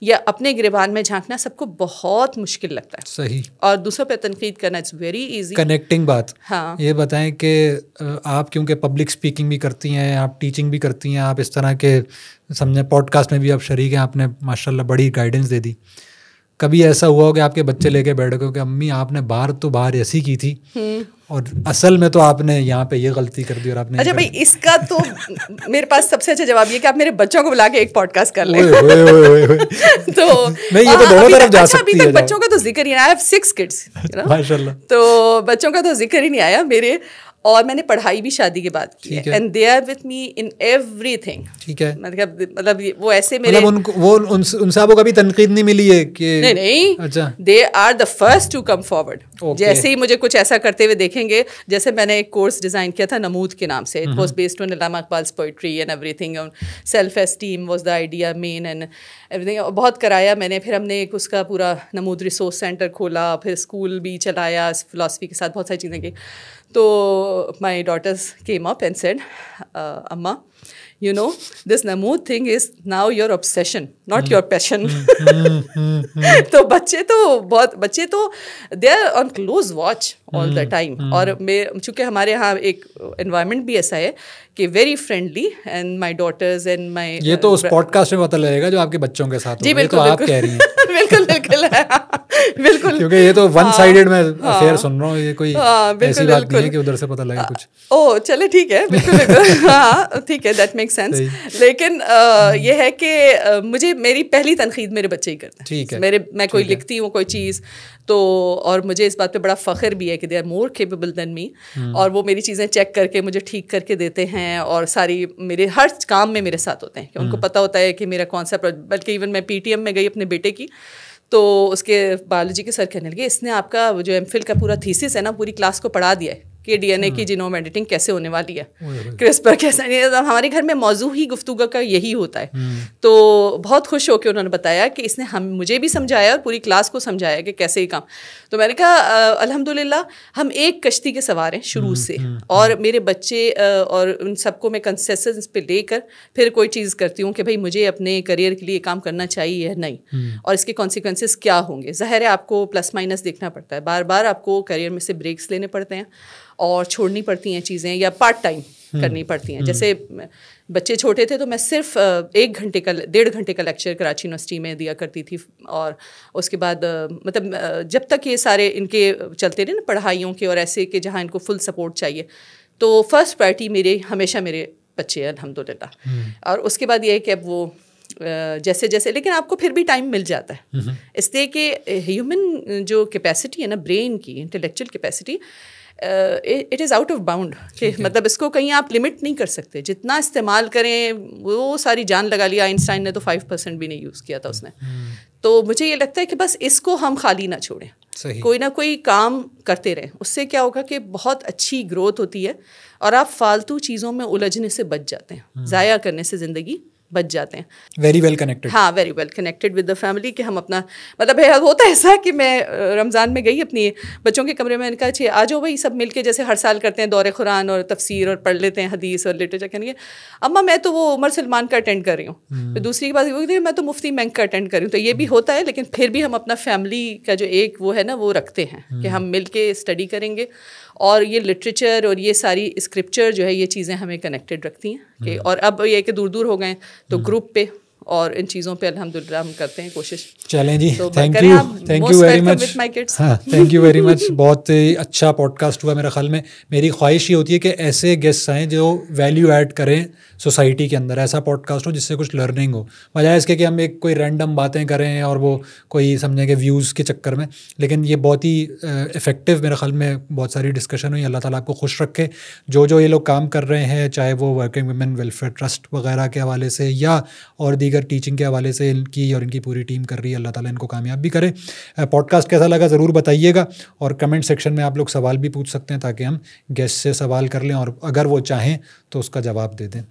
S1: या अपने गिरबान में झांकना सबको बहुत मुश्किल लगता है सही और दूसरों पर तनकीद करना इट्स वेरी ईजी कनेक्टिंग बात हाँ
S2: ये बताएं कि आप क्योंकि पब्लिक स्पीकिंग भी करती हैं आप टीचिंग भी करती हैं आप इस तरह के समझें पॉडकास्ट में भी आप शरीक हैं आपने माशा बड़ी गाइडेंस दे दी कभी ऐसा हुआ हो कि आपके बच्चे लेके बैठे हो कि अम्मी आपने बाहर तो बाहर ऐसी की थी हम्म। और असल में तो आपने यहाँ पे ये गलती कर दी और आपने अच्छा भाई
S1: इसका तो मेरे पास सबसे अच्छा जवाब ये कि आप मेरे बच्चों को बुला के एक पॉडकास्ट कर ले (laughs)
S2: तो
S1: नहीं ये तो दोनों तरफ जा अच्छा, सकती है बच्चों का तो जिक्र ही नहीं आया सिक्स किड्स (laughs) माशाल्लाह तो बच्चों का तो जिक्र ही नहीं आया मेरे और मैंने पढ़ाई भी शादी के बाद की है and they are with me in everything ठीक है मतलब मतलब वो ऐसे मेरे मतलब उनको
S2: वो उन, उन साहबों का भी तनकीद नहीं मिली है कि नहीं नहीं अच्छा
S1: they are the first to come forward जैसे ही मुझे कुछ ऐसा करते हुए देखेंगे जैसे मैंने एक कोर्स डिज़ाइन किया था नमूद के नाम से it was based on Allama Iqbal poetry and everything self esteem was the idea main and every बहुत कराया मैंने फिर हमने एक उसका पूरा नमूद रिसोर्स सेंटर खोला फिर स्कूल भी चलाया फिलासफी के साथ बहुत सारी चीज़ें की तो my daughters came up and said अम्मा यू नो दिस नमूद thing is now your obsession not your passion तो बच्चे तो बहुत बच्चे तो they are on close watch all the time और मैं चूँकि हमारे यहाँ एक इन्वायरमेंट भी ऐसा है कि very friendly and my daughters and my ये तो उस
S2: पॉडकास्ट uh, में पता लगेगा जो आपके बच्चों के साथ जी तो बिल्कुल आप कह रही हैं (laughs) बिल्कुल
S1: बिल्कुल बिल्कुल
S2: क्योंकि ये तो वन साइडेड हाँ। मैं अफेयर हाँ। सुन रहा हूँ ये कोई हाँ, ऐसी बात नहीं है कि उधर से पता लगे कुछ
S1: ओ चले ठीक है बिल्कुल बिल्कुल (laughs) हाँ ठीक है दैट मेक सेंस लेकिन हम्म। ये है कि मुझे मेरी पहली तनखीद मेरे बच्चे ही करते हैं ठीक है मेरे मैं कोई लिखती हूँ कोई हम्म। चीज़ तो और मुझे इस बात पे बड़ा फ़ख्र भी है कि they are more capable than me और वो मेरी चीज़ें चेक करके मुझे ठीक करके देते हैं और सारी मेरे हर काम में मेरे साथ होते हैं कि उनको hmm. पता होता है कि मेरा कौन सा बल्कि इवन मैं पी में गई अपने बेटे की तो उसके बायोलॉजी के सर कहने लगे इसने आपका जो एम का पूरा थीसिस है ना पूरी क्लास को पढ़ा दिया है कि डीएनए की हम्म। जीनोम एडिटिंग कैसे होने वाली है क्रिस्पर कैसे हमारे घर में मौजू ही गुफ्तु का यही होता है हम्म। तो बहुत खुश होकर उन्होंने बताया कि इसने हम मुझे भी समझाया और पूरी क्लास को समझाया कि कैसे ये काम तो मैंने कहा अल्हम्दुलिल्लाह हम एक कश्ती के सवार हैं शुरू हम्म, से और मेरे बच्चे और उन सबको मैं कंसेस पे लेकर फिर कोई चीज़ करती हूँ कि भाई मुझे अपने करियर के लिए काम करना चाहिए या नहीं और इसके कॉन्सिक्वेंसेस क्या होंगे ज़ाहिर है आपको प्लस माइनस देखना पड़ता है बार बार आपको करियर में से ब्रेक्स लेने पड़ते हैं और छोड़नी पड़ती हैं चीज़ें या पार्ट टाइम हम्म। करनी पड़ती हैं हम्म। जैसे बच्चे छोटे थे तो मैं सिर्फ एक घंटे का डेढ़ घंटे का लेक्चर कराची यूनिवर्सिटी में दिया करती थी और उसके बाद मतलब जब तक ये सारे इनके चलते रहे ना पढ़ाइयों के और ऐसे के जहाँ इनको फुल सपोर्ट चाहिए तो फर्स्ट प्रायरिटी मेरे हमेशा मेरे बच्चे हैं अलहमदुल्ला हम्म। और उसके बाद ये है कि अब वो जैसे जैसे लेकिन आपको फिर भी टाइम मिल जाता है इसलिए कि ह्यूमन जो कैपेसिटी है ना ब्रेन की intellectual capacity it is out of bound मतलब इसको कहीं आप लिमिट नहीं कर सकते जितना इस्तेमाल करें वो सारी जान लगा लिया आइंस्टाइन ने तो फाइव परसेंट भी नहीं यूज़ किया था उसने हम्म। तो मुझे ये लगता है कि बस इसको हम खाली ना छोड़ें सही। कोई ना कोई काम करते रहें उससे क्या होगा कि बहुत अच्छी ग्रोथ होती है और आप फालतू चीज़ों में उलझने से बच जाते हैं हम्म। ज़ाया करने से ज़िंदगी बच जाते हैं
S2: वेरी वेल कनेक्टेड हाँ
S1: very well connected with the family कि हम अपना मतलब है होता है ऐसा कि मैं रमज़ान में गई अपनी बच्चों के कमरे में इनका अच्छी आ जाओ भाई सब मिल के जैसे हर साल करते हैं दौरे कुरान और तफसीर और पढ़ लेते हैं हदीस और लिटरेचर के अम्मा मैं तो वो उमर सलमान का अटेंड कर रही हूँ तो दूसरी बात वो मैं तो मुफ्ती मैंग का अटेंड कर रही हूँ तो ये भी हम्म। होता है लेकिन फिर भी हम अपना फैमिली का जो एक वो है ना वो रखते हैं कि हम्म। हम मिल के स्टडी करेंगे और ये लिटरेचर और ये सारी स्क्रिप्चर जो है ये चीज़ें हमें कनेक्टेड रखती हैं हम्म। और अब ये कि दूर दूर हो गए तो ग्रुप हम्म। पे और इन चीज़ों पे अल्हम्दुलिल्लाह हम करते
S2: हैं कोशिश चलें जी thank you thank you very much thank you very much बहुत अच्छा पॉडकास्ट हुआ मेरे ख्याल में मेरी ख्वाहिश ये होती है कि ऐसे गेस्ट आएँ जो वैल्यू ऐड करें सोसाइटी के अंदर ऐसा पॉडकास्ट हो जिससे कुछ लर्निंग हो बजाय इसके कि हम एक कोई रैंडम बातें करें और वो कोई समझें कि व्यूज़ के चक्कर में लेकिन ये बहुत ही इफ़ेक्टिव मेरे ख्याल में बहुत सारी डिस्कशन हुई अल्लाह ताला आपको खुश रखे जो जो ये लोग काम कर रहे हैं चाहे वो वर्किंग वुमेन वेलफेयर ट्रस्ट वगैरह के हवाले से या और दीगर टीचर टीचिंग के हवाले से इनकी और इनकी पूरी टीम कर रही है अल्लाह ताला इनको कामयाब भी करे पॉडकास्ट कैसा लगा ज़रूर बताइएगा और कमेंट सेक्शन में आप लोग सवाल भी पूछ सकते हैं ताकि हम गेस्ट से सवाल कर लें और अगर वो चाहें तो उसका जवाब दे दें